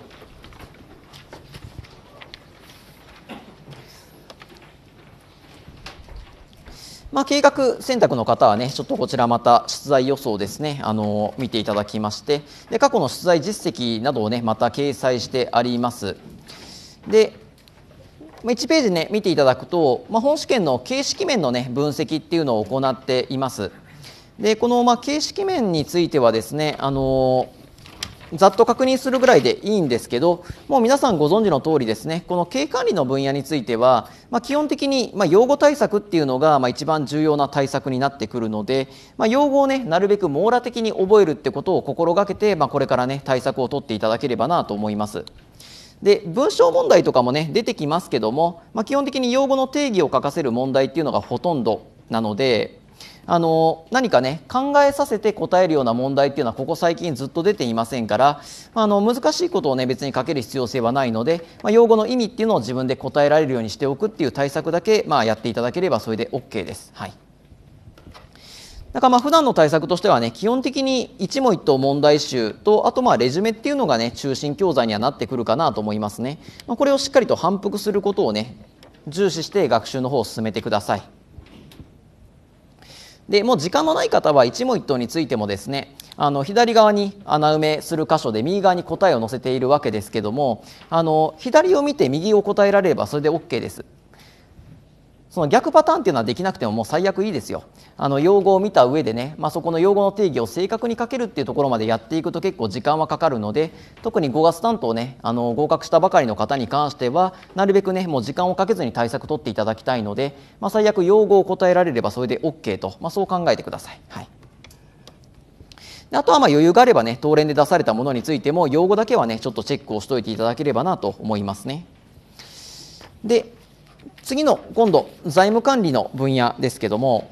まあ、計画選択の方はね、ちょっとこちらまた出題予想ですね、あの見ていただきまして、で過去の出題実績などをね、また掲載してあります。でま1ページね見ていただくと、まあ、本試験の形式面のね分析っていうのを行っています。でこのまあ形式面についてはですねあのーざっと確認するぐらいでいいんですけどもう皆さんご存知の通りですねこの経営管理の分野については、まあ、基本的に、まあ、用語対策っていうのが、まあ、一番重要な対策になってくるので、まあ、用語をねなるべく網羅的に覚えるってことを心がけて、まあ、これからね対策を取っていただければなと思います。で文章問題とかもね出てきますけども、まあ、基本的に用語の定義を書かせる問題っていうのがほとんどなのであの何かね考えさせて答えるような問題っていうのはここ最近ずっと出ていませんからあの難しいことをね別にかける必要性はないので、まあ、用語の意味っていうのを自分で答えられるようにしておくっていう対策だけ、まあ、やっていただければそれで OK です。はいだんらまあ普段の対策としてはね基本的に一問一答問題集とあとまあレジュメっていうのがね中心教材にはなってくるかなと思いますね。これをしっかりと反復することをね重視して学習の方を進めてください。でもう時間のない方は一問一答についてもですねあの左側に穴埋めする箇所で右側に答えを載せているわけですけどもあの左を見て右を答えられればそれで OK です。その逆パターンっていうのはできなくてももう最悪いいですよあの用語を見た上でね、まあ、そこの用語の定義を正確に書けるっていうところまでやっていくと結構時間はかかるので特に5月担当ねあの合格したばかりの方に関してはなるべくねもう時間をかけずに対策取っていただきたいので、まあ、最悪用語を答えられればそれで OK と、まあ、そう考えてください。はいあとはま余裕があればね、当連で出されたものについても、用語だけはね、ちょっとチェックをしておいていただければなと思いますね。で、次の今度財務管理の分野ですけども、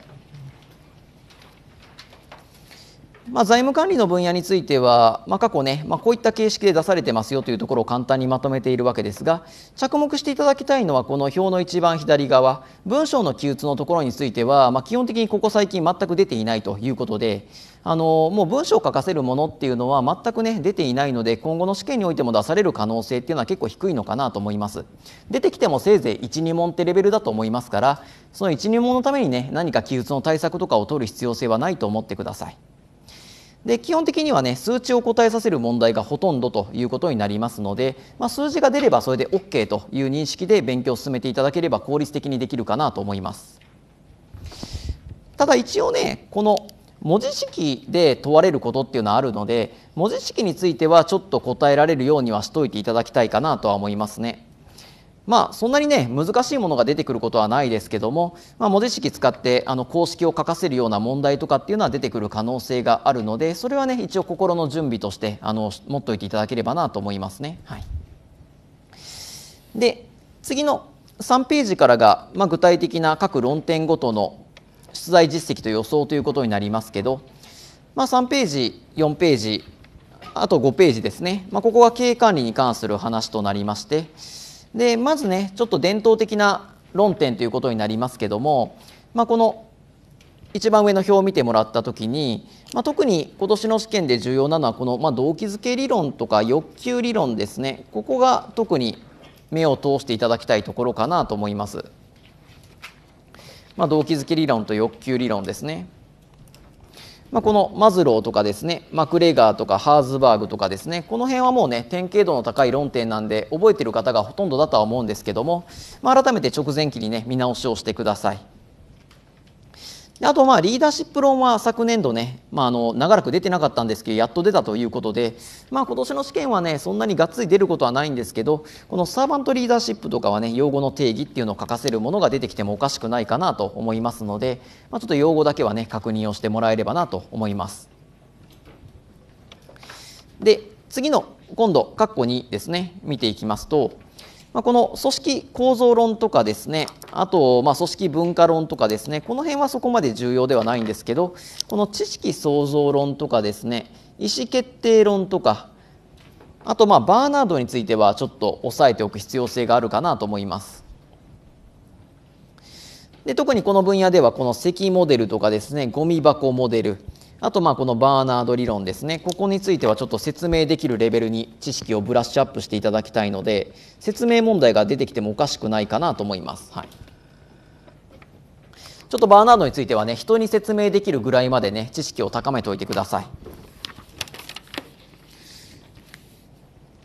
まあ、財務管理の分野については、まあ、過去ね、まあ、こういった形式で出されてますよというところを簡単にまとめているわけですが着目していただきたいのはこの表の一番左側文章の記述のところについては、ま基本的にここ最近全く出ていないということで、あのもう文章を書かせるものっていうのは全くね出ていないので今後の試験においても出される可能性っていうのは結構低いのかなと思います出てきてもせいぜい12問ってレベルだと思いますからその12問のためにね何か記述の対策とかを取る必要性はないと思ってくださいで基本的にはね数値を答えさせる問題がほとんどということになりますので、まあ、数字が出ればそれで OK という認識で勉強を進めていただければ効率的にできるかなと思いますただ一応ねこの文字式で問われることっていうのはあるので文字式についてはちょっと答えられるようにはしといていただきたいかなとは思いますね。まあそんなにね難しいものが出てくることはないですけども、まあ、文字式使ってあの公式を書かせるような問題とかっていうのは出てくる可能性があるのでそれはね一応心の準備としてあの持っておいていただければなと思いますね。はい、で次の3ページからが、まあ、具体的な各論点ごとの出題実績と予想ということになりますけど、まあ、3ページ4ページあと5ページですね、まあ、ここは経営管理に関する話となりましてでまずねちょっと伝統的な論点ということになりますけども、まあ、この一番上の表を見てもらった時に、まあ、特に今年の試験で重要なのはこの、まあ、動機づけ理論とか欲求理論ですねここが特に目を通していただきたいところかなと思います。まあ、動機づけ理論と欲求理論ですね。まあ、このマズローとかですねマクレガーとかハーズバーグとかですねこの辺はもうね典型度の高い論点なんで覚えてる方がほとんどだとは思うんですけども、まあ、改めて直前期にね見直しをしてください。であとまあリーダーシップ論は昨年度ね、まあ、あの長らく出てなかったんですけどやっと出たということで、まあ、今年の試験はねそんなにがっつり出ることはないんですけどこのサーバントリーダーシップとかはね用語の定義っていうのを書かせるものが出てきてもおかしくないかなと思いますので、まあ、ちょっと用語だけはね確認をしてもらえればなと思います。で次の今度括弧2ですね見ていきますとまあ、この組織構造論とかですねあとま組織文化論とかですねこの辺はそこまで重要ではないんですけどこの知識創造論とかですね意思決定論とかあとまあバーナードについてはちょっと押さえておく必要性があるかなと思います。で特にこの分野ではこの積モデルとかですねゴミ箱モデルあとまあこのバーナード理論ですねここについてはちょっと説明できるレベルに知識をブラッシュアップしていただきたいので説明問題が出てきてもおかしくないかなと思います。はいちょっとバーナードについてはね人に説明できるぐらいまでね知識を高めておいてください。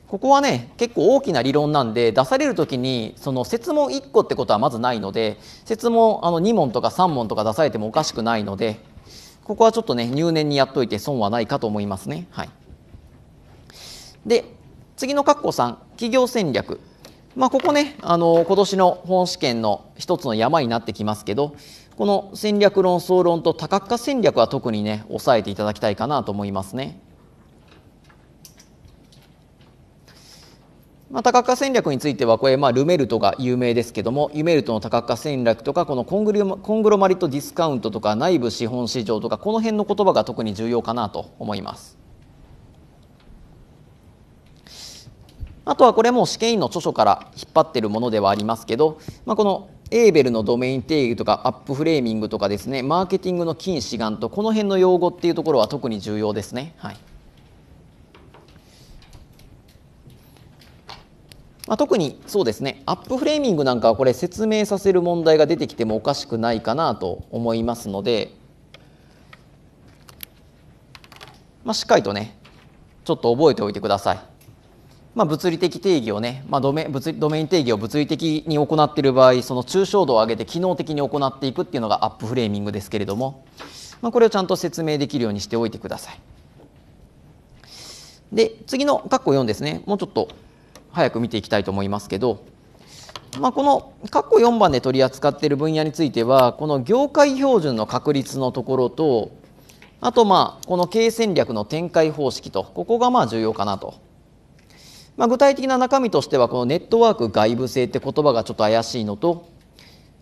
ここはね結構大きな理論なんで出される時にその設問1個ってことはまずないので設問あの2問とか3問とか出されてもおかしくないのでここはちょっとね入念にやっといて損はないかと思いますね。はい、で次の括弧3企業戦略。まあ、ここね、あの今年の本試験の一つの山になってきますけどこの戦略論総論と多角化戦略は特にね押さえていただきたいかなと思いますね。まあ、多角化戦略についてはこれ、まあ、ルメルトが有名ですけどもルメルトの多角化戦略とかこのコングコングロマリットディスカウントとか内部資本市場とかこの辺の言葉が特に重要かなと思います。あとはこれも試験員の著書から引っ張ってるものではありますけど、まあ、このエーベルのドメイン定義とかアップフレーミングとかですねマーケティングの近視眼とこの辺の用語っていうところは特に重要ですね。はいまあ、特にそうですねアップフレーミングなんかはこれ説明させる問題が出てきてもおかしくないかなと思いますので、まあ、しっかりとねちょっと覚えておいてください。まあ、物理的定義をね、まあ、ドメ物ドメイン定義を物理的に行っている場合その抽象度を上げて機能的に行っていくっていうのがアップフレーミングですけれども、まあ、これをちゃんと説明できるようにしておいてください。で次の括弧4ですねもうちょっと早く見ていきたいと思いますけど、まあ、この括弧4番で取り扱っている分野についてはこの業界標準の確立のところとあとまあこの経営戦略の展開方式とここがまあ重要かなと、まあ、具体的な中身としてはこのネットワーク外部性って言葉がちょっと怪しいのと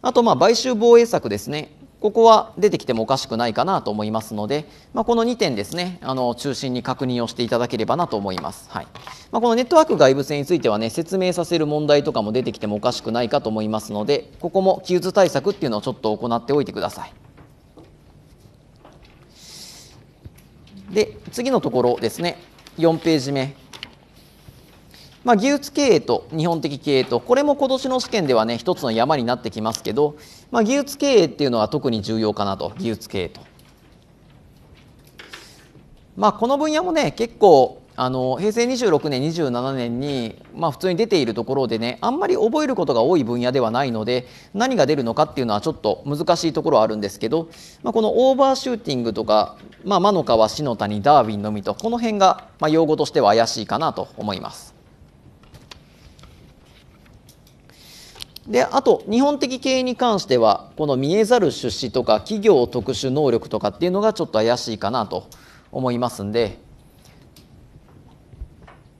あとまあ買収防衛策ですねここは出てきてもおかしくないかなと思いますので、まあ、この2点ですねあの中心に確認をしていただければなと思います、はいまあ、このネットワーク外部性についてはね説明させる問題とかも出てきてもおかしくないかと思いますのでここも記述対策っていうのをちょっと行っておいてくださいで次のところですね4ページ目まあ、技術経営と日本的経営とこれも今年の試験ではね一つの山になってきますけど、まあ、技術経営っていうのは特に重要かなと技術経営と。まあ、この分野もね結構あの平成26年27年に、まあ、普通に出ているところでねあんまり覚えることが多い分野ではないので何が出るのかっていうのはちょっと難しいところはあるんですけど、まあ、このオーバーシューティングとか、まあ、の川篠谷ダーウィンのみとこの辺が、まあ、用語としては怪しいかなと思います。であと日本的経営に関してはこの見えざる出資とか企業特殊能力とかっていうのがちょっと怪しいかなと思いますんで、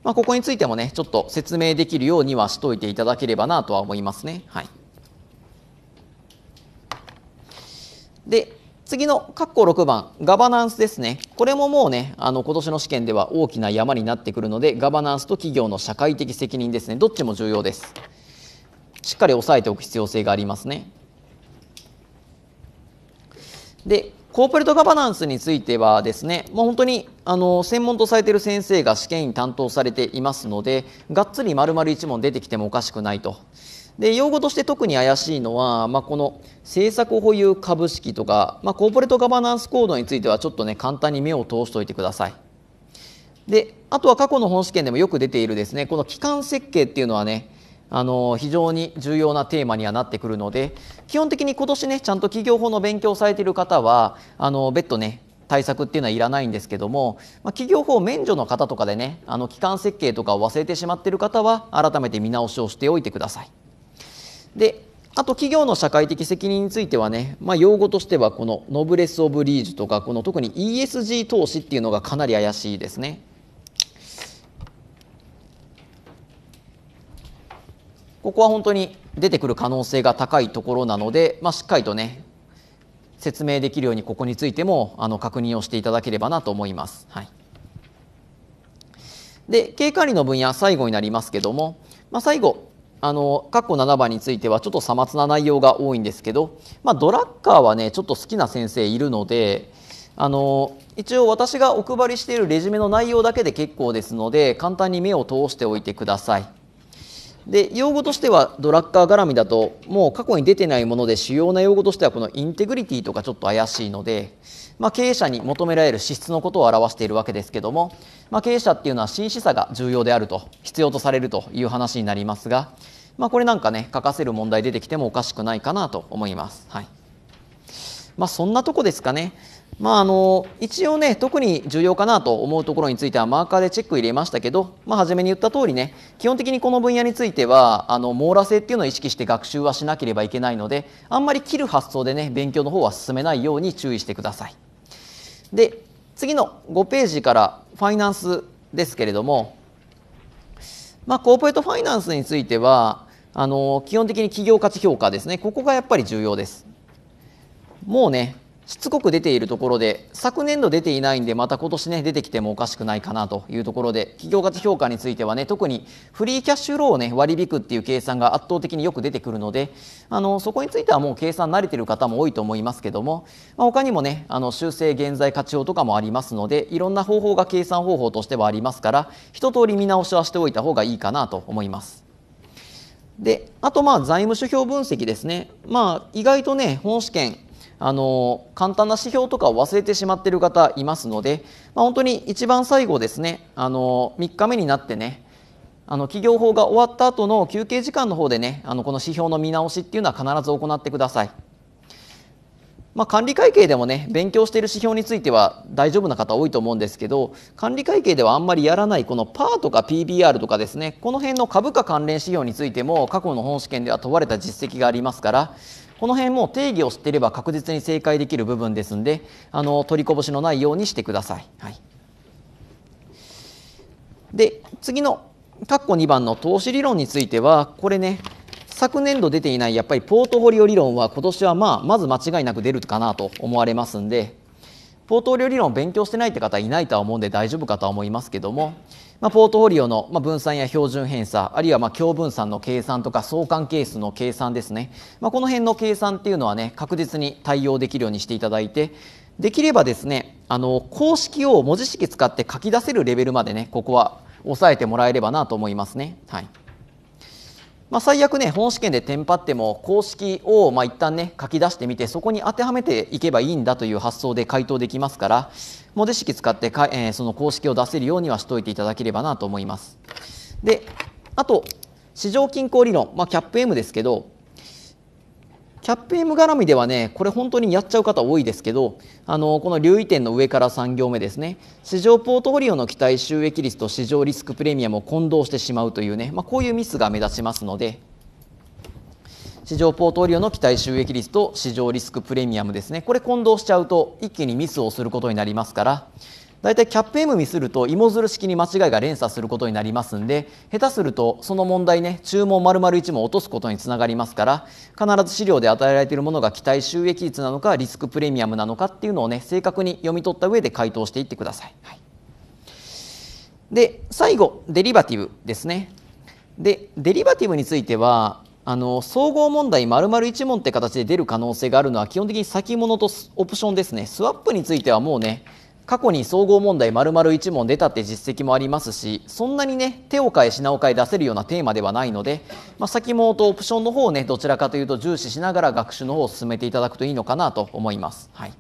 まあ、ここについてもねちょっと説明できるようにはしといていただければなとは思いますね。はい、で次の括弧6番ガバナンスですねこれももうねあの今年の試験では大きな山になってくるのでガバナンスと企業の社会的責任ですねどっちも重要です。しっかり押さえておく必要性がありますね。でコーポレートガバナンスについてはですね、もう本当にあの専門とされている先生が試験員担当されていますので、がっつり丸々1問出てきてもおかしくないと。で用語として特に怪しいのは、まあ、この政策保有株式とか、まあ、コーポレートガバナンスコードについてはちょっとね簡単に目を通しておいてください。であとは過去の本試験でもよく出ているですねこの期間設計っていうのはねあの非常に重要なテーマにはなってくるので基本的に今年ねちゃんと企業法の勉強されている方はあの別途ね対策っていうのはいらないんですけども、まあ、企業法免除の方とかでねあの期間設計とかを忘れてしまっている方は改めて見直しをしておいてください。であと企業の社会的責任についてはね、まあ、用語としてはこのノブレス・オブ・リージュとかこの特に ESG 投資っていうのがかなり怪しいですね。ここは本当に出てくる可能性が高いところなので、まあ、しっかりとね説明できるようにここについてもあの確認をしていただければなと思います。はい、で経営管理の分野最後になりますけども、まあ、最後あの括弧7番についてはちょっとさまつな内容が多いんですけど、まあ、ドラッカーはねちょっと好きな先生いるのであの一応私がお配りしているレジュメの内容だけで結構ですので簡単に目を通しておいてください。で用語としてはドラッカー絡みだともう過去に出てないもので主要な用語としてはこのインテグリティとかちょっと怪しいので、まあ、経営者に求められる資質のことを表しているわけですけども、まあ、経営者っていうのは真摯さが重要であると必要とされるという話になりますが、まあ、これなんかね書かせる問題出てきてもおかしくないかなと思います。はいまあ、そんなとこですかね。まあ、あの一応ね特に重要かなと思うところについてはマーカーでチェック入れましたけど、まあ、初めに言った通りね基本的にこの分野についてはあの網羅性っていうのを意識して学習はしなければいけないのであんまり切る発想でね勉強の方は進めないように注意してください。で次の5ページからファイナンスですけれども、まあ、コーポレートファイナンスについてはあの基本的に企業価値評価ですねここがやっぱり重要です。もうねしつこく出ているところで昨年度出ていないんでまた今年ね出てきてもおかしくないかなというところで企業価値評価についてはね特にフリーキャッシュローをね割り引くっていう計算が圧倒的によく出てくるのであのそこについてはもう計算慣れてる方も多いと思いますけども、まあ、他にもねあの修正現在価値法とかもありますのでいろんな方法が計算方法としてはありますから一通り見直しはしておいた方がいいかなと思います。であとまあ財務諸表分析ですね、まあ、意外とね本試験あの簡単な指標とかを忘れてしまっている方いますので、まあ、本当に一番最後ですねあの3日目になってねあの企業法が終わった後の休憩時間の方でねあのこの指標の見直しっていうのは必ず行ってください、まあ、管理会計でもね勉強している指標については大丈夫な方多いと思うんですけど管理会計ではあんまりやらないこのパーとか PBR とかですねこの辺の株価関連指標についても過去の本試験では問われた実績がありますからこの辺も定義を知っていれば確実に正解できる部分ですんであの取りこぼしのないようにしてください。はい、で次の括弧2番の投資理論についてはこれね昨年度出ていないやっぱりポートフォリオ理論は今年はまあまず間違いなく出るかなと思われますんでポートフォリオ理論勉強してないって方いないとは思うんで大丈夫かとは思いますけどもまあ、ポートフォリオの、ま分散や標準偏差あるいはまあ強分散の計算とか相関係数の計算ですね、まあ、この辺の計算っていうのはね確実に対応できるようにしていただいてできればですねあの公式を文字式使って書き出せるレベルまでねここは押さえてもらえればなと思いますね。はいまあ、最悪ね本試験でテンパっても公式をまあ一旦ね書き出してみてそこに当てはめていけばいいんだという発想で回答できますから文字式使ってか、えー、その公式を出せるようにはしといていただければなと思います。であと市場均衡理論、まあ、キャップ M ですけどキャップ M 絡みではね、これ本当にやっちゃう方多いですけど、あのこの留意点の上から3行目ですね、市場ポートフォリオの期待収益率と市場リスクプレミアムを混同してしまうというね、まあ、こういうミスが目立ちますので、市場ポートフォリオの期待収益率と市場リスクプレミアムですね、これ混同しちゃうと一気にミスをすることになりますから、大体キャップ M にすると芋づる式に間違いが連鎖することになりますんで下手するとその問題ね注文丸々1問落とすことにつながりますから必ず資料で与えられているものが期待収益率なのかリスクプレミアムなのかっていうのをね正確に読み取った上で回答していってください。はい、で最後デリバティブですね。でデリバティブについてはあの総合問題丸々1問って形で出る可能性があるのは基本的に先物とオプションですねスワップについてはもうね過去に総合問題丸々1問出たって実績もありますしそんなにね手を変え品を変え出せるようなテーマではないので、まあ、先物とオプションの方をねどちらかというと重視しながら学習の方を進めていただくといいのかなと思います。はい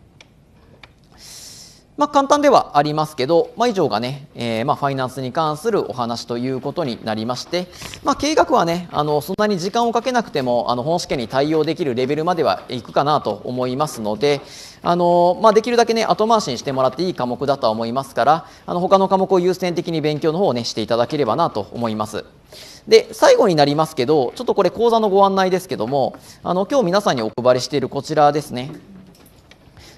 まあ、簡単ではありますけど、まあ、以上がね、えー、まあファイナンスに関するお話ということになりまして、まあ、計画はねあのそんなに時間をかけなくてもあの本試験に対応できるレベルまではいくかなと思いますのであの、まあ、できるだけね後回しにしてもらっていい科目だとは思いますからあの他の科目を優先的に勉強の方をねしていただければなと思います。で最後になりますけどちょっとこれ講座のご案内ですけどもあの今日皆さんにお配りしているこちらですね。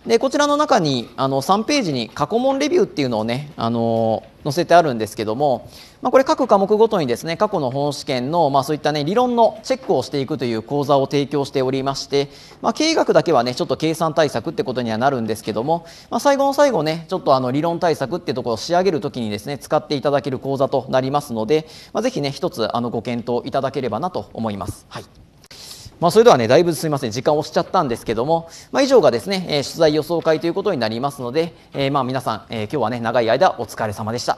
でこちらの中にあの3ページに過去問レビューっていうのをねあの載せてあるんですけども、まあ、これ各科目ごとにですね過去の本試験の、まあ、そういったね理論のチェックをしていくという講座を提供しておりまして、まあ、経営学だけはねちょっと計算対策ってことにはなるんですけども、ま最後の最後ねちょっとあの理論対策ってところを仕上げるときにですね使っていただける講座となりますので、まあ、ぜひね一つあのご検討いただければなと思います。はいまあ、それではね、だいぶすみません、時間を押しちゃったんですけども、まあ、以上がですね、えー、取材予想会ということになりますので、えー、まあ皆さん、えー、今日はね、長い間お疲れ様でした。